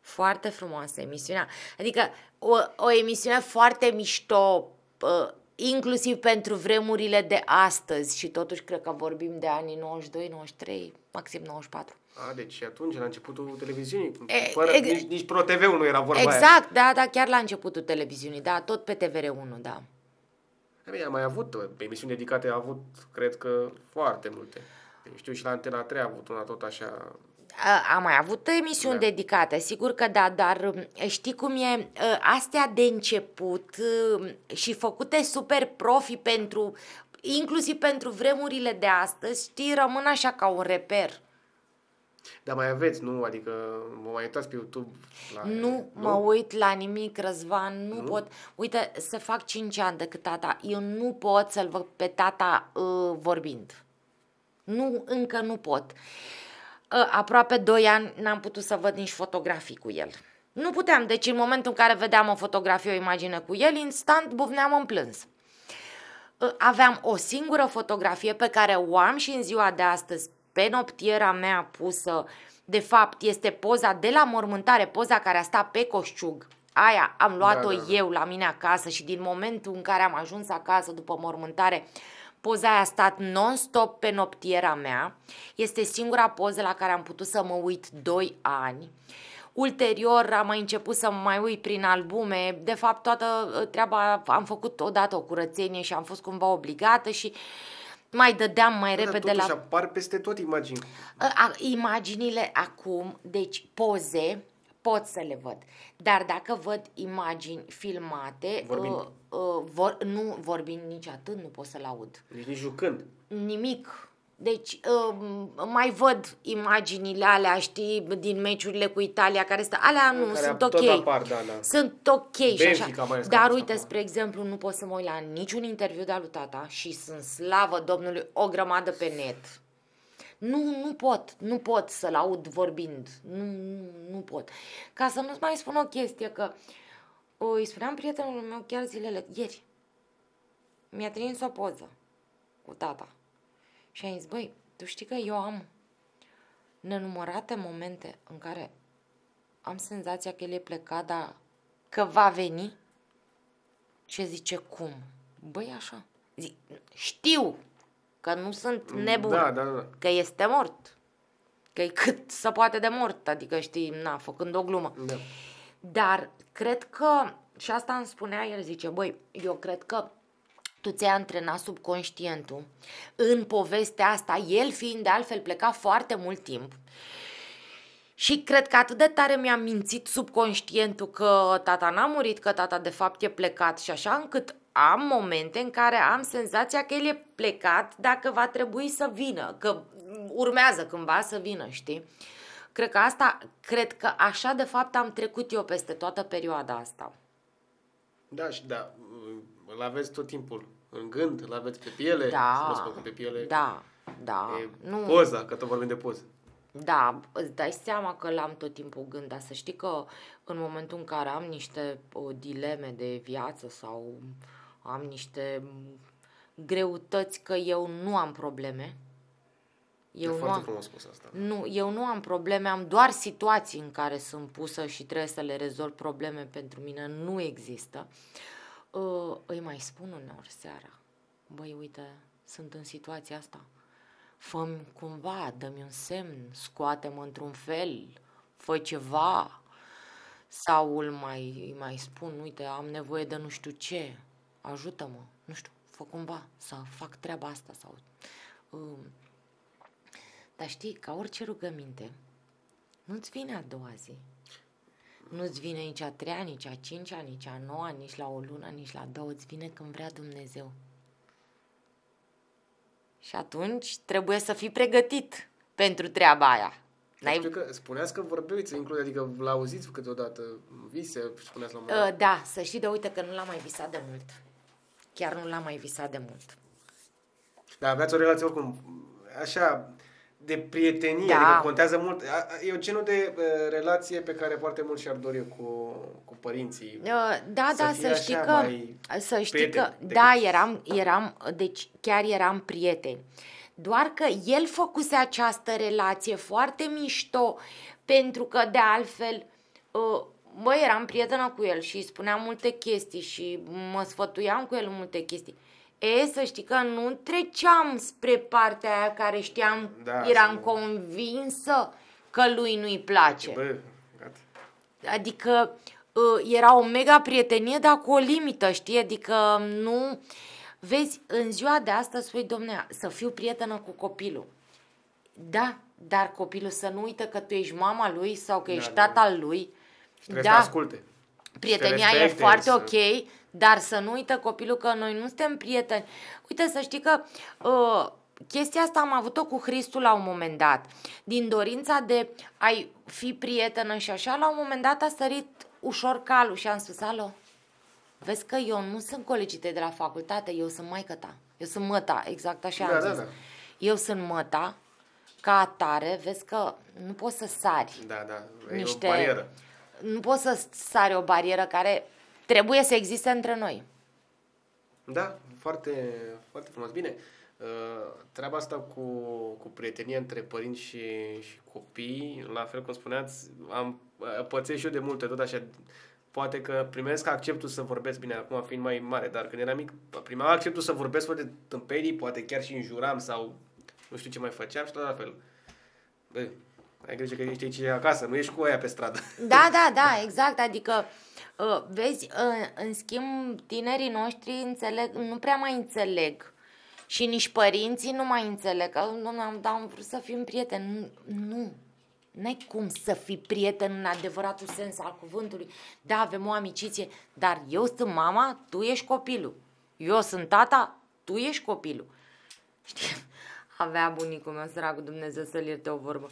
Foarte frumoasă emisiunea. Adică o, o emisiune foarte mișto, uh, inclusiv pentru vremurile de astăzi și totuși cred că vorbim de anii 92, 93, maxim 94. A, deci atunci, la începutul televiziunii, e, fără, ex- nici, nici Pro TV nu era vorba Exact, aia. da, da, chiar la începutul televiziunii, da, tot pe TVR1, da. Bine, am mai avut emisiuni dedicate, a avut, cred că, foarte multe. Știu și la Antena 3 a avut una tot așa am mai avut emisiuni da. dedicate, sigur că da, dar știi cum e? Ă, astea de început ă, și făcute super profi pentru, inclusiv pentru vremurile de astăzi, știi, rămân așa ca un reper. Dar mai aveți, nu? Adică mă mai uitați pe YouTube? La... Nu, nu, mă uit la nimic, Răzvan, nu, nu pot. Uite, să fac 5 ani decât tata. Eu nu pot să-l văd pe tata uh, vorbind. Nu, încă nu pot. Uh, Ă, aproape 2 ani n-am putut să văd nici fotografii cu el. Nu puteam, deci în momentul în care vedeam o fotografie, o imagine cu el, instant bufneam în plâns. Ă, aveam o singură fotografie pe care o am și în ziua de astăzi pe noptiera mea pusă. De fapt, este poza de la mormântare, poza care a stat pe coșciug. Aia am da, luat-o da, da, da. eu la mine acasă și din momentul în care am ajuns acasă după mormântare, poza aia a stat non-stop pe noptiera mea. Este singura poză la care am putut să mă uit 2 ani. Ulterior am mai început să mai uit prin albume, de fapt toată uh, treaba am făcut odată o curățenie și am fost cumva obligată și mai dădeam mai da, repede la... apar peste tot imagini. Uh, a, imaginile acum, deci poze, pot să le văd. Dar dacă văd imagini filmate, Vorbim. Uh, uh, vor, nu vorbind nici atât, nu pot să-l aud. nici jucând. Nimic. Deci uh, mai văd imaginile alea, știi, din meciurile cu Italia, care stă, alea nu, care sunt, ok. apar, da, da. sunt ok. Sunt ok și așa. Dar uite, apar. spre exemplu, nu pot să mă uit la niciun interviu de-a lui tata și sunt slavă Domnului o grămadă pe net. Nu, nu pot, nu pot să-l aud vorbind. Nu, nu, nu pot. Ca să nu-ți mai spun o chestie, că uh, o, îi spuneam prietenul meu chiar zilele, ieri, mi-a trimis o poză cu tata. Și a zis, băi, tu știi că eu am nenumărate momente în care am senzația că el e plecat, dar că va veni? Și zice, cum? Băi, așa. Zic, știu că nu sunt da, nebun, da, da, da. că este mort, că e cât să poate de mort, adică știi, na, făcând o glumă. Da. Dar Cred că, și asta îmi spunea el, zice, băi, eu cred că tu ți-ai antrenat subconștientul în povestea asta, el fiind de altfel plecat foarte mult timp. Și cred că atât de tare mi-a mințit subconștientul că tata n-a murit, că tata de fapt e plecat și așa, încât am momente în care am senzația că el e plecat dacă va trebui să vină, că urmează cândva să vină, știi? Cred că asta, cred că așa de fapt am trecut eu peste toată perioada asta. Da, și da, îl aveți tot timpul în gând, îl aveți pe piele, da, să spun pe piele. Da, da. E nu. Poza, că tot vorbim de poză. Da, îți dai seama că l-am tot timpul gând, dar să știi că în momentul în care am niște o, dileme de viață sau am niște greutăți că eu nu am probleme, eu e nu am, frumos spus asta. Nu, eu nu am probleme, am doar situații în care sunt pusă și trebuie să le rezolv probleme pentru mine. Nu există. Uh, îi mai spun uneori seara, băi, uite, sunt în situația asta. fă cumva, dă-mi un semn, scoate-mă într-un fel, fă ceva. Sau îl mai, îi mai spun, uite, am nevoie de nu știu ce, ajută-mă, nu știu, fă cumva să fac treaba asta sau... Uh, dar știi, ca orice rugăminte, nu-ți vine a doua zi. Nu-ți vine nici a treia, nici a cincea, nici a noua, nici la o lună, nici la două. Îți vine când vrea Dumnezeu. Și atunci trebuie să fii pregătit pentru treaba aia. N-ai... Știu că spuneați că vorbeți, inclusiv, adică l auziți câteodată vise, spuneați la un ă, Da, să știi de uite că nu l-am mai visat de mult. Chiar nu l-am mai visat de mult. Da, aveați o relație oricum așa de prietenie, da. adică contează mult. E un genul de uh, relație pe care foarte mult și-ar dori cu, cu părinții. Uh, da, să da, să știi că... Să știi că... Da, eram, eram... Deci chiar eram prieteni. Doar că el făcuse această relație foarte mișto, pentru că de altfel... Uh, băi, eram prietenă cu el și îi spuneam multe chestii și mă sfătuiam cu el multe chestii. E, să știi că nu treceam spre partea aia care știam, da, eram nu... convinsă că lui nu-i place. Bă, gata. Adică ă, era o mega prietenie, dar cu o limită, știi? Adică nu... Vezi, în ziua de astăzi spui, domne, să fiu prietenă cu copilul. Da, dar copilul să nu uită că tu ești mama lui sau că da, ești da, tata da. lui. trebuie da. să asculte prietenia e foarte ok, dar să nu uită copilul că noi nu suntem prieteni. Uite, să știi că uh, chestia asta am avut-o cu Hristul la un moment dat. Din dorința de a fi prietenă și așa, la un moment dat a sărit ușor calul și am spus, alo, vezi că eu nu sunt colegii de la facultate, eu sunt mai ta, eu sunt măta, exact așa da, am da, zis. Da, da. Eu sunt măta, ca atare, vezi că nu poți să sari. Da, da, e niște... o barieră nu poți să sare o barieră care trebuie să existe între noi. Da, foarte, foarte frumos. Bine, uh, treaba asta cu, cu prietenia între părinți și, și copii, la fel cum spuneați, am pățesc și eu de multe tot așa, poate că primesc acceptul să vorbesc, bine, acum fiind mai mare, dar când eram mic, primeam acceptul să vorbesc foarte tâmpenii, poate chiar și înjuram sau nu știu ce mai făceam și tot la fel. Bă, ai grijă că ești aici acasă, nu ești cu aia pe stradă. Da, da, da, exact. Adică, ă, vezi, ă, în schimb, tinerii noștri înțeleg, nu prea mai înțeleg. Și nici părinții nu mai înțeleg. Că, am, da, am vrut să fim prieteni. Nu, N-ai cum să fii prieten în adevăratul sens al cuvântului. Da, avem o amiciție, dar eu sunt mama, tu ești copilul. Eu sunt tata, tu ești copilul. Știi? Avea bunicul meu, săracul Dumnezeu să-l ierte o vorbă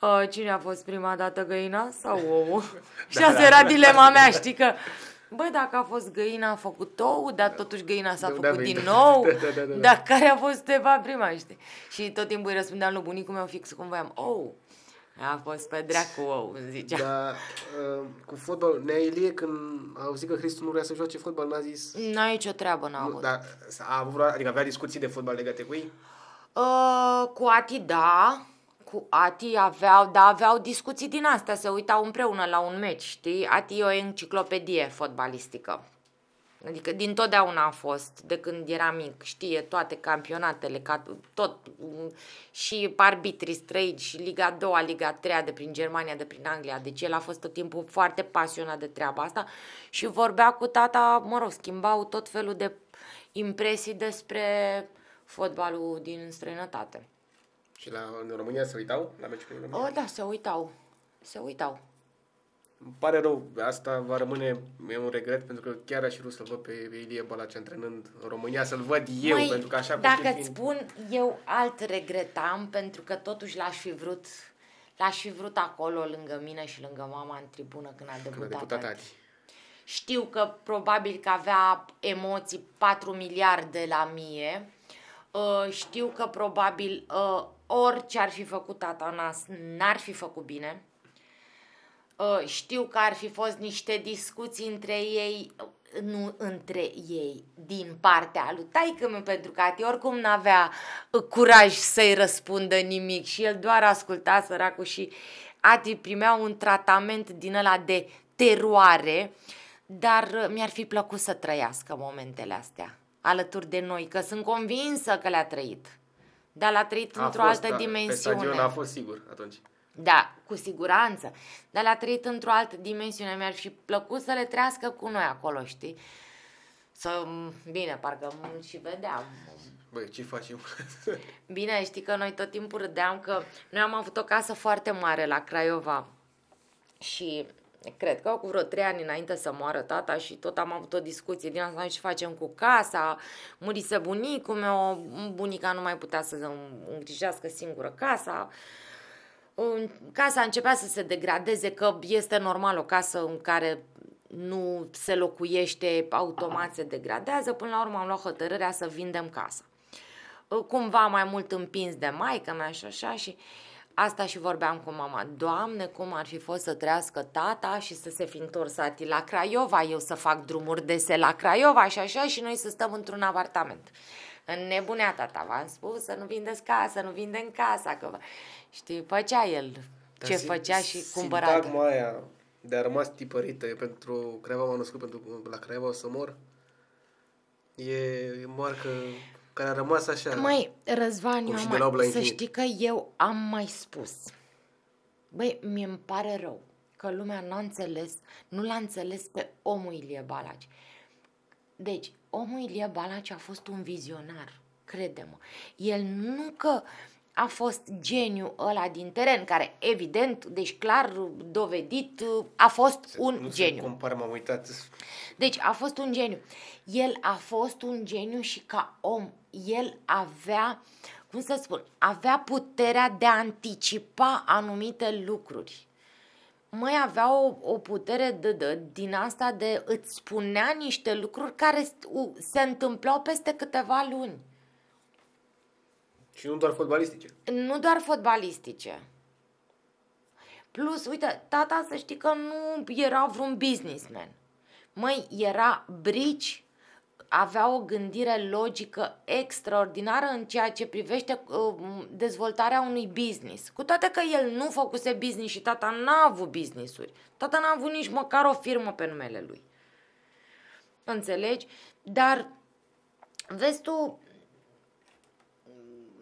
uh, cine a fost prima dată, găina sau da, și asta era dilema mea, știi că... Băi, dacă a fost găina, a făcut ou, dar totuși găina s-a da, făcut da, din da. nou. Da, da, da, da. Dar care a fost ceva prima, știi? Și tot timpul îi răspundeam lui bunicul meu fix cum voiam. Ou. Oh, a fost pe dracu ou, zicea. Da, uh, cu fotbal, Nea Ilie, când a auzit că Cristu nu vrea să joace fotbal, n-a zis... N-a nicio treabă, n-a avut. Dar a avut, adică avea discuții de fotbal legate cu ei? Uh, cu Ati, da cu Ati aveau, da, aveau discuții din astea, se uitau împreună la un meci, știi? Ati e o enciclopedie fotbalistică. Adică din totdeauna a fost, de când era mic, știe toate campionatele, ca tot, mm, și arbitri, străini, și Liga 2, Liga 3 de prin Germania, de prin Anglia. Deci el a fost tot timpul foarte pasionat de treaba asta și vorbea cu tata, mă rog, schimbau tot felul de impresii despre fotbalul din străinătate. Și la, în România se uitau la meciul din România? O, oh, da, se uitau. Se uitau. Îmi pare rău, asta va rămâne, e un regret, pentru că chiar aș vrea să-l văd pe Ilie Balaci antrenând în România, să-l văd eu, Măi, pentru că așa... Dacă îți fiind... spun, eu alt regretam pentru că totuși l-aș fi vrut, l-aș fi vrut acolo lângă mine și lângă mama în tribună când a debutat, când a debutat Adi. Știu că probabil că avea emoții 4 miliarde la mie, uh, știu că probabil uh, orice ar fi făcut Atanas, n-ar fi făcut bine. Ă, știu că ar fi fost niște discuții între ei, nu între ei, din partea lui taică meu, pentru că Ati oricum n-avea ă, curaj să-i răspundă nimic și el doar asculta săracul și Ati primea un tratament din ăla de teroare, dar ă, mi-ar fi plăcut să trăiască momentele astea alături de noi, că sunt convinsă că le-a trăit. Dar l-a trăit într-o altă da, dimensiune. Pe a fost sigur atunci. Da, cu siguranță. Dar l-a trăit într-o altă dimensiune. Mi-ar fi plăcut să le trăiască cu noi acolo, știi? Să, bine, parcă și vedeam. Băi, ce facem? bine, știi că noi tot timpul râdeam că noi am avut o casă foarte mare la Craiova și cred că cu vreo trei ani înainte să moară tata și tot am avut o discuție din asta ce facem cu casa, murise bunicul meu, bunica nu mai putea să îngrijească singură casa, casa începea să se degradeze, că este normal o casă în care nu se locuiește, automat se degradează, până la urmă am luat hotărârea să vindem casa. Cumva mai mult împins de maică mea și așa și... Uh, Asta și vorbeam cu mama. Doamne, cum ar fi fost să trăiască tata și să se fi întors Ati la Craiova, eu să fac drumuri dese la Craiova și așa și noi să stăm într-un apartament. În nebunea tata, v-am spus, să nu vindeți casa, nu vindem casa, că știi, făcea el Dar ce sim- făcea și cumpăra. Sintagma aia de a rămas tipărită, pentru Craiova m-am născut, pentru la Craiova o să mor, e, e marcă care a rămas așa. Mai Răzvan, eu am, de la să știi că eu am mai spus. Băi, mi îmi pare rău că lumea n-a înțeles, nu l-a înțeles pe omul Ilie Balaci. Deci, omul Ilie Balaci a fost un vizionar, crede-mă. El nu că a fost geniu ăla din teren, care evident, deci clar dovedit, a fost un nu geniu. Nu se m-am uitat. Deci a fost un geniu. El a fost un geniu și ca om, el avea, cum să spun, avea puterea de a anticipa anumite lucruri mai avea o, o putere de, de, din asta de îți spunea niște lucruri care se întâmplau peste câteva luni. Și nu doar fotbalistice. Nu doar fotbalistice. Plus, uite, tata să știi că nu era vreun businessman. Măi, era brici, avea o gândire logică extraordinară în ceea ce privește uh, dezvoltarea unui business. Cu toate că el nu făcuse business și tata n-a avut businessuri. Tata n-a avut nici măcar o firmă pe numele lui. Înțelegi? Dar, vezi tu,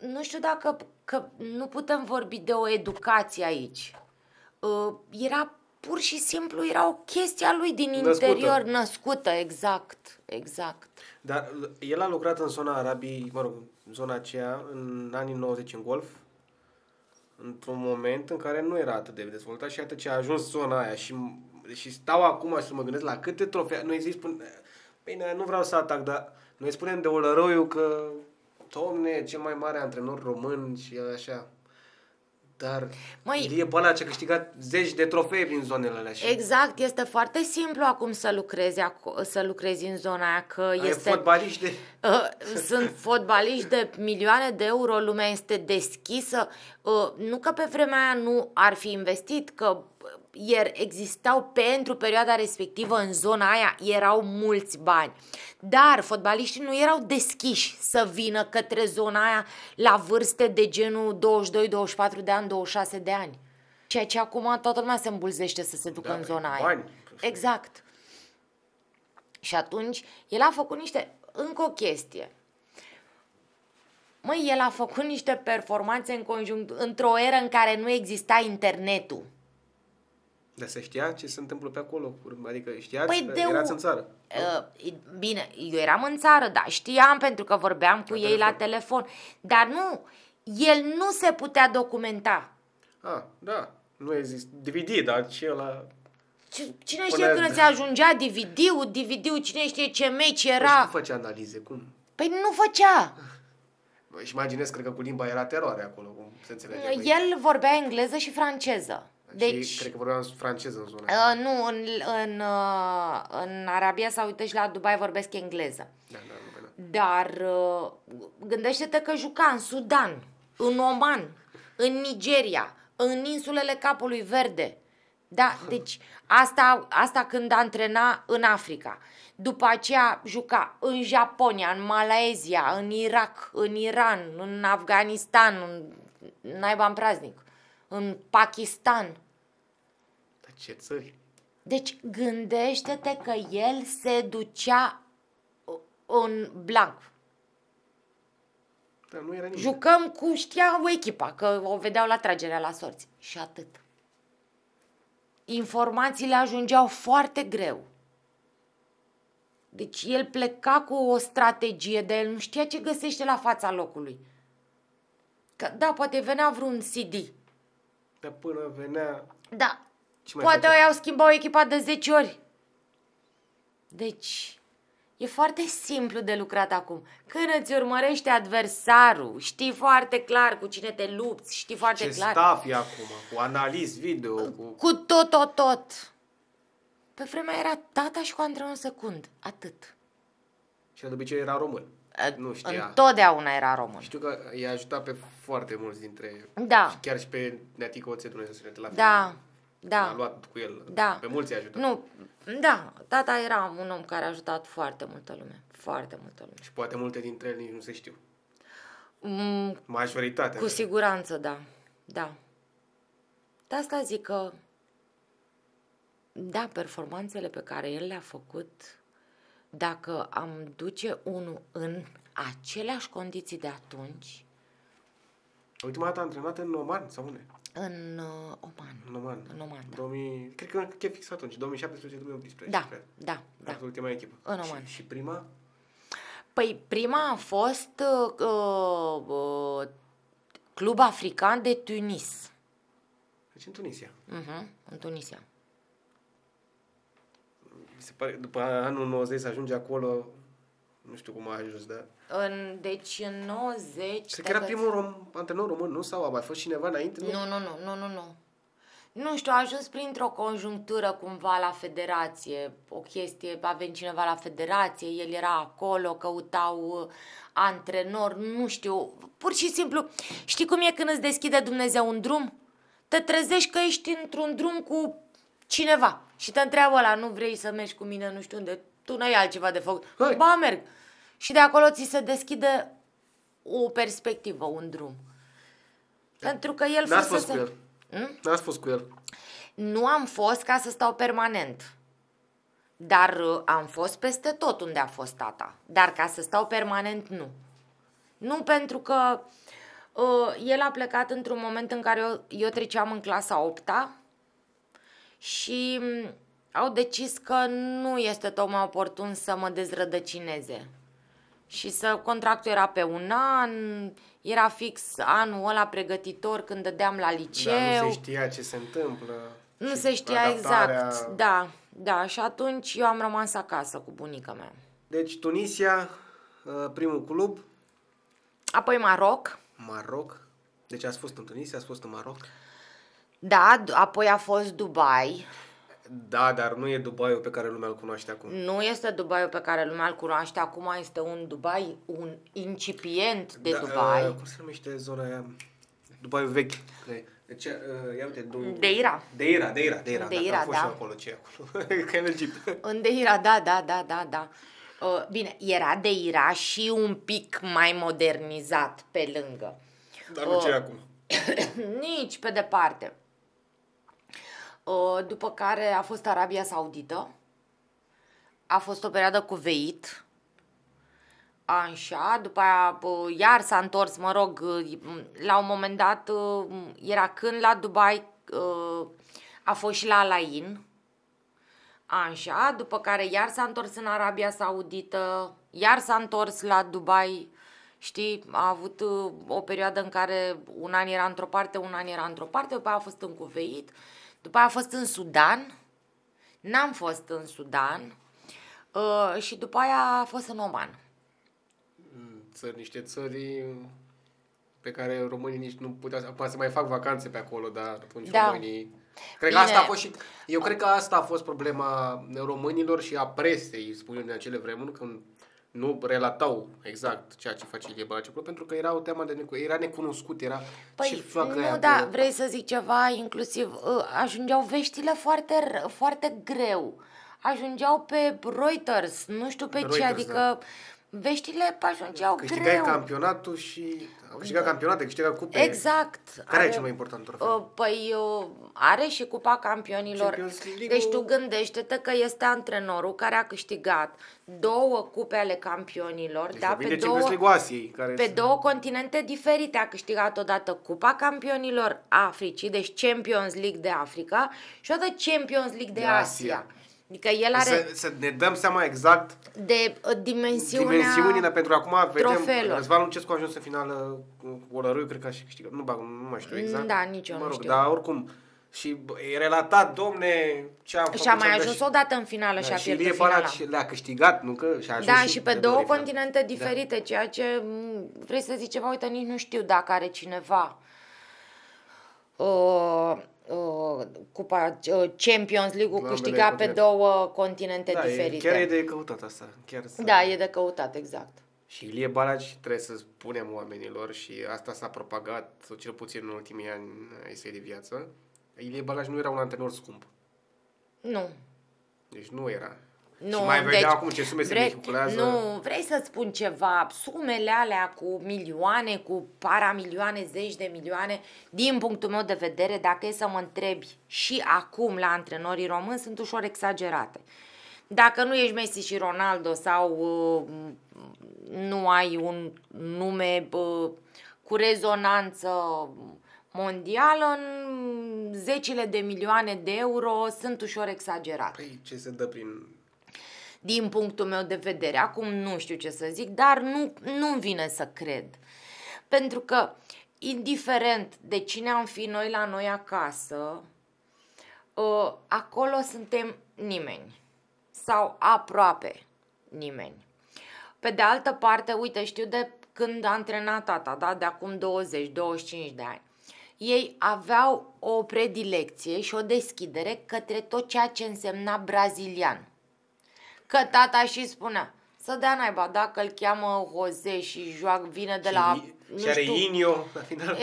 nu știu dacă că nu putem vorbi de o educație aici. Uh, era pur și simplu, era o chestie a lui din născută. interior, născută, exact, exact. Dar el a lucrat în zona Arabii, mă rog, zona aceea, în anii 90 în golf, într-un moment în care nu era atât de dezvoltat și atât ce a ajuns zona aia și, și stau acum și să mă gândesc la câte trofee, noi zic, spun, bine, nu vreau să atac, dar noi spunem de Olăroiu că domne, cel mai mare antrenor român și așa. Dar Măi, e bala ce a câștigat zeci de trofee din zonele alea. Și... Exact, este foarte simplu acum să lucrezi, să lucrezi în zona aia. Că Ai este, fotbaliști de... Uh, sunt fotbaliști de milioane de euro, lumea este deschisă. Uh, nu că pe vremea aia nu ar fi investit, că iar existau pentru perioada respectivă în zona aia erau mulți bani. Dar fotbaliștii nu erau deschiși să vină către zona aia la vârste de genul 22, 24 de ani, 26 de ani. Ceea ce acum toată lumea se îmbulzește să se ducă da, în zona aia. Bani. Exact. Și atunci el a făcut niște, încă o chestie, Măi, el a făcut niște performanțe în conjunct, într-o eră în care nu exista internetul. Dar se știa ce se întâmplă pe acolo? Adică știați? Păi de erați în țară? Uh, bine, eu eram în țară, da, știam pentru că vorbeam cu la ei telefon. la telefon. Dar nu, el nu se putea documenta. Ah, da, nu există. DVD, dar ce la... Cine știe Până... când se ajungea DVD-ul, DVD-ul, cine știe ce meci păi era. Păi nu făcea analize, cum? Păi nu făcea. Și imaginez, cred că cu limba era teroare acolo, cum se înțelege. Uh, păi- el vorbea engleză și franceză. Deci, și cred că vorbeam franceză în zona uh, Nu, în, în, uh, în Arabia Saudită și la Dubai vorbesc engleză. Da, da, da. Dar uh, gândește-te că juca în Sudan, în Oman, în Nigeria, în insulele Capului Verde. Da, deci asta, asta când antrena în Africa. După aceea juca în Japonia, în Malaezia, în Irak, în Iran, în Afganistan, în naiba în praznic în Pakistan. Dar ce țări? Deci gândește-te că el se ducea în blanc. Dar nu era nimic. Jucăm cu, știa o echipa, că o vedeau la tragerea la sorți. Și atât. Informațiile ajungeau foarte greu. Deci el pleca cu o strategie, de el nu știa ce găsește la fața locului. Că da, poate venea vreun CD până venea... Da. Ce Poate au schimbat o echipa de 10 ori. Deci, e foarte simplu de lucrat acum. Când îți urmărește adversarul, știi foarte clar cu cine te lupți, știi foarte Ce clar... Ce staff e acum, cu analiz video, cu... Cu tot, tot, tot. Pe vremea era tata și cu un secund, atât. Și de obicei era român nu știa. întotdeauna era român. Știu că i-a ajutat pe foarte mulți dintre... Da. Și chiar și pe Oțe Oțetul Nesăsurete la Da, da. A luat cu el. Da. Pe mulți i-a ajutat. Nu, da, tata era un om care a ajutat foarte multă lume. Foarte multă lume. Și poate multe dintre ele nici nu se știu. Mm, Majoritatea. Cu siguranță, da. Da. De asta zic că da, performanțele pe care el le-a făcut dacă am duce unul în aceleași condiții de atunci... Ultima dată antrenat în Oman sau unde? În uh, Oman. În Oman. În Oman, da. 2000, cred că chiar fix atunci, 2017-2018. Da, cred. da, da. ultima echipă. În Oman. Și, și prima? Păi prima a fost uh, uh, Club African de Tunis. Deci în Tunisia. Uh-huh, în Tunisia se pare, după anul 90 să ajunge acolo, nu știu cum a ajuns, da? În, deci în 90... Cred că era primul rom, antrenor român, nu? Sau a mai fost cineva înainte? Nu, nu, nu, nu, nu, nu. Nu știu, a ajuns printr-o conjunctură cumva la federație, o chestie, a venit cineva la federație, el era acolo, căutau uh, antrenor, nu știu, pur și simplu, știi cum e când îți deschide Dumnezeu un drum? Te trezești că ești într-un drum cu cineva și te întreabă la nu vrei să mergi cu mine nu știu unde, tu n-ai altceva de făcut. Hai. Ba, merg. Și de acolo ți se deschide o perspectivă, un drum. Da. Pentru că el... n fost cu el. Hmm? N-ați fost cu el. Nu am fost ca să stau permanent. Dar uh, am fost peste tot unde a fost tata. Dar ca să stau permanent, nu. Nu pentru că uh, el a plecat într-un moment în care eu, eu treceam în clasa 8 -a, și mm, au decis că nu este tocmai oportun să mă dezrădăcineze. Și să contractul era pe un an, era fix anul ăla pregătitor când dădeam la liceu. Da, nu se știa ce se întâmplă. Nu se știa adaptarea... exact, da, da. Și atunci eu am rămas acasă cu bunica mea. Deci Tunisia, uh, primul club. Apoi Maroc. Maroc. Deci ați fost în Tunisia, ați fost în Maroc. Da, apoi a fost Dubai. Da, dar nu e Dubaiul pe care lumea îl cunoaște acum. Nu este Dubaiul pe care lumea îl cunoaște acum, este un Dubai, un incipient de da, Dubai. Uh, cum se numește zona aia? Dubaiul vechi. Deci, uh, ia uite, du- Deira. Deira, Deira, Deira. Deira, da. da. da. acolo, ce acolo? Că în În Deira, da, da, da, da, da. Uh, bine, era Deira și un pic mai modernizat pe lângă. Dar nu uh, ce acum. nici pe departe. După care a fost Arabia Saudită. A fost o perioadă cu veit. Așa, după aia iar s-a întors, mă rog, la un moment dat mm, era când la Dubai, ă, a fost și la Alain. Așa, după care iar s-a întors în Arabia Saudită, iar s-a întors la Dubai. Știi, a avut ă, o perioadă în care un an era într-o parte, un an era într-o parte, după aia a fost în Cuveit. După aia a fost în Sudan, n-am fost în Sudan uh, și după aia a fost în Oman. Mm, țări, niște țări pe care românii nici nu puteau să, să mai fac vacanțe pe acolo, dar atunci da. românii... Cred Bine. că asta a fost și, eu cred că asta a fost problema românilor și a presei, spun eu, în acele vremuri, când nu relatau exact ceea ce face Ilie Balaciu, pentru că era o teamă de necunoscut, era necunoscut, era păi, ce fac nu, da, acolo. vrei să zic ceva, inclusiv ă, ajungeau veștile foarte, foarte greu. Ajungeau pe Reuters, nu știu pe Reuters, ce, adică da veștile ajungeau câștigai greu. campionatul și... Au câștigat da. campionate, câștigat cupe. Exact. Care are, e cel mai important trofeu? Uh, păi uh, are și cupa campionilor. Deci tu gândește-te că este antrenorul care a câștigat două cupe ale campionilor. Deci da, pe, două, Asiei, care pe sunt... două continente diferite. A câștigat odată cupa campionilor Africii, deci Champions League de Africa și odată Champions League de, de Asia. Asia. Adică el are... Să, să ne dăm seama exact de uh, dimensiunea dimensiunile pentru acum vedem trofelor. Răzvan Lucescu a ajuns în finală cu Olăruiu, cred că și câștigat. Nu, bag, nu mai știu mm, exact. Da, nici eu mă rog, nu știu. Dar oricum, și e relatat, domne, ce am făcut. Și a mai ajuns o dată în finală da, și a și finala. Și le-a câștigat, nu că și a ajuns Da, și, și pe două continente final. Da. diferite, da. ceea ce vrei să zici ceva, uite, nici nu știu dacă are cineva. Uh, Uh, Cupa uh, Champions League-ul Globele câștigat pe continent. două continente da, diferite. E, chiar e de căutat asta. Chiar să... Da, e de căutat, exact. Și Ilie Balaci trebuie să spunem oamenilor și asta s-a propagat, cel puțin în ultimii ani ai săi de viață, Ilie Balaci nu era un antrenor scump. Nu. Deci nu era. Nu, și mai vedea deci, acum ce sume vrei, se vehiculează. Nu, vrei să spun ceva, sumele alea cu milioane, cu paramilioane, zeci de milioane, din punctul meu de vedere, dacă e să mă întrebi și acum la antrenorii români, sunt ușor exagerate. Dacă nu ești Messi și Ronaldo sau uh, nu ai un nume uh, cu rezonanță mondială în zecile de milioane de euro sunt ușor exagerate. Păi ce se dă prin din punctul meu de vedere. Acum nu știu ce să zic, dar nu, nu-mi vine să cred. Pentru că, indiferent de cine am fi noi la noi acasă, ă, acolo suntem nimeni sau aproape nimeni. Pe de altă parte, uite, știu de când a antrenat tata, da, de acum 20-25 de ani. Ei aveau o predilecție și o deschidere către tot ceea ce însemna brazilian că tata și spunea, să dea naiba, dacă îl cheamă Jose și joacă, vine de și la... Nu și are știu, Inio,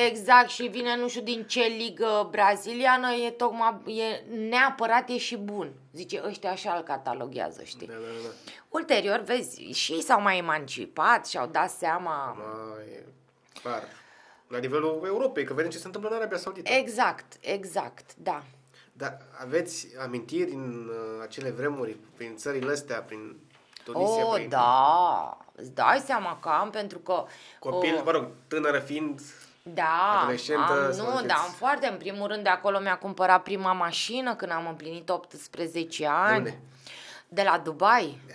Exact, și vine nu știu din ce ligă braziliană, e tocmai, e neapărat e și bun. Zice, ăștia așa îl cataloghează, știi? Da, da, da. Ulterior, vezi, și ei s-au mai emancipat și au dat seama... Da, e clar. La nivelul Europei, că vedem ce se întâmplă în Arabia Saudită. Exact, exact, da. Dar aveți amintiri din uh, acele vremuri, prin țările astea, prin Tunisia? Oh, prin... da! Îți dai seama că am, pentru că... Copil, uh, mă rog, tânără fiind, da, am, nu, da, am foarte, în primul rând, de acolo mi-a cumpărat prima mașină când am împlinit 18 ani. De, unde? de la Dubai. Da.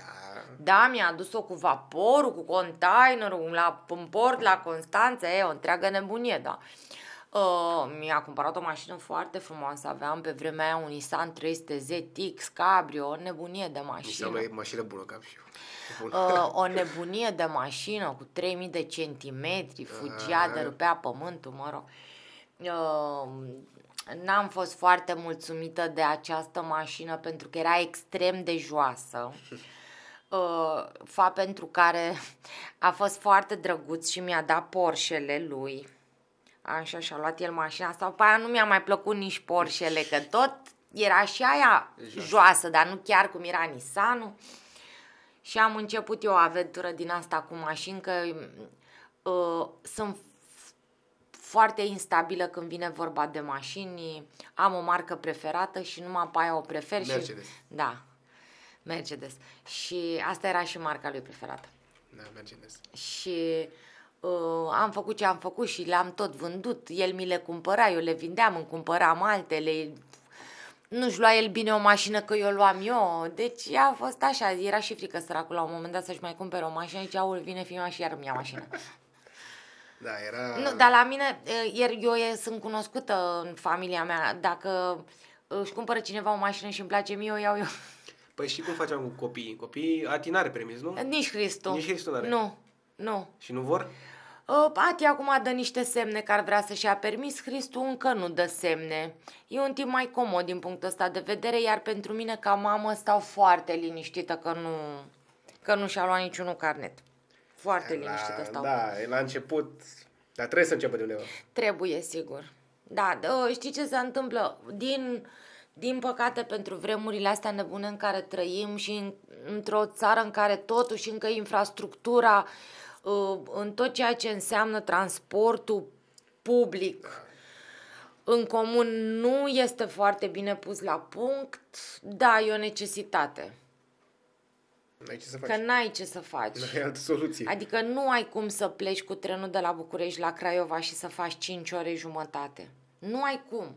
Da, mi-a adus-o cu vaporul, cu containerul, la, în port, la Constanța, e o întreagă nebunie, da. Uh, Uh, mi-a cumpărat o mașină foarte frumoasă, aveam pe vremea aia un Nissan 300 ZX Cabrio, o nebunie de mașină. Nissan e mașină bună, cam și eu. Uh, o nebunie de mașină cu 3000 de centimetri, ah. fugea, dărupea pământul, mă rog. Uh, n-am fost foarte mulțumită de această mașină pentru că era extrem de joasă. Uh, fa pentru care a fost foarte drăguț și mi-a dat Porschele lui Așa și-a luat el mașina asta, pe aia nu mi-a mai plăcut nici Porsche-le, că tot era și aia joasă, joasă dar nu chiar cum era Nissanul. Și am început eu o aventură din asta cu mașini, că uh, sunt foarte instabilă când vine vorba de mașini. Am o marcă preferată și numai pe aia o prefer. Mercedes. Și, da, Mercedes. Și asta era și marca lui preferată. Da, Mercedes. Și Ă, am făcut ce am făcut și le-am tot vândut. El mi le cumpăra, eu le vindeam, îmi cumpăram altele. Nu-și lua el bine o mașină că eu o luam eu. Deci a fost așa, era și frică săracul la un moment dat să-și mai cumpere o mașină. Zice, aul, vine fiima și iar îmi ia mașină. Da, era... Nu, dar la mine, iar eu sunt cunoscută în familia mea. Dacă își cumpără cineva o mașină și îmi place mie, o iau eu. Păi și cum facem cu copiii? Copiii atinare premis, nu? Nici Cristu. Nici Cristu n-are. Nu, nu. Și nu vor? Ă, Ati acum dă niște semne că ar vrea să și-a permis, Hristu încă nu dă semne. E un timp mai comod din punctul ăsta de vedere, iar pentru mine ca mamă stau foarte liniștită că nu, că nu și-a luat niciunul carnet. Foarte la, liniștită stau. Da, e la început, dar trebuie să începe de undeva. Trebuie, sigur. Da, dă, știi ce se întâmplă? Din, din păcate, pentru vremurile astea nebune în care trăim și în, într-o țară în care totuși încă infrastructura uh, Uh, în tot ceea ce înseamnă transportul public în comun nu este foarte bine pus la punct, da, e o necesitate. N-ai ce să faci. Că n-ai ce să faci. N-ai altă soluție. Adică nu ai cum să pleci cu trenul de la București la Craiova și să faci 5 ore jumătate. Nu ai cum.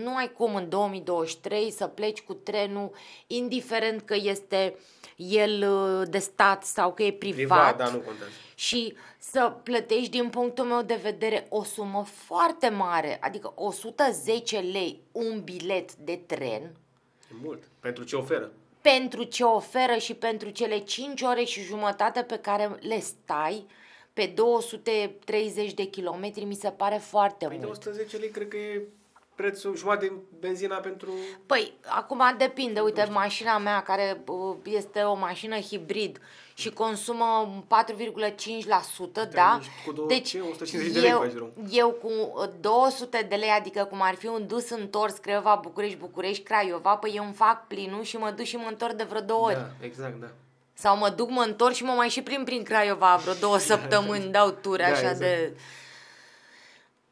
Nu ai cum în 2023 să pleci cu trenul, indiferent că este el uh, de stat sau că e privat. privat da, nu contează. Și să plătești, din punctul meu de vedere, o sumă foarte mare, adică 110 lei un bilet de tren. E mult. Pentru ce oferă? Pentru ce oferă și pentru cele 5 ore și jumătate pe care le stai, pe 230 de kilometri mi se pare foarte păi mult. 110 lei cred că e prețul jumătate din benzina pentru... Păi, acum depinde. Uite, mașina mea care uh, este o mașină hibrid și consumă 4,5%, da? Cu două, deci, ce? eu, lei eu cu 200 uh, de lei, adică cum ar fi un dus întors Craiova, București, București, Craiova, păi eu îmi fac plinul și mă duc și mă întorc de vreo două da, ori. Da, exact, da. Sau mă duc, mă întorc și mă mai și prin prin Craiova vreo două da, săptămâni, dau ture da, așa exact. de...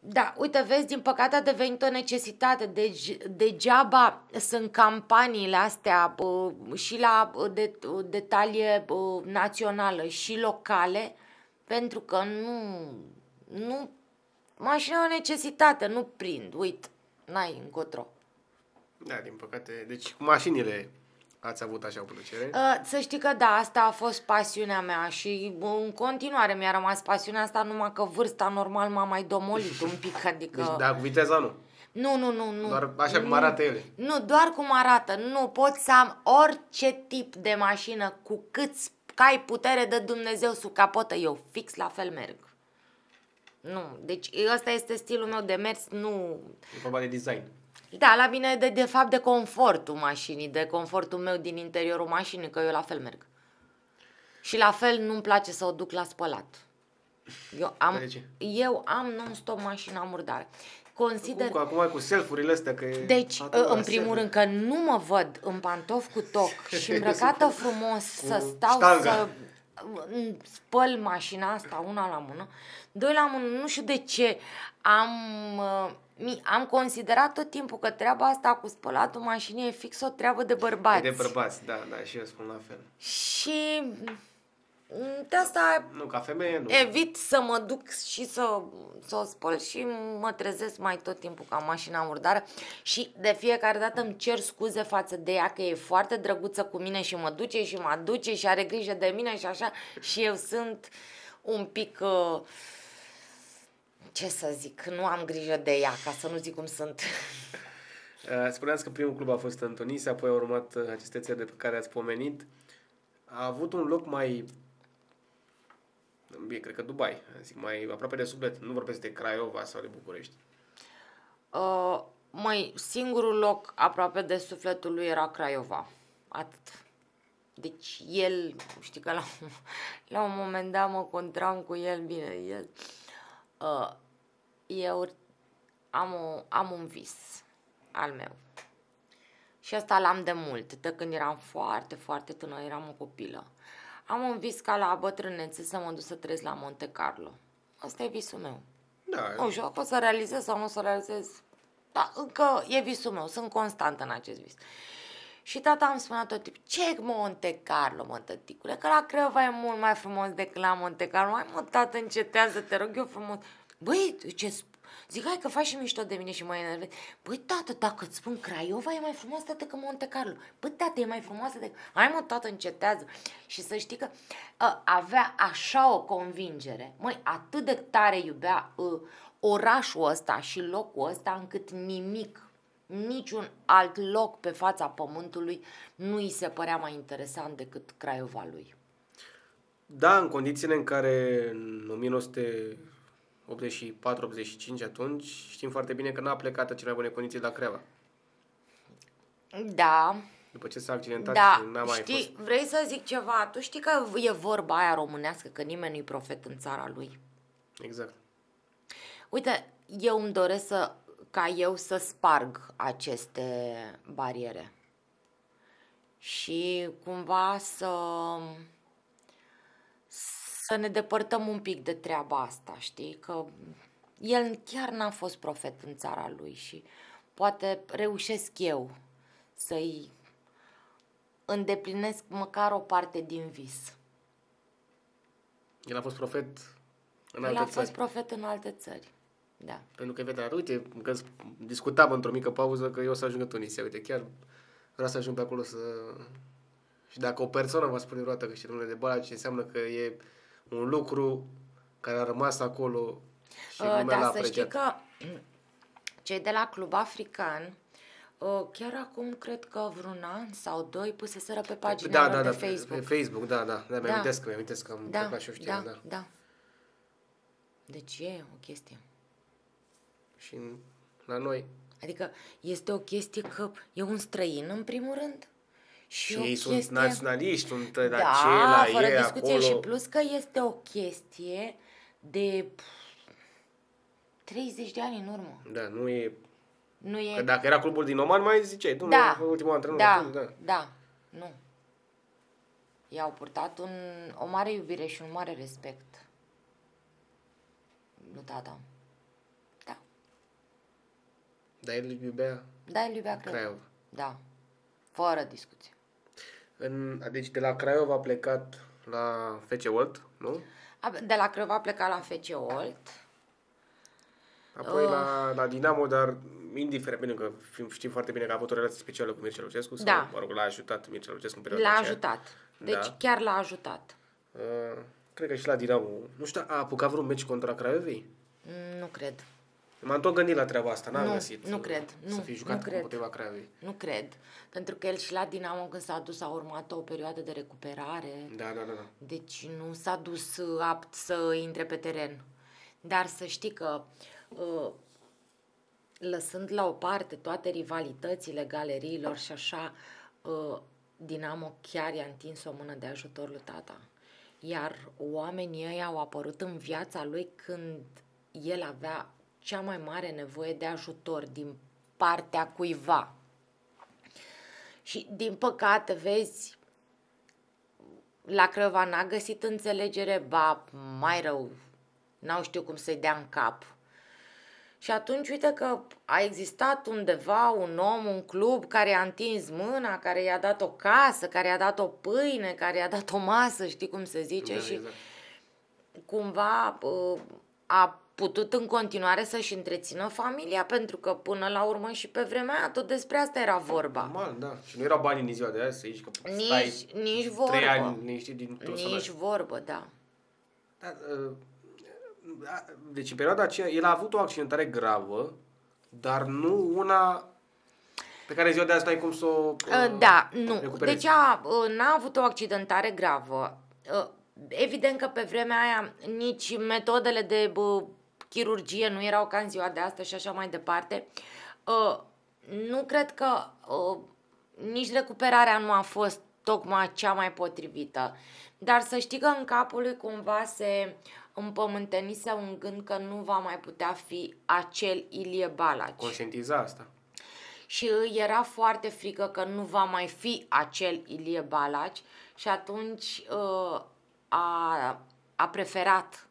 Da, uite, vezi, din păcate a devenit o necesitate. Deci, degeaba sunt campaniile astea și la de, detalie națională și locale, pentru că nu, nu, mașina e o necesitate, nu prind, uite, n-ai încotro. Da, din păcate, deci cu mașinile ați avut așa o plăcere? Uh, să știi că da, asta a fost pasiunea mea și uh, în continuare mi-a rămas pasiunea asta, numai că vârsta normal m-a mai domolit un pic, adică... Deci, da, cu viteza nu. Nu, nu, nu, nu. Doar așa cum arată ele. Nu, doar cum arată. Nu, pot să am orice tip de mașină cu cât ai putere de Dumnezeu sub capotă. Eu fix la fel merg. Nu, deci ăsta este stilul meu de mers, nu... E vorba de design. Da, la mine de, de fapt de confortul mașinii, de confortul meu din interiorul mașinii, că eu la fel merg. Și la fel nu-mi place să o duc la spălat. Eu am, eu am non-stop mașina murdară. Consider... Cum, acum cu selfurile astea că Deci, în primul rând că nu mă văd în pantof cu toc și îmbrăcată frumos cu să stau ștanga. să spăl mașina asta, una la mână, doi la mână, nu știu de ce, am, uh, am considerat tot timpul că treaba asta cu spălatul mașinii e fix o treabă de bărbați. E de bărbați, da, da, și eu spun la fel. Și Mm, de asta nu, ca femeie, nu. evit să mă duc și să, să o spăl și mă trezesc mai tot timpul ca mașina murdară și de fiecare dată îmi cer scuze față de ea că e foarte drăguță cu mine și mă duce și mă duce și are grijă de mine și așa și eu sunt un pic... Uh, ce să zic, nu am grijă de ea, ca să nu zic cum sunt. Uh, spuneați că primul club a fost Antonisa, apoi a urmat uh, aceste țări de pe care ați pomenit. A avut un loc mai bine, cred că Dubai, zic, mai aproape de suflet, nu vorbesc de Craiova sau de București. Uh, mai singurul loc aproape de sufletul lui era Craiova. Atât. Deci el, știi că la, la un moment dat mă contram cu el, bine, el. Uh, eu am, o, am un vis al meu. Și asta l-am de mult, de când eram foarte, foarte tânără, eram o copilă. Uh, am un vis ca la bătrânețe să mă duc să trăiesc la Monte Carlo. Asta e visul meu. Da. Nu știu, o să realizez sau nu o să realizez. Dar încă e visul meu, sunt constant în acest vis. Și tata am spunea tot tip. ce Monte Carlo, mă, tăticule, că la Creva e mult mai frumos decât la Monte Carlo. Mai mă, tată, încetează, te rog eu frumos. Băi, ce Zic, hai că faci și mișto de mine și mă enervezi. Păi, tată, dacă îți spun Craiova e mai frumoasă decât Monte Carlo. Păi, tată, e mai frumoasă decât... Hai, mă, tată, încetează. Și să știi că a, ă, avea așa o convingere. Măi, atât de tare iubea a, ă, orașul ăsta și locul ăsta încât nimic niciun alt loc pe fața pământului nu îi se părea mai interesant decât Craiova lui. Da, în condițiile în care în 1900 84-85 atunci, știm foarte bine că n-a plecat în cele mai bune condiții la Creva. Da. După ce s-a accidentat da. și n-a mai știi, fost. Vrei să zic ceva? Tu știi că e vorba aia românească, că nimeni nu-i profet în țara lui. Exact. Uite, eu îmi doresc să, ca eu să sparg aceste bariere. Și cumva să să ne depărtăm un pic de treaba asta, știi? Că el chiar n-a fost profet în țara lui și poate reușesc eu să-i îndeplinesc măcar o parte din vis. El a fost profet în el alte țări. El a fost profet în alte țări. Da. Pentru că vedea, uite, că discutam într-o mică pauză că eu o să ajung în Tunisia. Uite, chiar vreau să ajung pe acolo să... Și dacă o persoană va spune roată că știe numele de bala, ce înseamnă că e un lucru care a rămas acolo și uh, lumea da, l-a apreciat. să știi că cei de la Club African uh, Chiar acum, cred că vreun an sau doi, puseseră pe păi, pagina da, da, da, Facebook. Pe Facebook, da, da. da mi-am da. mi amintesc că am da, și o știam, da, da. da. Deci e o chestie. Și la noi. Adică este o chestie că e un străin, în primul rând, și ei sunt chestie... naționaliști, sunt da, la fără ei discuție acolo... și plus că este o chestie de 30 de ani în urmă. Da, nu e... Nu e... Că dacă era clubul din Oman, mai ziceai, tu, da, ultimul antrenor. Da, tu, da, da, nu. I-au purtat un, o mare iubire și un mare respect. Nu tata. Da. Dar el iubea... Da, el iubea Craiova. Da. Fără discuție. În, deci de la Craiova a plecat la FC Olt, nu? De la Craiova a plecat la FC Olt. Apoi uh, la, oh. la Dinamo, dar indiferent, pentru că știm foarte bine că a avut o relație specială cu Mircea Lucescu, da. sau, mă rog, l-a ajutat Mircea Lucescu în perioada L-a aceea. ajutat. Da. Deci da. chiar l-a ajutat. Uh, cred că și la Dinamo. Nu știu, a apucat vreun meci contra Craiovei? Mm, nu cred. M-am tot gândit la treaba asta, n-am nu, găsit nu să, cred, nu, să fie jucat nu cred. împotriva Craiovei. Nu cred, pentru că el și la Dinamo când s-a dus a urmat o perioadă de recuperare. Da, da, da. da. Deci nu s-a dus uh, apt să intre pe teren. Dar să știi că uh, lăsând la o parte toate rivalitățile galeriilor și așa, uh, Dinamo chiar i-a întins o mână de ajutor lui tata. Iar oamenii ei au apărut în viața lui când el avea cea mai mare nevoie de ajutor din partea cuiva. Și, din păcate, vezi, la Crăva n-a găsit înțelegere, ba, mai rău, n-au știut cum să-i dea în cap. Și atunci, uite că a existat undeva un om, un club care a întins mâna, care i-a dat o casă, care i-a dat o pâine, care i-a dat o masă, știi cum se zice, da, și exact. cumva uh, a putut în continuare să-și întrețină familia, pentru că până la urmă și pe vremea aia tot despre asta era vorba. Normal, da. Și nu era bani în ziua de azi să ieși că nici, stai nici vorbă. trei ani niște din tot Nici salari. vorbă, da. da uh, deci în perioada aceea el a avut o accidentare gravă, dar nu una pe care ziua de azi ai cum să o uh, Da, nu. Recuperezi. Deci a, uh, n-a avut o accidentare gravă. Uh, evident că pe vremea aia nici metodele de chirurgie, nu erau ca în ziua de astăzi și așa mai departe. Uh, nu cred că uh, nici recuperarea nu a fost tocmai cea mai potrivită. Dar să știi că în capul lui cumva se împământenise un gând că nu va mai putea fi acel Ilie Balaci. Conștientiza asta. Și îi era foarte frică că nu va mai fi acel Ilie Balaci și atunci uh, a, a preferat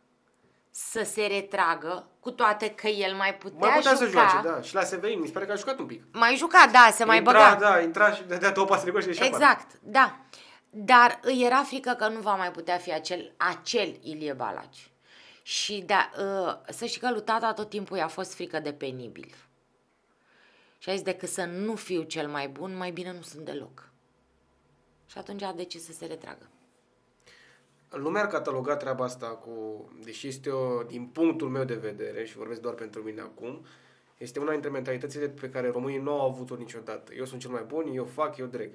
să se retragă, cu toate că el mai putea, mai putea juca. să joace, da. Și la Severin, mi se pare că a jucat un pic. Mai juca, da, se mai intra, băga. Da, intra și dădea două pase de gol și ieșea Exact, bani. da. Dar îi era frică că nu va mai putea fi acel, acel Ilie Balaci. Și da, ă, să știi că lui tata tot timpul i-a fost frică de penibil. Și a zis, decât să nu fiu cel mai bun, mai bine nu sunt deloc. Și atunci a decis să se retragă lumea ar cataloga treaba asta cu, deși este o, din punctul meu de vedere, și vorbesc doar pentru mine acum, este una dintre mentalitățile pe care românii nu au avut-o niciodată. Eu sunt cel mai bun, eu fac, eu dreg.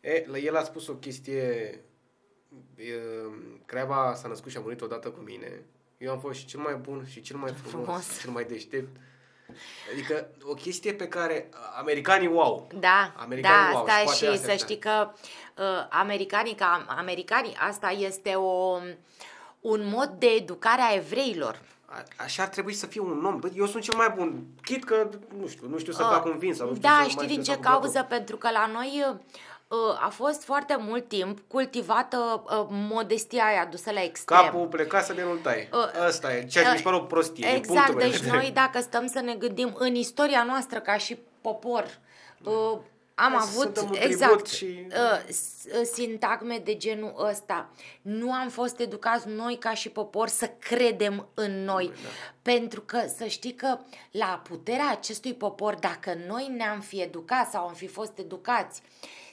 E, el a spus o chestie, Creaba s-a născut și a murit odată cu mine. Eu am fost și cel mai bun, și cel mai frumos, frumos. și cel mai deștept. Adică o chestie pe care americanii wow. Da, americanii da wow, stai și, și să știi că Uh, americanii ca americanii. Asta este o, un mod de educare a evreilor. A, așa ar trebui să fie un om. Bă, păi eu sunt cel mai bun. Chit că nu știu, nu știu să uh, fac un vin sau nu știu Da, știi din ce cauză? Pentru că la noi uh, uh, a fost foarte mult timp cultivată uh, modestia aia dusă la extrem. Capul pleca să ne nu Uh, Asta e, ceea ce uh, mi se pare o prostie. Exact, deci noi dacă stăm să ne gândim în istoria noastră ca și popor, uh, am Azi, avut exact și... Uh, sintagme de genul ăsta. Nu am fost educați noi ca și popor să credem în noi. Bine. Pentru că să știi că la puterea acestui popor, dacă noi ne-am fi educat sau am fi fost educați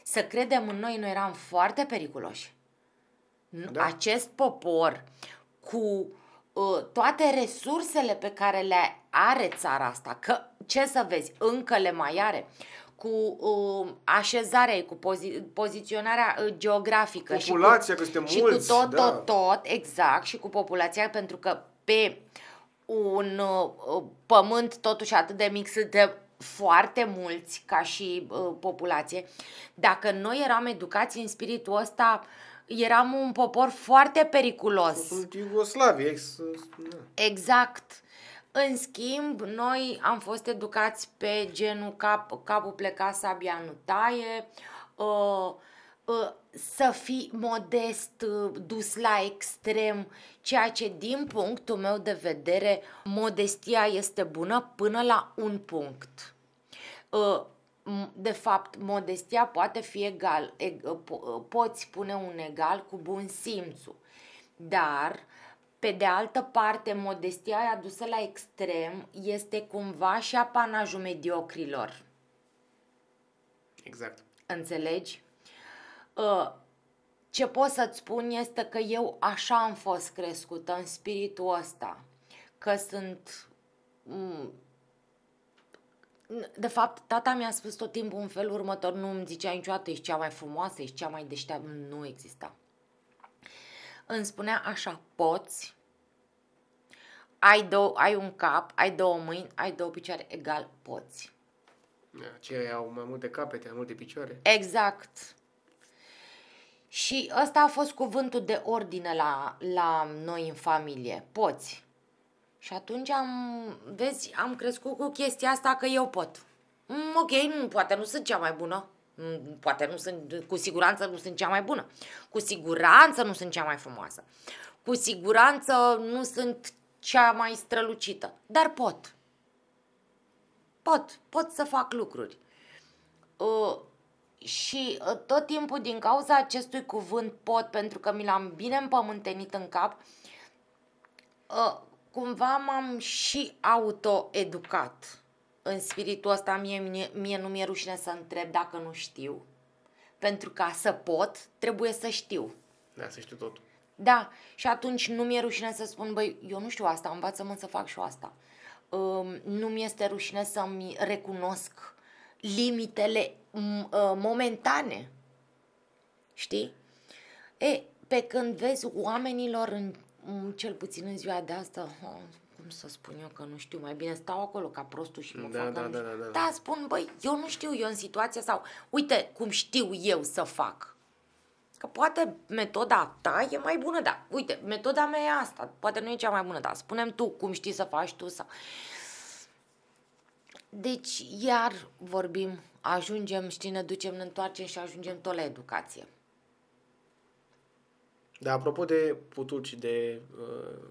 să credem în noi, noi eram foarte periculoși. Da. Acest popor cu uh, toate resursele pe care le are țara asta, că ce să vezi, încă le mai are, cu uh, așezarea cu pozi- poziționarea uh, geografică. Populația, și cu, că suntem și mulți. cu tot, da. tot, tot, exact, și cu populația, pentru că pe un uh, pământ totuși atât de mic de foarte mulți ca și uh, populație. Dacă noi eram educați în spiritul ăsta, eram un popor foarte periculos. Sunt Iugoslavie. Ex- exact. În schimb, noi am fost educați pe genul cap, capul pleca, sabia nu taie, uh, uh, să fii modest, uh, dus la extrem, ceea ce din punctul meu de vedere, modestia este bună până la un punct. Uh, de fapt, modestia poate fi egal, uh, poți pune un egal cu bun simțul, dar pe de altă parte, modestia aia dusă la extrem este cumva și apanajul mediocrilor. Exact. Înțelegi? Ă, ce pot să-ți spun este că eu așa am fost crescută, în spiritul ăsta. Că sunt... De fapt, tata mi-a spus tot timpul în felul următor, nu îmi zicea niciodată, ești cea mai frumoasă, ești cea mai deșteaptă. Nu exista îmi spunea așa, poți, ai, două, ai un cap, ai două mâini, ai două picioare, egal, poți. Da, aceia au mai multe capete, mai multe picioare. Exact. Și ăsta a fost cuvântul de ordine la, la noi în familie. Poți. Și atunci am, vezi, am crescut cu chestia asta că eu pot. Mm, ok, poate nu sunt cea mai bună, Mm, poate nu sunt, cu siguranță nu sunt cea mai bună, cu siguranță nu sunt cea mai frumoasă, cu siguranță nu sunt cea mai strălucită, dar pot. Pot, pot să fac lucruri. Uh, și uh, tot timpul din cauza acestui cuvânt pot, pentru că mi l-am bine împământenit în cap, uh, cumva m-am și autoeducat în spiritul ăsta mie, mie, mie nu mi-e rușine să întreb dacă nu știu. Pentru ca să pot, trebuie să știu. Da, să știu tot. Da, și atunci nu mi-e rușine să spun, băi, eu nu știu asta, învață-mă să fac și asta. Um, nu mi este rușine să-mi recunosc limitele ă, momentane. Știi? E, pe când vezi oamenilor, în, cel puțin în ziua de asta, cum să spun eu că nu știu, mai bine stau acolo ca prostul și mă da, fac da, da, da, da, da. spun, băi, eu nu știu, eu în situația sau, uite cum știu eu să fac. Că poate metoda ta e mai bună, da. Uite, metoda mea e asta, poate nu e cea mai bună, da. Spunem tu cum știi să faci tu sau... Deci, iar vorbim, ajungem, știi, ne ducem, ne întoarcem și ajungem tot la educație. Da, apropo de putuci și de uh,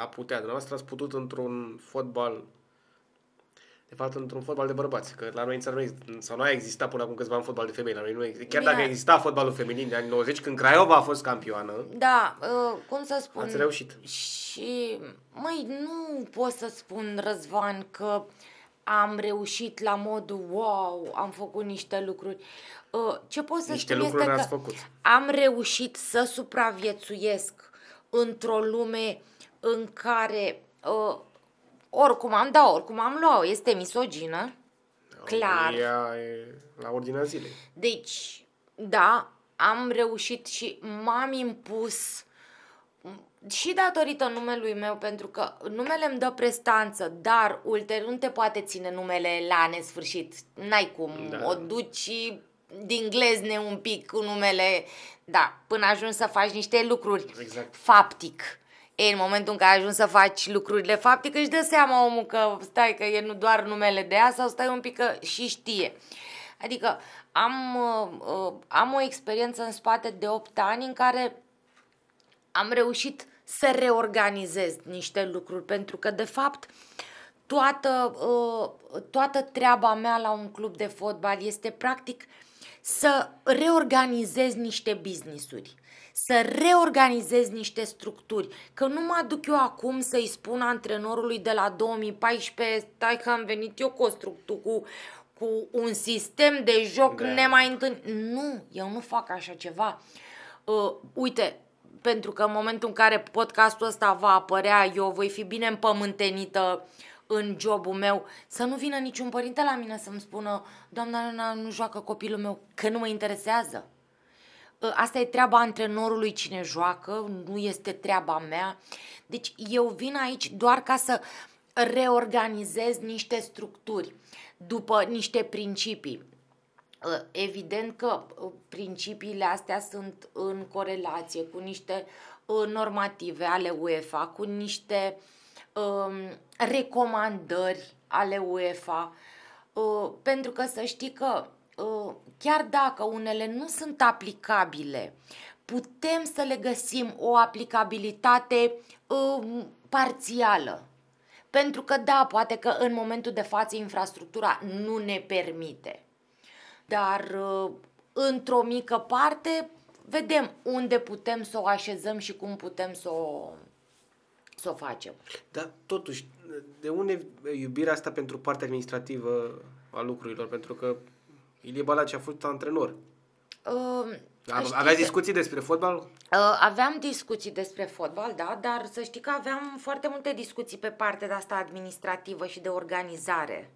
a putea. Dumneavoastră ați putut într-un fotbal de fapt, într-un fotbal de bărbați, că la noi în țară nu există, sau nu a existat până acum câțiva în fotbal de femei, la noi nu există. Chiar Bine. dacă exista fotbalul feminin de anii 90, când Craiova a fost campioană. Da, uh, cum să spun. Ați reușit. Și, măi, nu pot să spun, Răzvan, că am reușit la modul wow, am făcut niște lucruri. Uh, ce pot să niște spun lucruri este că făcut. am reușit să supraviețuiesc într-o lume uh, în care uh, oricum am dat, oricum am luat, este misogină, da, clar. Ea e la ordinea zilei. Deci, da, am reușit și m-am impus și datorită numelui meu, pentru că numele îmi dă prestanță, dar ulterior nu te poate ține numele la nesfârșit. N-ai cum. Da. O duci din glezne un pic cu numele, da, până ajungi să faci niște lucruri exact. faptic. E, în momentul în care ajungi să faci lucrurile faptică, își dă seama omul că stai că e nu doar numele de ea sau stai un pic că și știe. Adică am, uh, uh, am o experiență în spate de 8 ani în care am reușit să reorganizez niște lucruri, pentru că, de fapt, toată, uh, toată treaba mea la un club de fotbal este, practic, să reorganizez niște businessuri să reorganizez niște structuri. Că nu mă aduc eu acum să-i spun antrenorului de la 2014, stai că am venit eu cu o structură, cu, cu un sistem de joc da. nemai întâlnit. Nu, eu nu fac așa ceva. Uh, uite, pentru că în momentul în care podcastul ăsta va apărea, eu voi fi bine împământenită în jobul meu, să nu vină niciun părinte la mine să-mi spună, doamna Elena, nu joacă copilul meu, că nu mă interesează. Ă, asta e treaba antrenorului cine joacă, nu este treaba mea. Deci eu vin aici doar ca să reorganizez niște structuri după niște principii. Ă, evident că ă, principiile astea sunt în corelație cu niște normative ale UEFA, cu niște um, recomandări ale UEFA, uh, pentru că să știi că Uh, chiar dacă unele nu sunt aplicabile, putem să le găsim o aplicabilitate uh, parțială. Pentru că, da, poate că în momentul de față infrastructura nu ne permite. Dar, uh, într-o mică parte, vedem unde putem să o așezăm și cum putem să o, să o facem. Dar, totuși, de unde iubirea asta pentru partea administrativă a lucrurilor? Pentru că Ilie Balaci a fost antrenor. Uh, Aveai discuții despre fotbal? Uh, aveam discuții despre fotbal, da, dar să știi că aveam foarte multe discuții pe partea de asta administrativă și de organizare.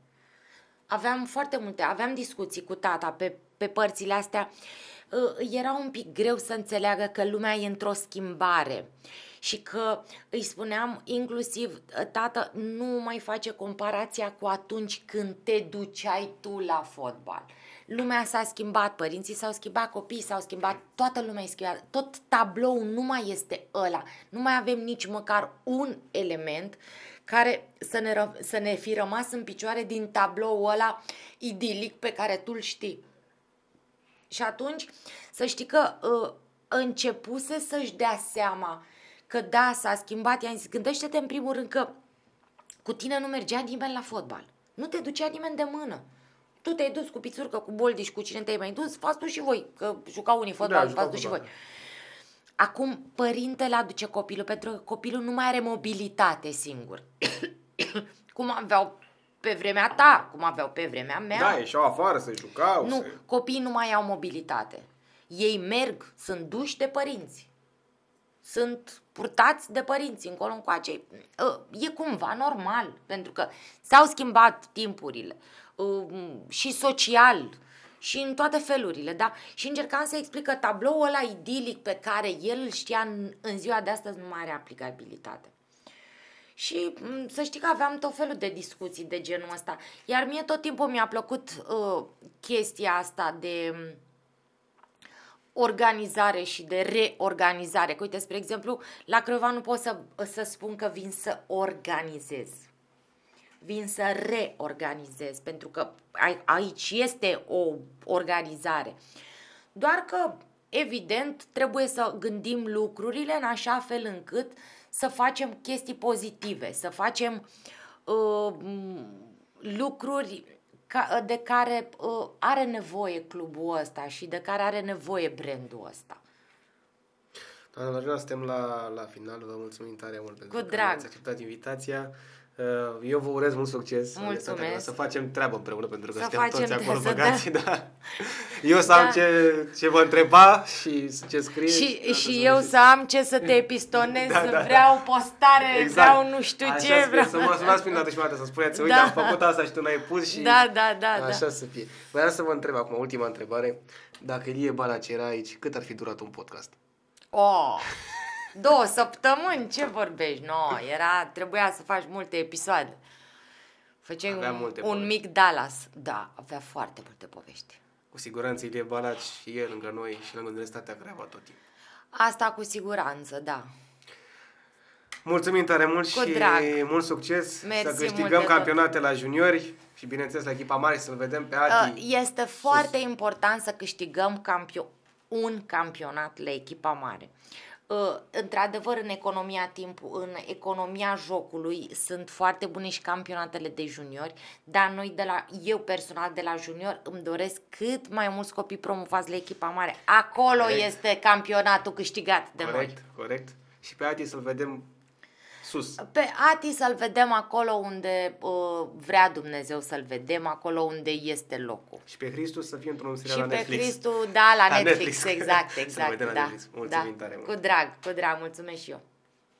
Aveam foarte multe, aveam discuții cu tata pe, pe părțile astea. Uh, era un pic greu să înțeleagă că lumea e într-o schimbare și că îi spuneam inclusiv, ă, tată, nu mai face comparația cu atunci când te duceai tu la fotbal. Uh, lumea s-a schimbat, părinții s-au schimbat, copiii s-au schimbat, toată lumea e schimbată, tot tabloul nu mai este ăla. Nu mai avem nici măcar un element care să ne, ră- să ne fi rămas în picioare din tabloul ăla idilic pe care tu îl știi. Și atunci să știi că uh, începuse să-și dea seama că da, s-a schimbat. I-am zis, gândește-te în primul rând că cu tine nu mergea nimeni la fotbal. Nu te ducea nimeni de mână tu te-ai dus cu Pițurcă, cu și cu cine te-ai mai dus, faci tu și voi, că jucau unii fotbal, da, faci tu și voi. Acum părintele aduce copilul, pentru că copilul nu mai are mobilitate singur. cum aveau pe vremea ta, cum aveau pe vremea mea. Da, ieșeau afară să jucau. Nu, să... copiii nu mai au mobilitate. Ei merg, sunt duși de părinți. Sunt purtați de părinți încolo încoace. E cumva normal, pentru că s-au schimbat timpurile. Um, și social și în toate felurile, da? Și încercam să explic că tabloul ăla idilic pe care el îl știa în, în ziua de astăzi nu mai are aplicabilitate. Și mm, să știi că aveam tot felul de discuții de genul ăsta. Iar mie tot timpul mi-a plăcut uh, chestia asta de mm, organizare și de reorganizare. Că uite, spre exemplu, la Crăva nu pot să, să spun că vin să organizez vin să reorganizez, pentru că aici este o organizare. Doar că, evident, trebuie să gândim lucrurile în așa fel încât să facem chestii pozitive, să facem uh, lucruri de care uh, are nevoie clubul ăsta și de care are nevoie brandul ăsta. Doamna Marina, suntem la, la final. Vă mulțumim tare mult pentru Cu drag. că ați acceptat invitația. Eu vă urez mult succes. Mulțumesc. Să facem treabă împreună, pentru că să suntem toți acolo băgați. Da. da. Eu să da. am ce, ce vă întreba și ce scrie. Și, da, și eu să am ce să te epistonez, da, da, vreau da. postare, exact. vreau nu știu Așa ce. vreau. Să mă sunați prin dată și dată să spuneți, uite, da. am făcut asta și tu n-ai pus și... Da, da, da. da. Așa da. să fie. Vreau să vă întreb acum, ultima întrebare. Dacă Ilie Balac era aici, cât ar fi durat un podcast? Oh! Două săptămâni? Ce vorbești? No, era, trebuia să faci multe episoade. Făceai avea un, multe un mic Dallas. Da, avea foarte multe povești. Cu siguranță Ilie Balaci și el lângă noi și lângă universitatea Greva tot timpul. Asta cu siguranță, da. Mulțumim tare mult cu și drag. mult succes Mersi să câștigăm campionate tot. la juniori și bineînțeles la echipa mare să-l vedem pe Adi. Uh, este sus. foarte important să câștigăm campio- un campionat la echipa mare. Uh, într-adevăr în economia timp, în economia jocului sunt foarte bune și campionatele de juniori, dar noi de la, eu personal de la junior îmi doresc cât mai mulți copii promovați la echipa mare. Acolo corect. este campionatul câștigat de corect, noi. Corect, corect. Și pe aia să-l vedem sus. Pe Ati să-l vedem acolo unde uh, vrea Dumnezeu să-l vedem, acolo unde este locul. Și pe Hristos să fie într-un serial la Netflix. Și pe Hristos, da, la, la Netflix, Netflix, exact, exact. da, la Netflix. Mulțumim da, tare mult. Cu drag, cu drag, mulțumesc și eu.